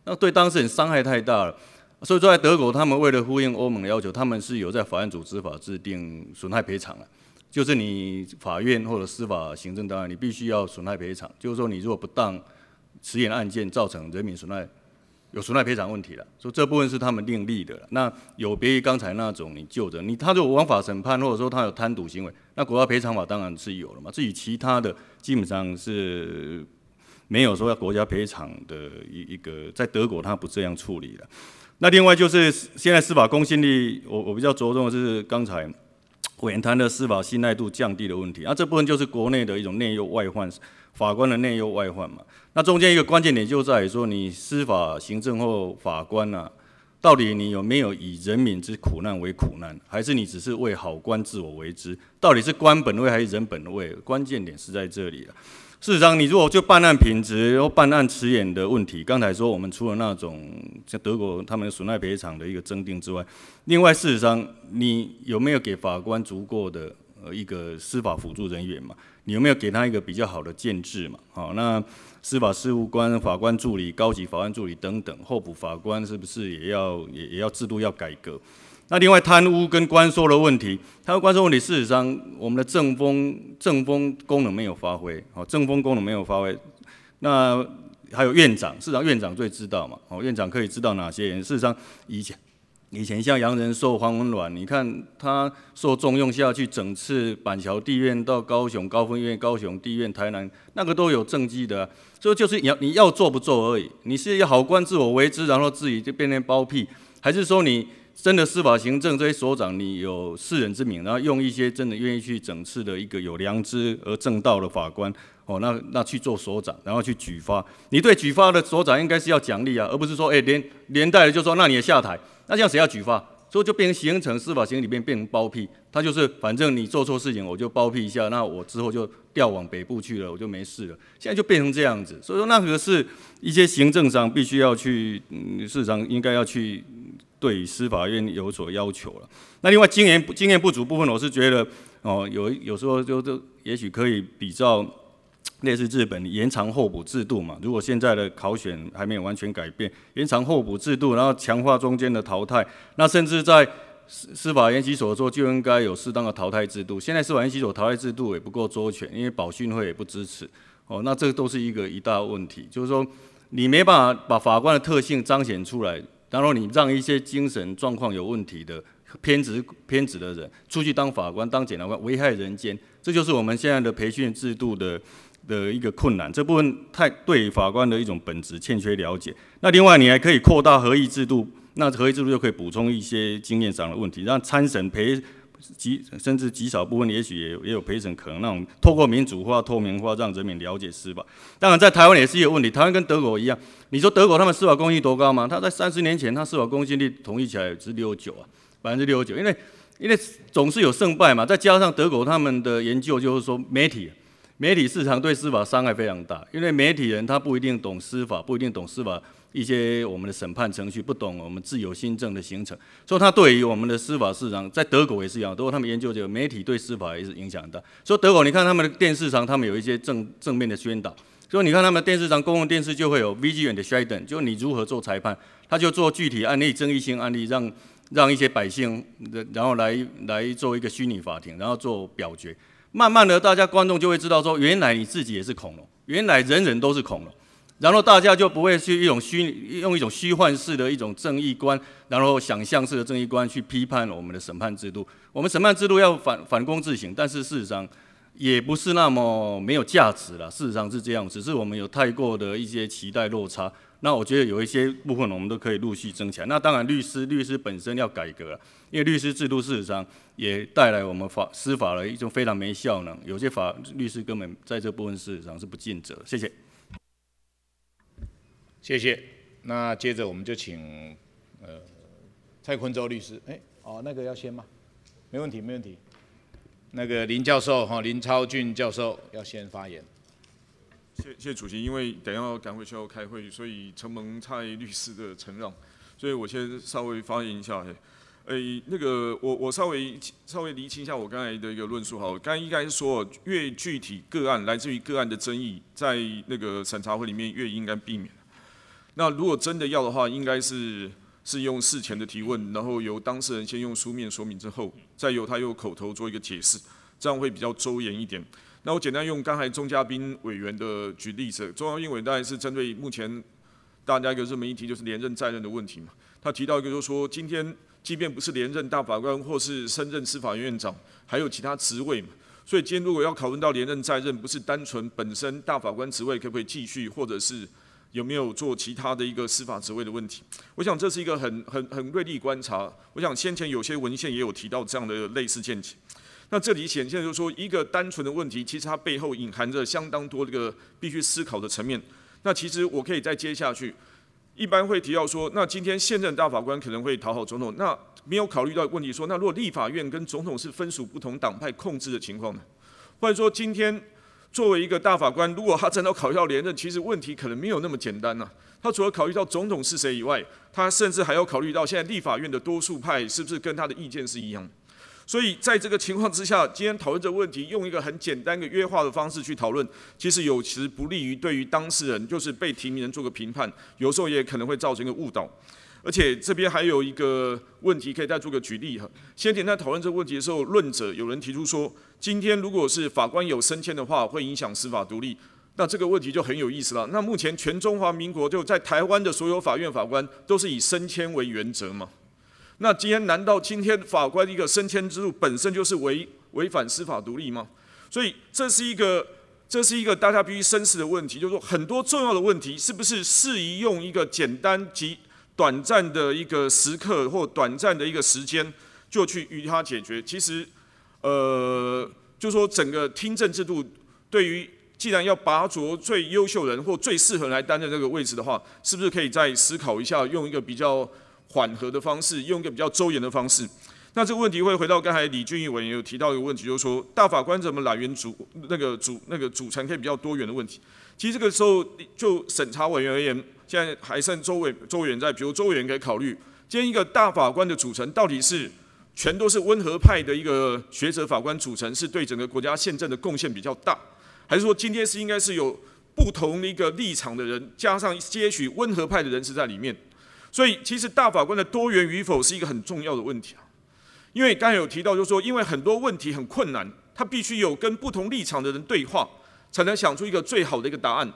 那对当事人伤害太大了。所以说在德国，他们为了呼应欧盟的要求，他们是有在法院组织法制定损害赔偿的，就是你法院或者司法行政单位，你必须要损害赔偿，就是说你如果不当迟延案件造成人民损害。有损害赔偿问题了，所以这部分是他们另立的。那有别于刚才那种你就着你他就枉法审判，或者说他有贪赌行为，那国家赔偿法当然是有了嘛。至于其他的，基本上是没有说要国家赔偿的一一个，在德国他不这样处理的。那另外就是现在司法公信力，我我比较着重的是刚才委员谈的司法信赖度降低的问题。那这部分就是国内的一种内忧外患。法官的内忧外患嘛，那中间一个关键点就在于说，你司法行政或法官呐，到底你有没有以人民之苦难为苦难，还是你只是为好官自我为之？到底是官本位还是人本位？关键点是在这里了。事实上，你如果就办案品质或办案迟延的问题，刚才说我们除了那种像德国他们损害赔偿的一个征订之外，另外事实上你有没有给法官足够的呃一个司法辅助人员嘛？你有没有给他一个比较好的建制嘛？好，那司法事务官、法官助理、高级法官助理等等，候补法官是不是也要也也要制度要改革？那另外贪污跟官缩的问题，贪污官缩问题事实上我们的正风正风功能没有发挥，好，正风功能没有发挥。那还有院长，事实上院长最知道嘛，好，院长可以知道哪些人？事实上以前。以前像杨仁寿、黄文暖，你看他受重用下去，整治板桥地院到高雄高分院、高雄地院、台南，那个都有政绩的。所以就是你要你要做不做而已。你是好官自我为之，然后自己就变成包庇，还是说你真的司法行政这些所长，你有世人之名，然后用一些真的愿意去整治的一个有良知而正道的法官，哦，那那去做所长，然后去举发。你对举发的所长应该是要奖励啊，而不是说哎连连带的就说那你也下台。那像谁要举发，所以就变成形成司法行政里面变成包庇，他就是反正你做错事情，我就包庇一下，那我之后就调往北部去了，我就没事了。现在就变成这样子，所以说那个是一些行政上必须要去，嗯，市场应该要去对司法院有所要求了。那另外经验经验不足部分，我是觉得哦，有有时候就就也许可以比较。类似日本延长候补制度嘛？如果现在的考选还没有完全改变，延长候补制度，然后强化中间的淘汰，那甚至在司司法研习所做就应该有适当的淘汰制度。现在司法研习所淘汰制度也不够周全，因为保训会也不支持。哦，那这都是一个一大问题，就是说你没办法把法官的特性彰显出来，然后你让一些精神状况有问题的偏执偏执的人出去当法官、当检察官，危害人间。这就是我们现在的培训制度的。的一个困难，这部分太对法官的一种本质欠缺了解。那另外，你还可以扩大合议制度，那合议制度就可以补充一些经验上的问题。让参审陪极，甚至极少部分，也许也也有陪审可能。那种透过民主化、透明化，让人民了解司法。当然，在台湾也是一个问题。台湾跟德国一样，你说德国他们司法公信多高吗？他在三十年前，他司法公信力统一起来是六九啊，百分之六九。因为因为总是有胜败嘛。再加上德国他们的研究就是说媒体。媒体市场对司法伤害非常大，因为媒体人他不一定懂司法，不一定懂司法一些我们的审判程序，不懂我们自由新政的形成，所以他对于我们的司法市场，在德国也是一样。德国他们研究这个媒体对司法也是影响很大。所以德国你看他们的电视上，他们有一些正正面的宣导。所以你看他们电视上，公共电视就会有 V.G. N 的 s 衰 n 就你如何做裁判，他就做具体案例、争议性案例，让让一些百姓，然后来来做一个虚拟法庭，然后做表决。慢慢的，大家观众就会知道说，原来你自己也是恐龙，原来人人都是恐龙，然后大家就不会去一种虚，用一种虚幻式的一种正义观，然后想象式的正义观去批判我们的审判制度。我们审判制度要反反躬自省，但是事实上也不是那么没有价值了。事实上是这样，只是我们有太过的一些期待落差。那我觉得有一些部分我们都可以陆续增强。那当然，律师律师本身要改革了，因为律师制度事实上也带来我们法司法的一种非常没效能。有些法律师根本在这部分事实上是不尽责。谢谢。谢谢。那接着我们就请呃蔡坤洲律师。哎，哦，那个要先吗？没问题，没问题。那个林教授哈林超俊教授要先发言。谢谢主席，因为等下要赶回去要开会，所以承蒙蔡律师的承让，所以我先稍微发言一下。诶，那个我我稍微稍微厘清一下我刚才的一个论述。好，我刚应该是说越具体个案来自于个案的争议，在那个审查会里面越应该避免。那如果真的要的话，应该是是用事前的提问，然后由当事人先用书面说明之后，再由他又口头做一个解释，这样会比较周延一点。那我简单用刚才钟嘉宾委员的举例子，钟嘉斌委员当然是针对目前大家一个热门议题，就是连任再任的问题嘛。他提到一个就说，今天即便不是连任大法官，或是升任司法院院长，还有其他职位嘛。所以今天如果要讨论到连任再任，不是单纯本身大法官职位可不可以继续，或者是有没有做其他的一个司法职位的问题。我想这是一个很很很锐利观察。我想先前有些文献也有提到这样的类似见解。那这里显现就是说，一个单纯的问题，其实它背后隐含着相当多这个必须思考的层面。那其实我可以再接下去，一般会提到说，那今天现任大法官可能会讨好总统，那没有考虑到问题说，那如果立法院跟总统是分属不同党派控制的情况呢？或者说，今天作为一个大法官，如果他真的要考到连任，其实问题可能没有那么简单呐。他除了考虑到总统是谁以外，他甚至还要考虑到现在立法院的多数派是不是跟他的意见是一样。所以，在这个情况之下，今天讨论这个问题，用一个很简单的约化的方式去讨论，其实有时不利于对于当事人，就是被提名人做个评判，有时候也可能会造成一个误导。而且这边还有一个问题，可以再做个举例哈。先前在讨论这个问题的时候，论者有人提出说，今天如果是法官有升迁的话，会影响司法独立，那这个问题就很有意思了。那目前全中华民国就在台湾的所有法院法官，都是以升迁为原则嘛，那今天难道今天法官一个升迁之路本身就是违违反司法独立吗？所以这是一个这是一个大家必须深思的问题，就是说很多重要的问题是不是适宜用一个简单及短暂的一个时刻或短暂的一个时间就去与他解决？其实，呃，就说整个听证制度对于既然要拔擢最优秀人或最适合来担任这个位置的话，是不是可以再思考一下，用一个比较？缓和的方式，用一个比较周延的方式。那这个问题会回到刚才李俊义委员有提到一个问题，就是说大法官怎么来源组那个组那个组成可以比较多元的问题。其实这个时候就审查委员而言，现在还剩周委周远在，比如周委员可以考虑，今天一个大法官的组成到底是全都是温和派的一个学者法官组成，是对整个国家宪政的贡献比较大，还是说今天是应该是有不同的一个立场的人，加上些许温和派的人士在里面？所以，其实大法官的多元与否是一个很重要的问题啊。因为刚才有提到，就是说，因为很多问题很困难，他必须有跟不同立场的人对话，才能想出一个最好的一个答案。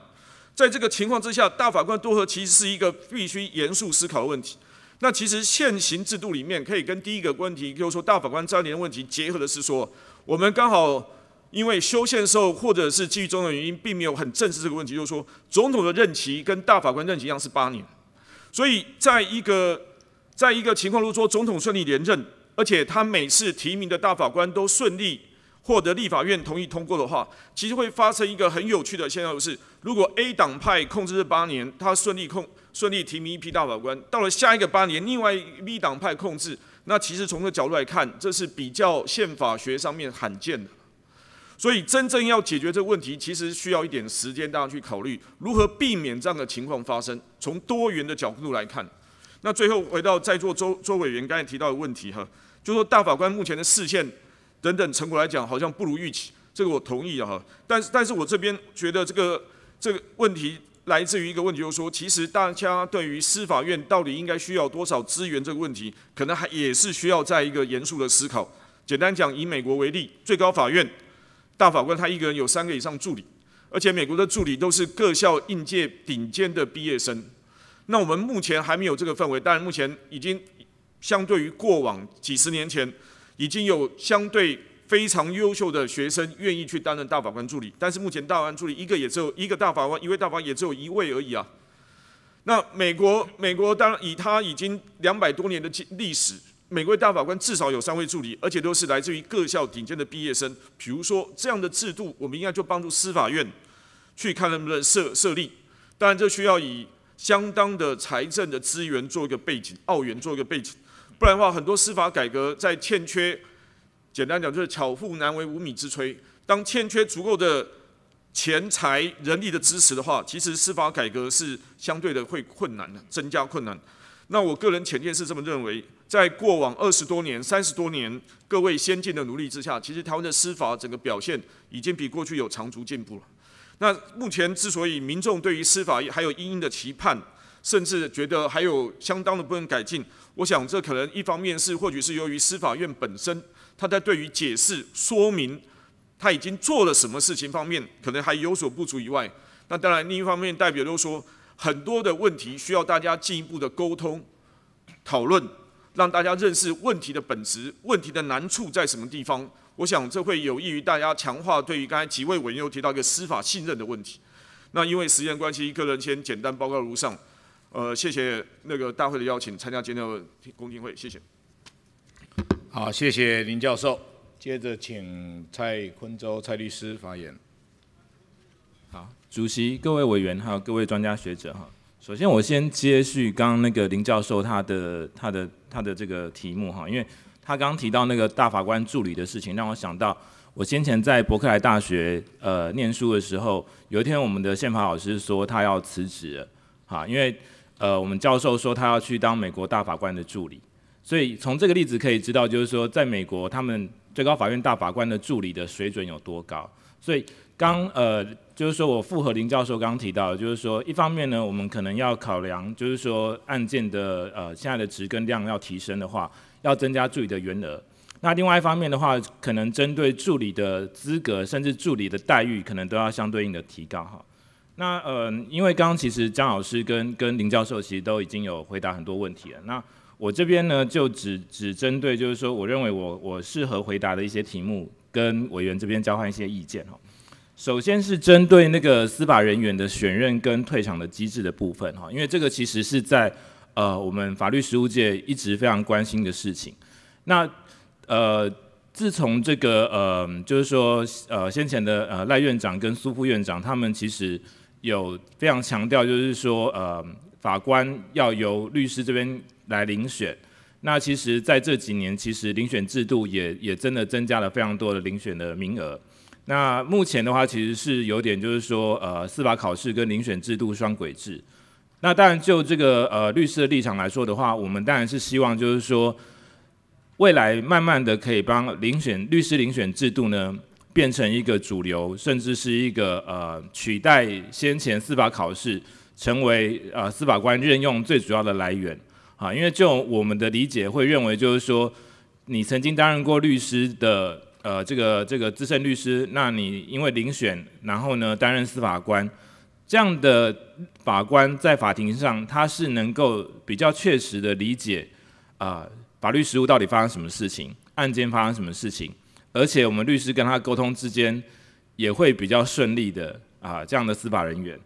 在这个情况之下，大法官多和其实是一个必须严肃思考的问题。那其实现行制度里面，可以跟第一个问题，就是说大法官三年的问题结合的是说，我们刚好因为修宪时候或者是基于种种原因，并没有很正视这个问题，就是说总统的任期跟大法官任期一样是八年。所以，在一个，在一个情况，如果说总统顺利连任，而且他每次提名的大法官都顺利获得立法院同意通过的话，其实会发生一个很有趣的现象，就是如果 A 党派控制这八年，他顺利控顺利提名一批大法官，到了下一个八年，另外 B 党派控制，那其实从这角度来看，这是比较宪法学上面罕见的。所以，真正要解决这个问题，其实需要一点时间，大家去考虑如何避免这样的情况发生。从多元的角度来看，那最后回到在座周周委员刚才提到的问题，哈，就说大法官目前的视线等等成果来讲，好像不如预期。这个我同意哈，但是但是我这边觉得这个这个问题来自于一个问题，就是说，其实大家对于司法院到底应该需要多少资源这个问题，可能还也是需要在一个严肃的思考。简单讲，以美国为例，最高法院。大法官他一个人有三个以上助理，而且美国的助理都是各校应届顶尖的毕业生。那我们目前还没有这个氛围，当然目前已经相对于过往几十年前，已经有相对非常优秀的学生愿意去担任大法官助理，但是目前大法官助理一个也只有一个大法官，一位大法官也只有一位而已啊。那美国美国当然以他已经两百多年的历史。每位大法官至少有三位助理，而且都是来自于各校顶尖的毕业生。比如说，这样的制度，我们应该就帮助司法院去看能不能设设立。当然，这需要以相当的财政的资源做一个背景，澳元做一个背景。不然的话，很多司法改革在欠缺，简单讲就是巧妇难为无米之炊。当欠缺足够的钱财、人力的支持的话，其实司法改革是相对的会困难的，增加困难。那我个人浅见是这么认为。在过往二十多年、三十多年各位先进的努力之下，其实台湾的司法整个表现已经比过去有长足进步了。那目前之所以民众对于司法还有殷殷的期盼，甚至觉得还有相当的部分改进，我想这可能一方面是或许是由于司法院本身他在对于解释说明他已经做了什么事情方面可能还有所不足以外，那当然另一方面代表都说很多的问题需要大家进一步的沟通讨论。让大家认识问题的本质，问题的难处在什么地方？我想这会有益于大家强化对于刚才几位委员又提到一个司法信任的问题。那因为时间关系，个人先简单报告如上。呃，谢谢那个大会的邀请，参加今天的公听会，谢谢。好，谢谢林教授。接着请蔡坤州蔡律师发言。好，主席、各位委员还有各位专家学者哈，首先我先接续刚刚那个林教授他的他的。他的这个题目哈，因为他刚提到那个大法官助理的事情，让我想到我先前在伯克莱大学呃念书的时候，有一天我们的宪法老师说他要辞职，哈，因为呃我们教授说他要去当美国大法官的助理，所以从这个例子可以知道，就是说在美国他们最高法院大法官的助理的水准有多高，所以刚呃。就是说我复合林教授刚刚提到，就是说一方面呢，我们可能要考量，就是说案件的呃现在的值跟量要提升的话，要增加助理的员额。那另外一方面的话，可能针对助理的资格，甚至助理的待遇，可能都要相对应的提高哈。那呃，因为刚刚其实张老师跟跟林教授其实都已经有回答很多问题了，那我这边呢就只只针对就是说我认为我我适合回答的一些题目，跟委员这边交换一些意见哈。首先是针对那个司法人员的选任跟退场的机制的部分，哈，因为这个其实是在呃我们法律实务界一直非常关心的事情。那呃自从这个呃就是说呃先前的呃赖院长跟苏副院长他们其实有非常强调，就是说呃法官要由律师这边来遴选。那其实在这几年，其实遴选制度也也真的增加了非常多的遴选的名额。那目前的话，其实是有点就是说，呃，司法考试跟遴选制度双轨制。那当然就这个呃律师的立场来说的话，我们当然是希望就是说，未来慢慢的可以帮遴选律师遴选制度呢，变成一个主流，甚至是一个呃取代先前司法考试成为呃司法官任用最主要的来源啊。因为就我们的理解会认为就是说，你曾经担任过律师的。呃，这个这个资深律师，那你因为遴选，然后呢担任司法官，这样的法官在法庭上，他是能够比较确实的理解啊法律实务到底发生什么事情，案件发生什么事情，而且我们律师跟他沟通之间也会比较顺利的啊这样的司法人员。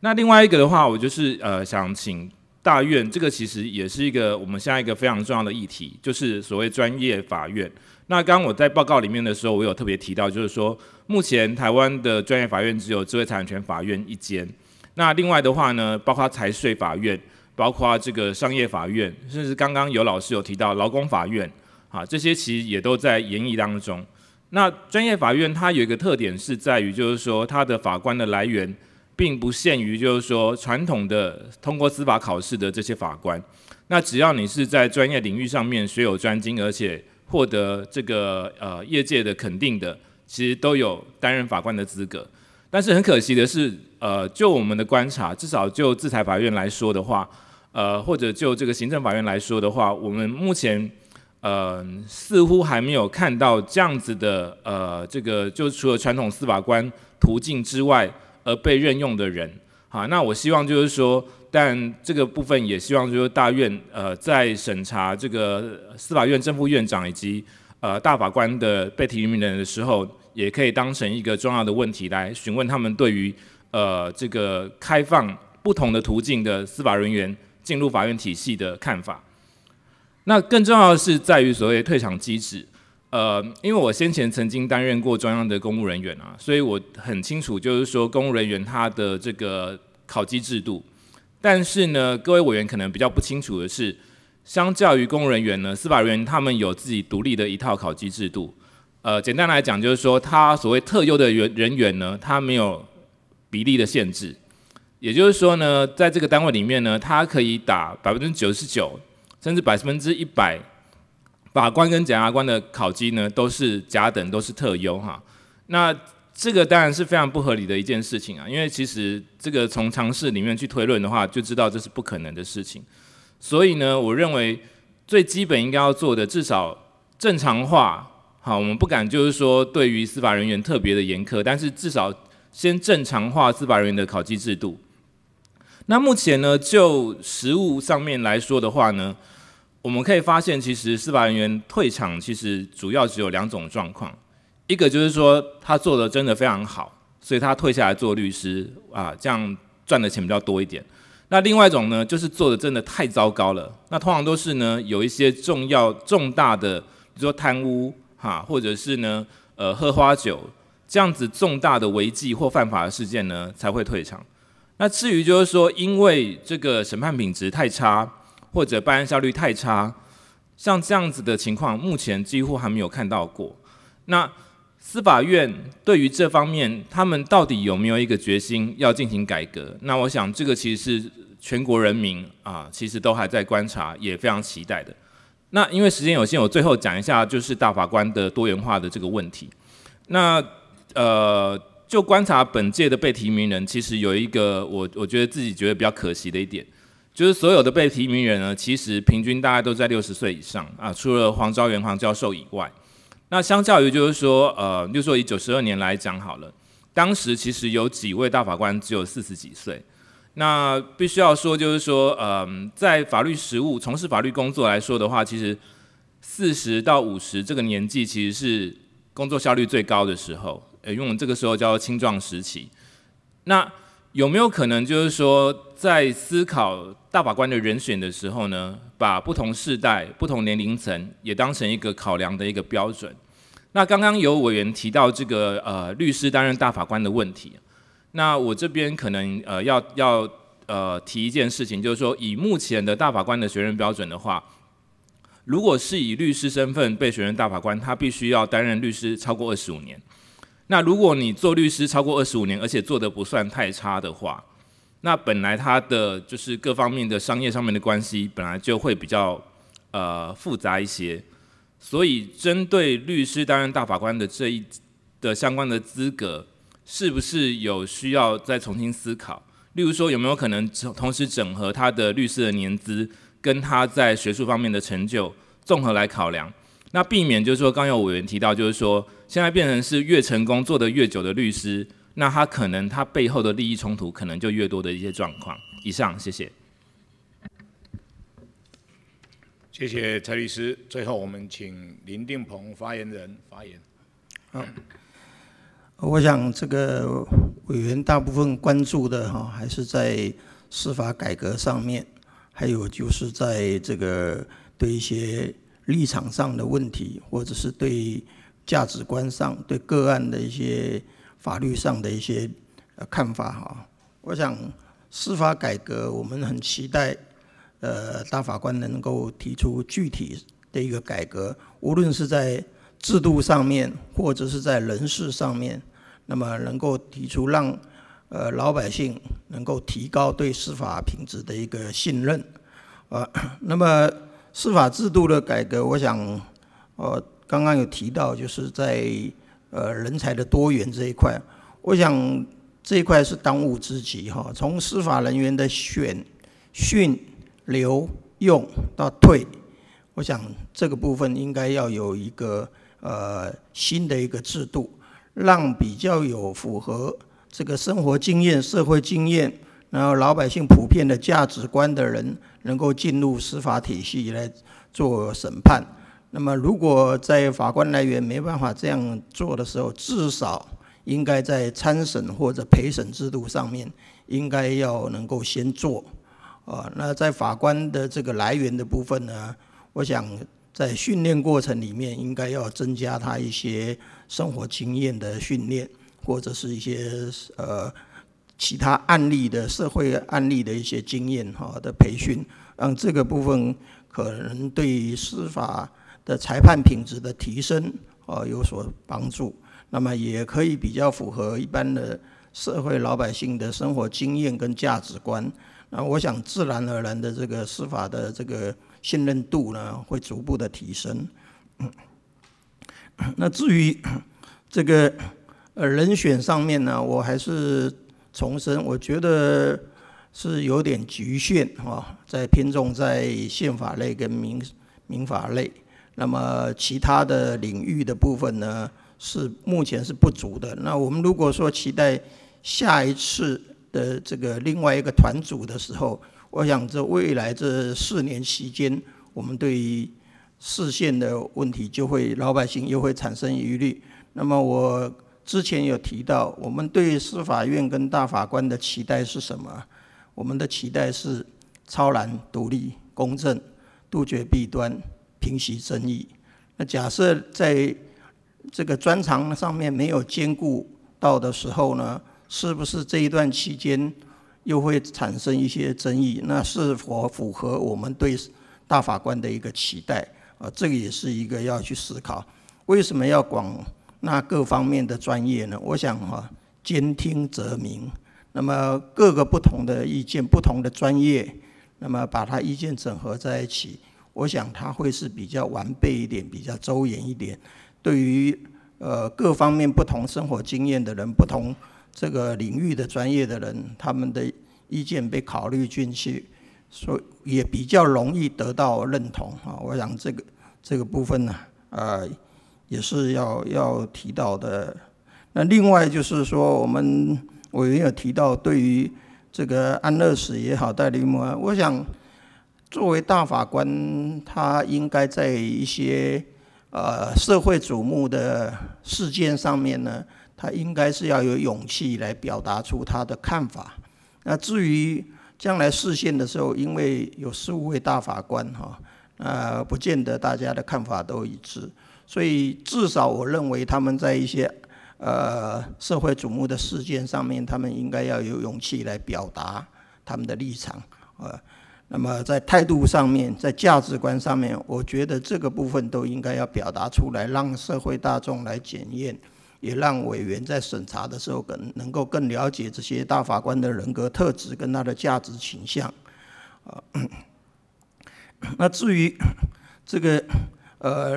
那另外一个的话，我就是呃想请。大院这个其实也是一个我们现在一个非常重要的议题，就是所谓专业法院。那刚刚我在报告里面的时候，我有特别提到，就是说目前台湾的专业法院只有智慧财产权法院一间。那另外的话呢，包括财税法院，包括这个商业法院，甚至刚刚有老师有提到劳工法院，啊，这些其实也都在研议当中。那专业法院它有一个特点是在于，就是说它的法官的来源。并不限于，就是说传统的通过司法考试的这些法官，那只要你是在专业领域上面学有专精，而且获得这个呃业界的肯定的，其实都有担任法官的资格。但是很可惜的是，呃，就我们的观察，至少就制裁法院来说的话，呃，或者就这个行政法院来说的话，我们目前呃似乎还没有看到这样子的呃这个，就除了传统司法官途径之外。而被任用的人，好，那我希望就是说，但这个部分也希望就是大院呃，在审查这个司法院正副院长以及呃大法官的被提名人的时候，也可以当成一个重要的问题来询问他们对于呃这个开放不同的途径的司法人员进入法院体系的看法。那更重要的是在于所谓退场机制。呃，因为我先前曾经担任过中央的公务人员啊，所以我很清楚，就是说公务人员他的这个考级制度。但是呢，各位委员可能比较不清楚的是，相较于公务人员呢，司法人员他们有自己独立的一套考级制度。呃，简单来讲就是说，他所谓特优的员人员呢，他没有比例的限制。也就是说呢，在这个单位里面呢，他可以打百分之九十九，甚至百分之一百。法官跟检察官的考绩呢，都是甲等，都是特优哈。那这个当然是非常不合理的一件事情啊，因为其实这个从常识里面去推论的话，就知道这是不可能的事情。所以呢，我认为最基本应该要做的，至少正常化。好，我们不敢就是说对于司法人员特别的严苛，但是至少先正常化司法人员的考绩制度。那目前呢，就实务上面来说的话呢。我们可以发现，其实司法人员退场其实主要只有两种状况，一个就是说他做的真的非常好，所以他退下来做律师啊，这样赚的钱比较多一点。那另外一种呢，就是做的真的太糟糕了。那通常都是呢，有一些重要重大的，比如说贪污哈，或者是呢呃喝花酒这样子重大的违纪或犯法的事件呢，才会退场。那至于就是说，因为这个审判品质太差。或者办案效率太差，像这样子的情况，目前几乎还没有看到过。那司法院对于这方面，他们到底有没有一个决心要进行改革？那我想，这个其实是全国人民啊，其实都还在观察，也非常期待的。那因为时间有限，我最后讲一下，就是大法官的多元化的这个问题。那呃，就观察本届的被提名人，其实有一个我我觉得自己觉得比较可惜的一点。就是所有的被提名人呢，其实平均大概都在六十岁以上啊，除了黄昭元黄教授以外，那相较于就是说，呃，就说以九十二年来讲好了，当时其实有几位大法官只有四十几岁，那必须要说就是说，嗯，在法律实务从事法律工作来说的话，其实四十到五十这个年纪其实是工作效率最高的时候，呃，用我们这个时候叫做青壮时期，那。有没有可能，就是说，在思考大法官的人选的时候呢，把不同世代、不同年龄层也当成一个考量的一个标准？那刚刚有委员提到这个呃律师担任大法官的问题，那我这边可能呃要要呃提一件事情，就是说以目前的大法官的选任标准的话，如果是以律师身份被选任大法官，他必须要担任律师超过二十五年。那如果你做律师超过二十五年，而且做的不算太差的话，那本来他的就是各方面的商业上面的关系，本来就会比较呃复杂一些。所以针对律师担任大法官的这一的相关的资格，是不是有需要再重新思考？例如说有没有可能同时整合他的律师的年资跟他在学术方面的成就，综合来考量，那避免就是说刚有委员提到，就是说。现在变成是越成功做得越久的律师，那他可能他背后的利益冲突可能就越多的一些状况。以上，谢谢。谢谢蔡律师。最后，我们请林定鹏发言人发言。嗯，我想这个委员大部分关注的哈，还是在司法改革上面，还有就是在这个对一些立场上的问题，或者是对。价值观上对个案的一些法律上的一些看法哈，我想司法改革我们很期待，呃，大法官能够提出具体的一个改革，无论是在制度上面，或者是在人事上面，那么能够提出让呃老百姓能够提高对司法品质的一个信任，呃，那么司法制度的改革，我想，呃。刚刚有提到，就是在呃人才的多元这一块，我想这一块是当务之急哈。从司法人员的选、训、留、用到退，我想这个部分应该要有一个呃新的一个制度，让比较有符合这个生活经验、社会经验，然后老百姓普遍的价值观的人，能够进入司法体系来做审判。那么，如果在法官来源没办法这样做的时候，至少应该在参审或者陪审制度上面，应该要能够先做。啊，那在法官的这个来源的部分呢，我想在训练过程里面应该要增加他一些生活经验的训练，或者是一些呃其他案例的社会案例的一些经验哈的培训。让这个部分可能对司法。的裁判品质的提升，啊有所帮助。那么也可以比较符合一般的社会老百姓的生活经验跟价值观。那我想，自然而然的，这个司法的这个信任度呢，会逐步的提升。那至于 这个呃人选上面呢，我还是重申，我觉得是有点局限啊，在偏重在宪法类跟民民法类。那么其他的领域的部分呢，是目前是不足的。那我们如果说期待下一次的这个另外一个团组的时候，我想这未来这四年期间，我们对于视线的问题就会老百姓又会产生疑虑。那么我之前有提到，我们对司法院跟大法官的期待是什么？我们的期待是超然、独立、公正，杜绝弊端。平息争议。那假设在这个专长上面没有兼顾到的时候呢，是不是这一段期间又会产生一些争议？那是否符合我们对大法官的一个期待？啊，这个也是一个要去思考。为什么要广纳各方面的专业呢？我想哈，兼听则明。那么各个不同的意见、不同的专业，那么把它意见整合在一起。我想他会是比较完备一点，比较周延一点，对于呃各方面不同生活经验的人、不同这个领域的专业的人，他们的意见被考虑进去，所也比较容易得到认同啊。我想这个这个部分呢，啊也是要要提到的。那另外就是说，我们我也有提到，对于这个安乐死也好、代理母啊，我想。作为大法官，他应该在一些呃社会瞩目的事件上面呢，他应该是要有勇气来表达出他的看法。那至于将来视线的时候，因为有十五位大法官哈，呃，不见得大家的看法都一致，所以至少我认为他们在一些呃社会瞩目的事件上面，他们应该要有勇气来表达他们的立场，呃。那么在态度上面，在价值观上面，我觉得这个部分都应该要表达出来，让社会大众来检验，也让委员在审查的时候更能够更了解这些大法官的人格特质跟他的价值倾向。啊，那至于这个呃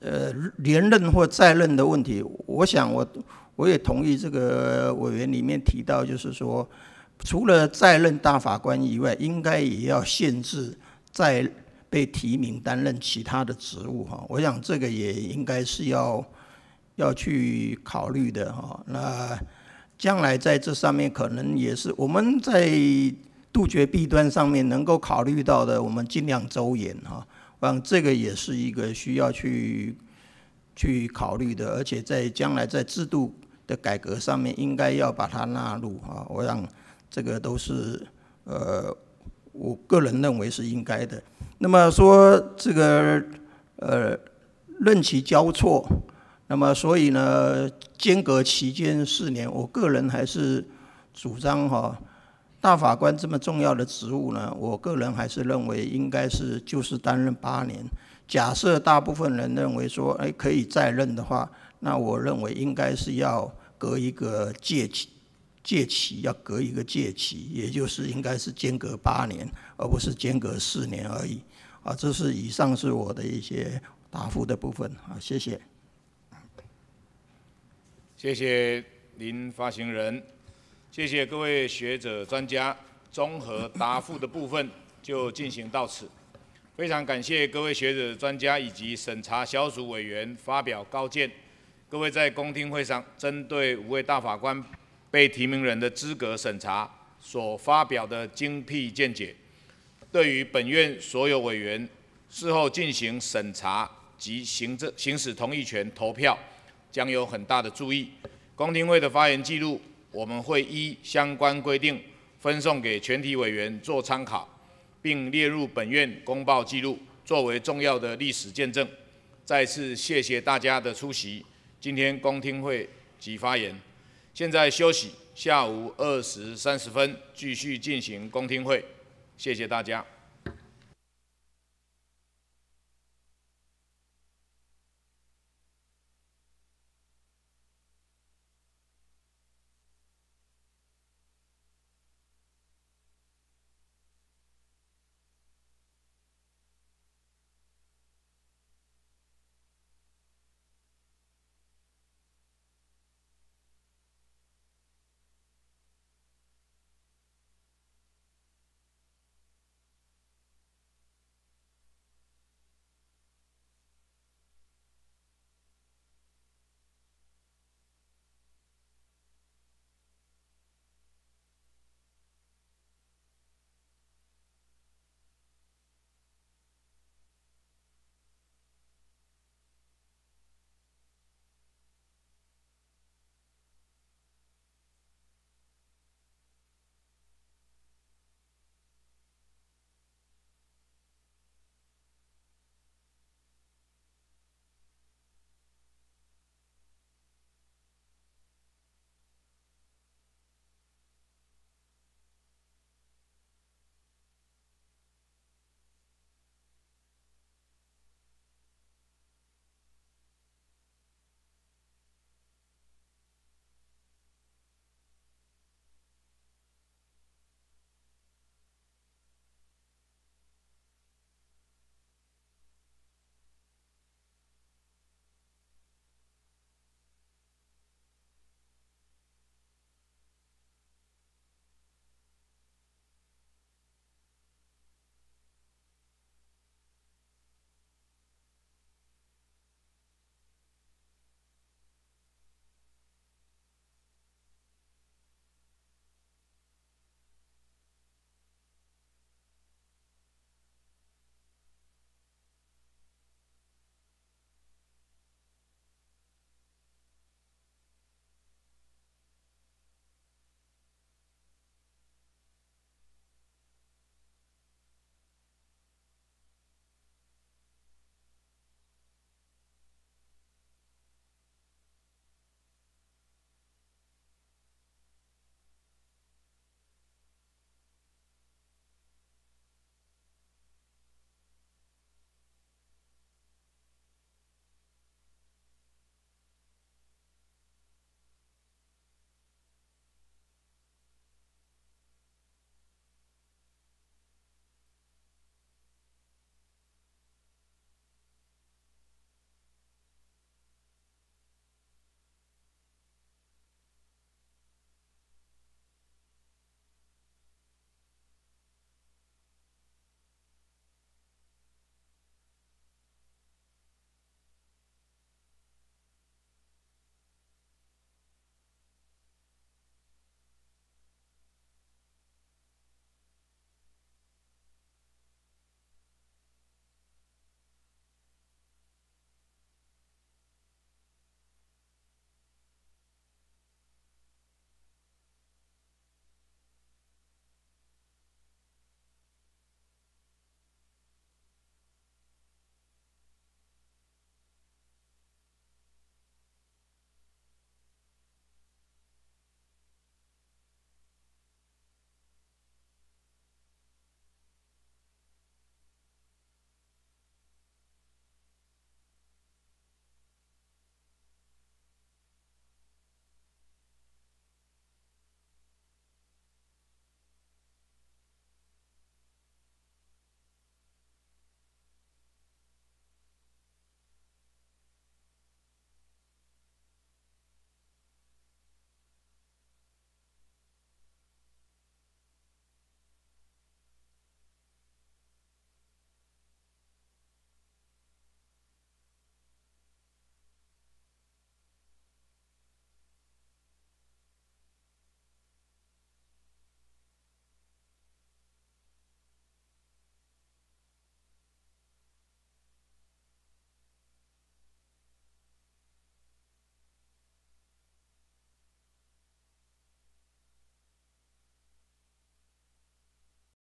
呃连任或再任的问题，我想我我也同意这个委员里面提到，就是说。除了在任大法官以外，应该也要限制在被提名担任其他的职务哈。我想这个也应该是要要去考虑的哈。那将来在这上面可能也是我们在杜绝弊端上面能够考虑到的，我们尽量周延哈。我想这个也是一个需要去去考虑的，而且在将来在制度的改革上面，应该要把它纳入哈。我想。这个都是，呃，我个人认为是应该的。那么说这个，呃，任其交错，那么所以呢，间隔期间四年，我个人还是主张哈，大法官这么重要的职务呢，我个人还是认为应该是就是担任八年。假设大部分人认为说，哎，可以再任的话，那我认为应该是要隔一个届期。届期要隔一个届期，也就是应该是间隔八年，而不是间隔四年而已。啊，这是以上是我的一些答复的部分。好，谢谢。谢谢林发行人，谢谢各位学者专家综合答复的部分就进行到此。非常感谢各位学者专家以及审查小组委员发表高见。各位在公听会上针对五位大法官。被提名人的资格审查所发表的精辟见解，对于本院所有委员事后进行审查及行政行使同意权投票，将有很大的注意。公听会的发言记录，我们会依相关规定分送给全体委员作参考，并列入本院公报记录，作为重要的历史见证。再次谢谢大家的出席。今天公听会及发言。现在休息，下午二时三十分继续进行公听会，谢谢大家。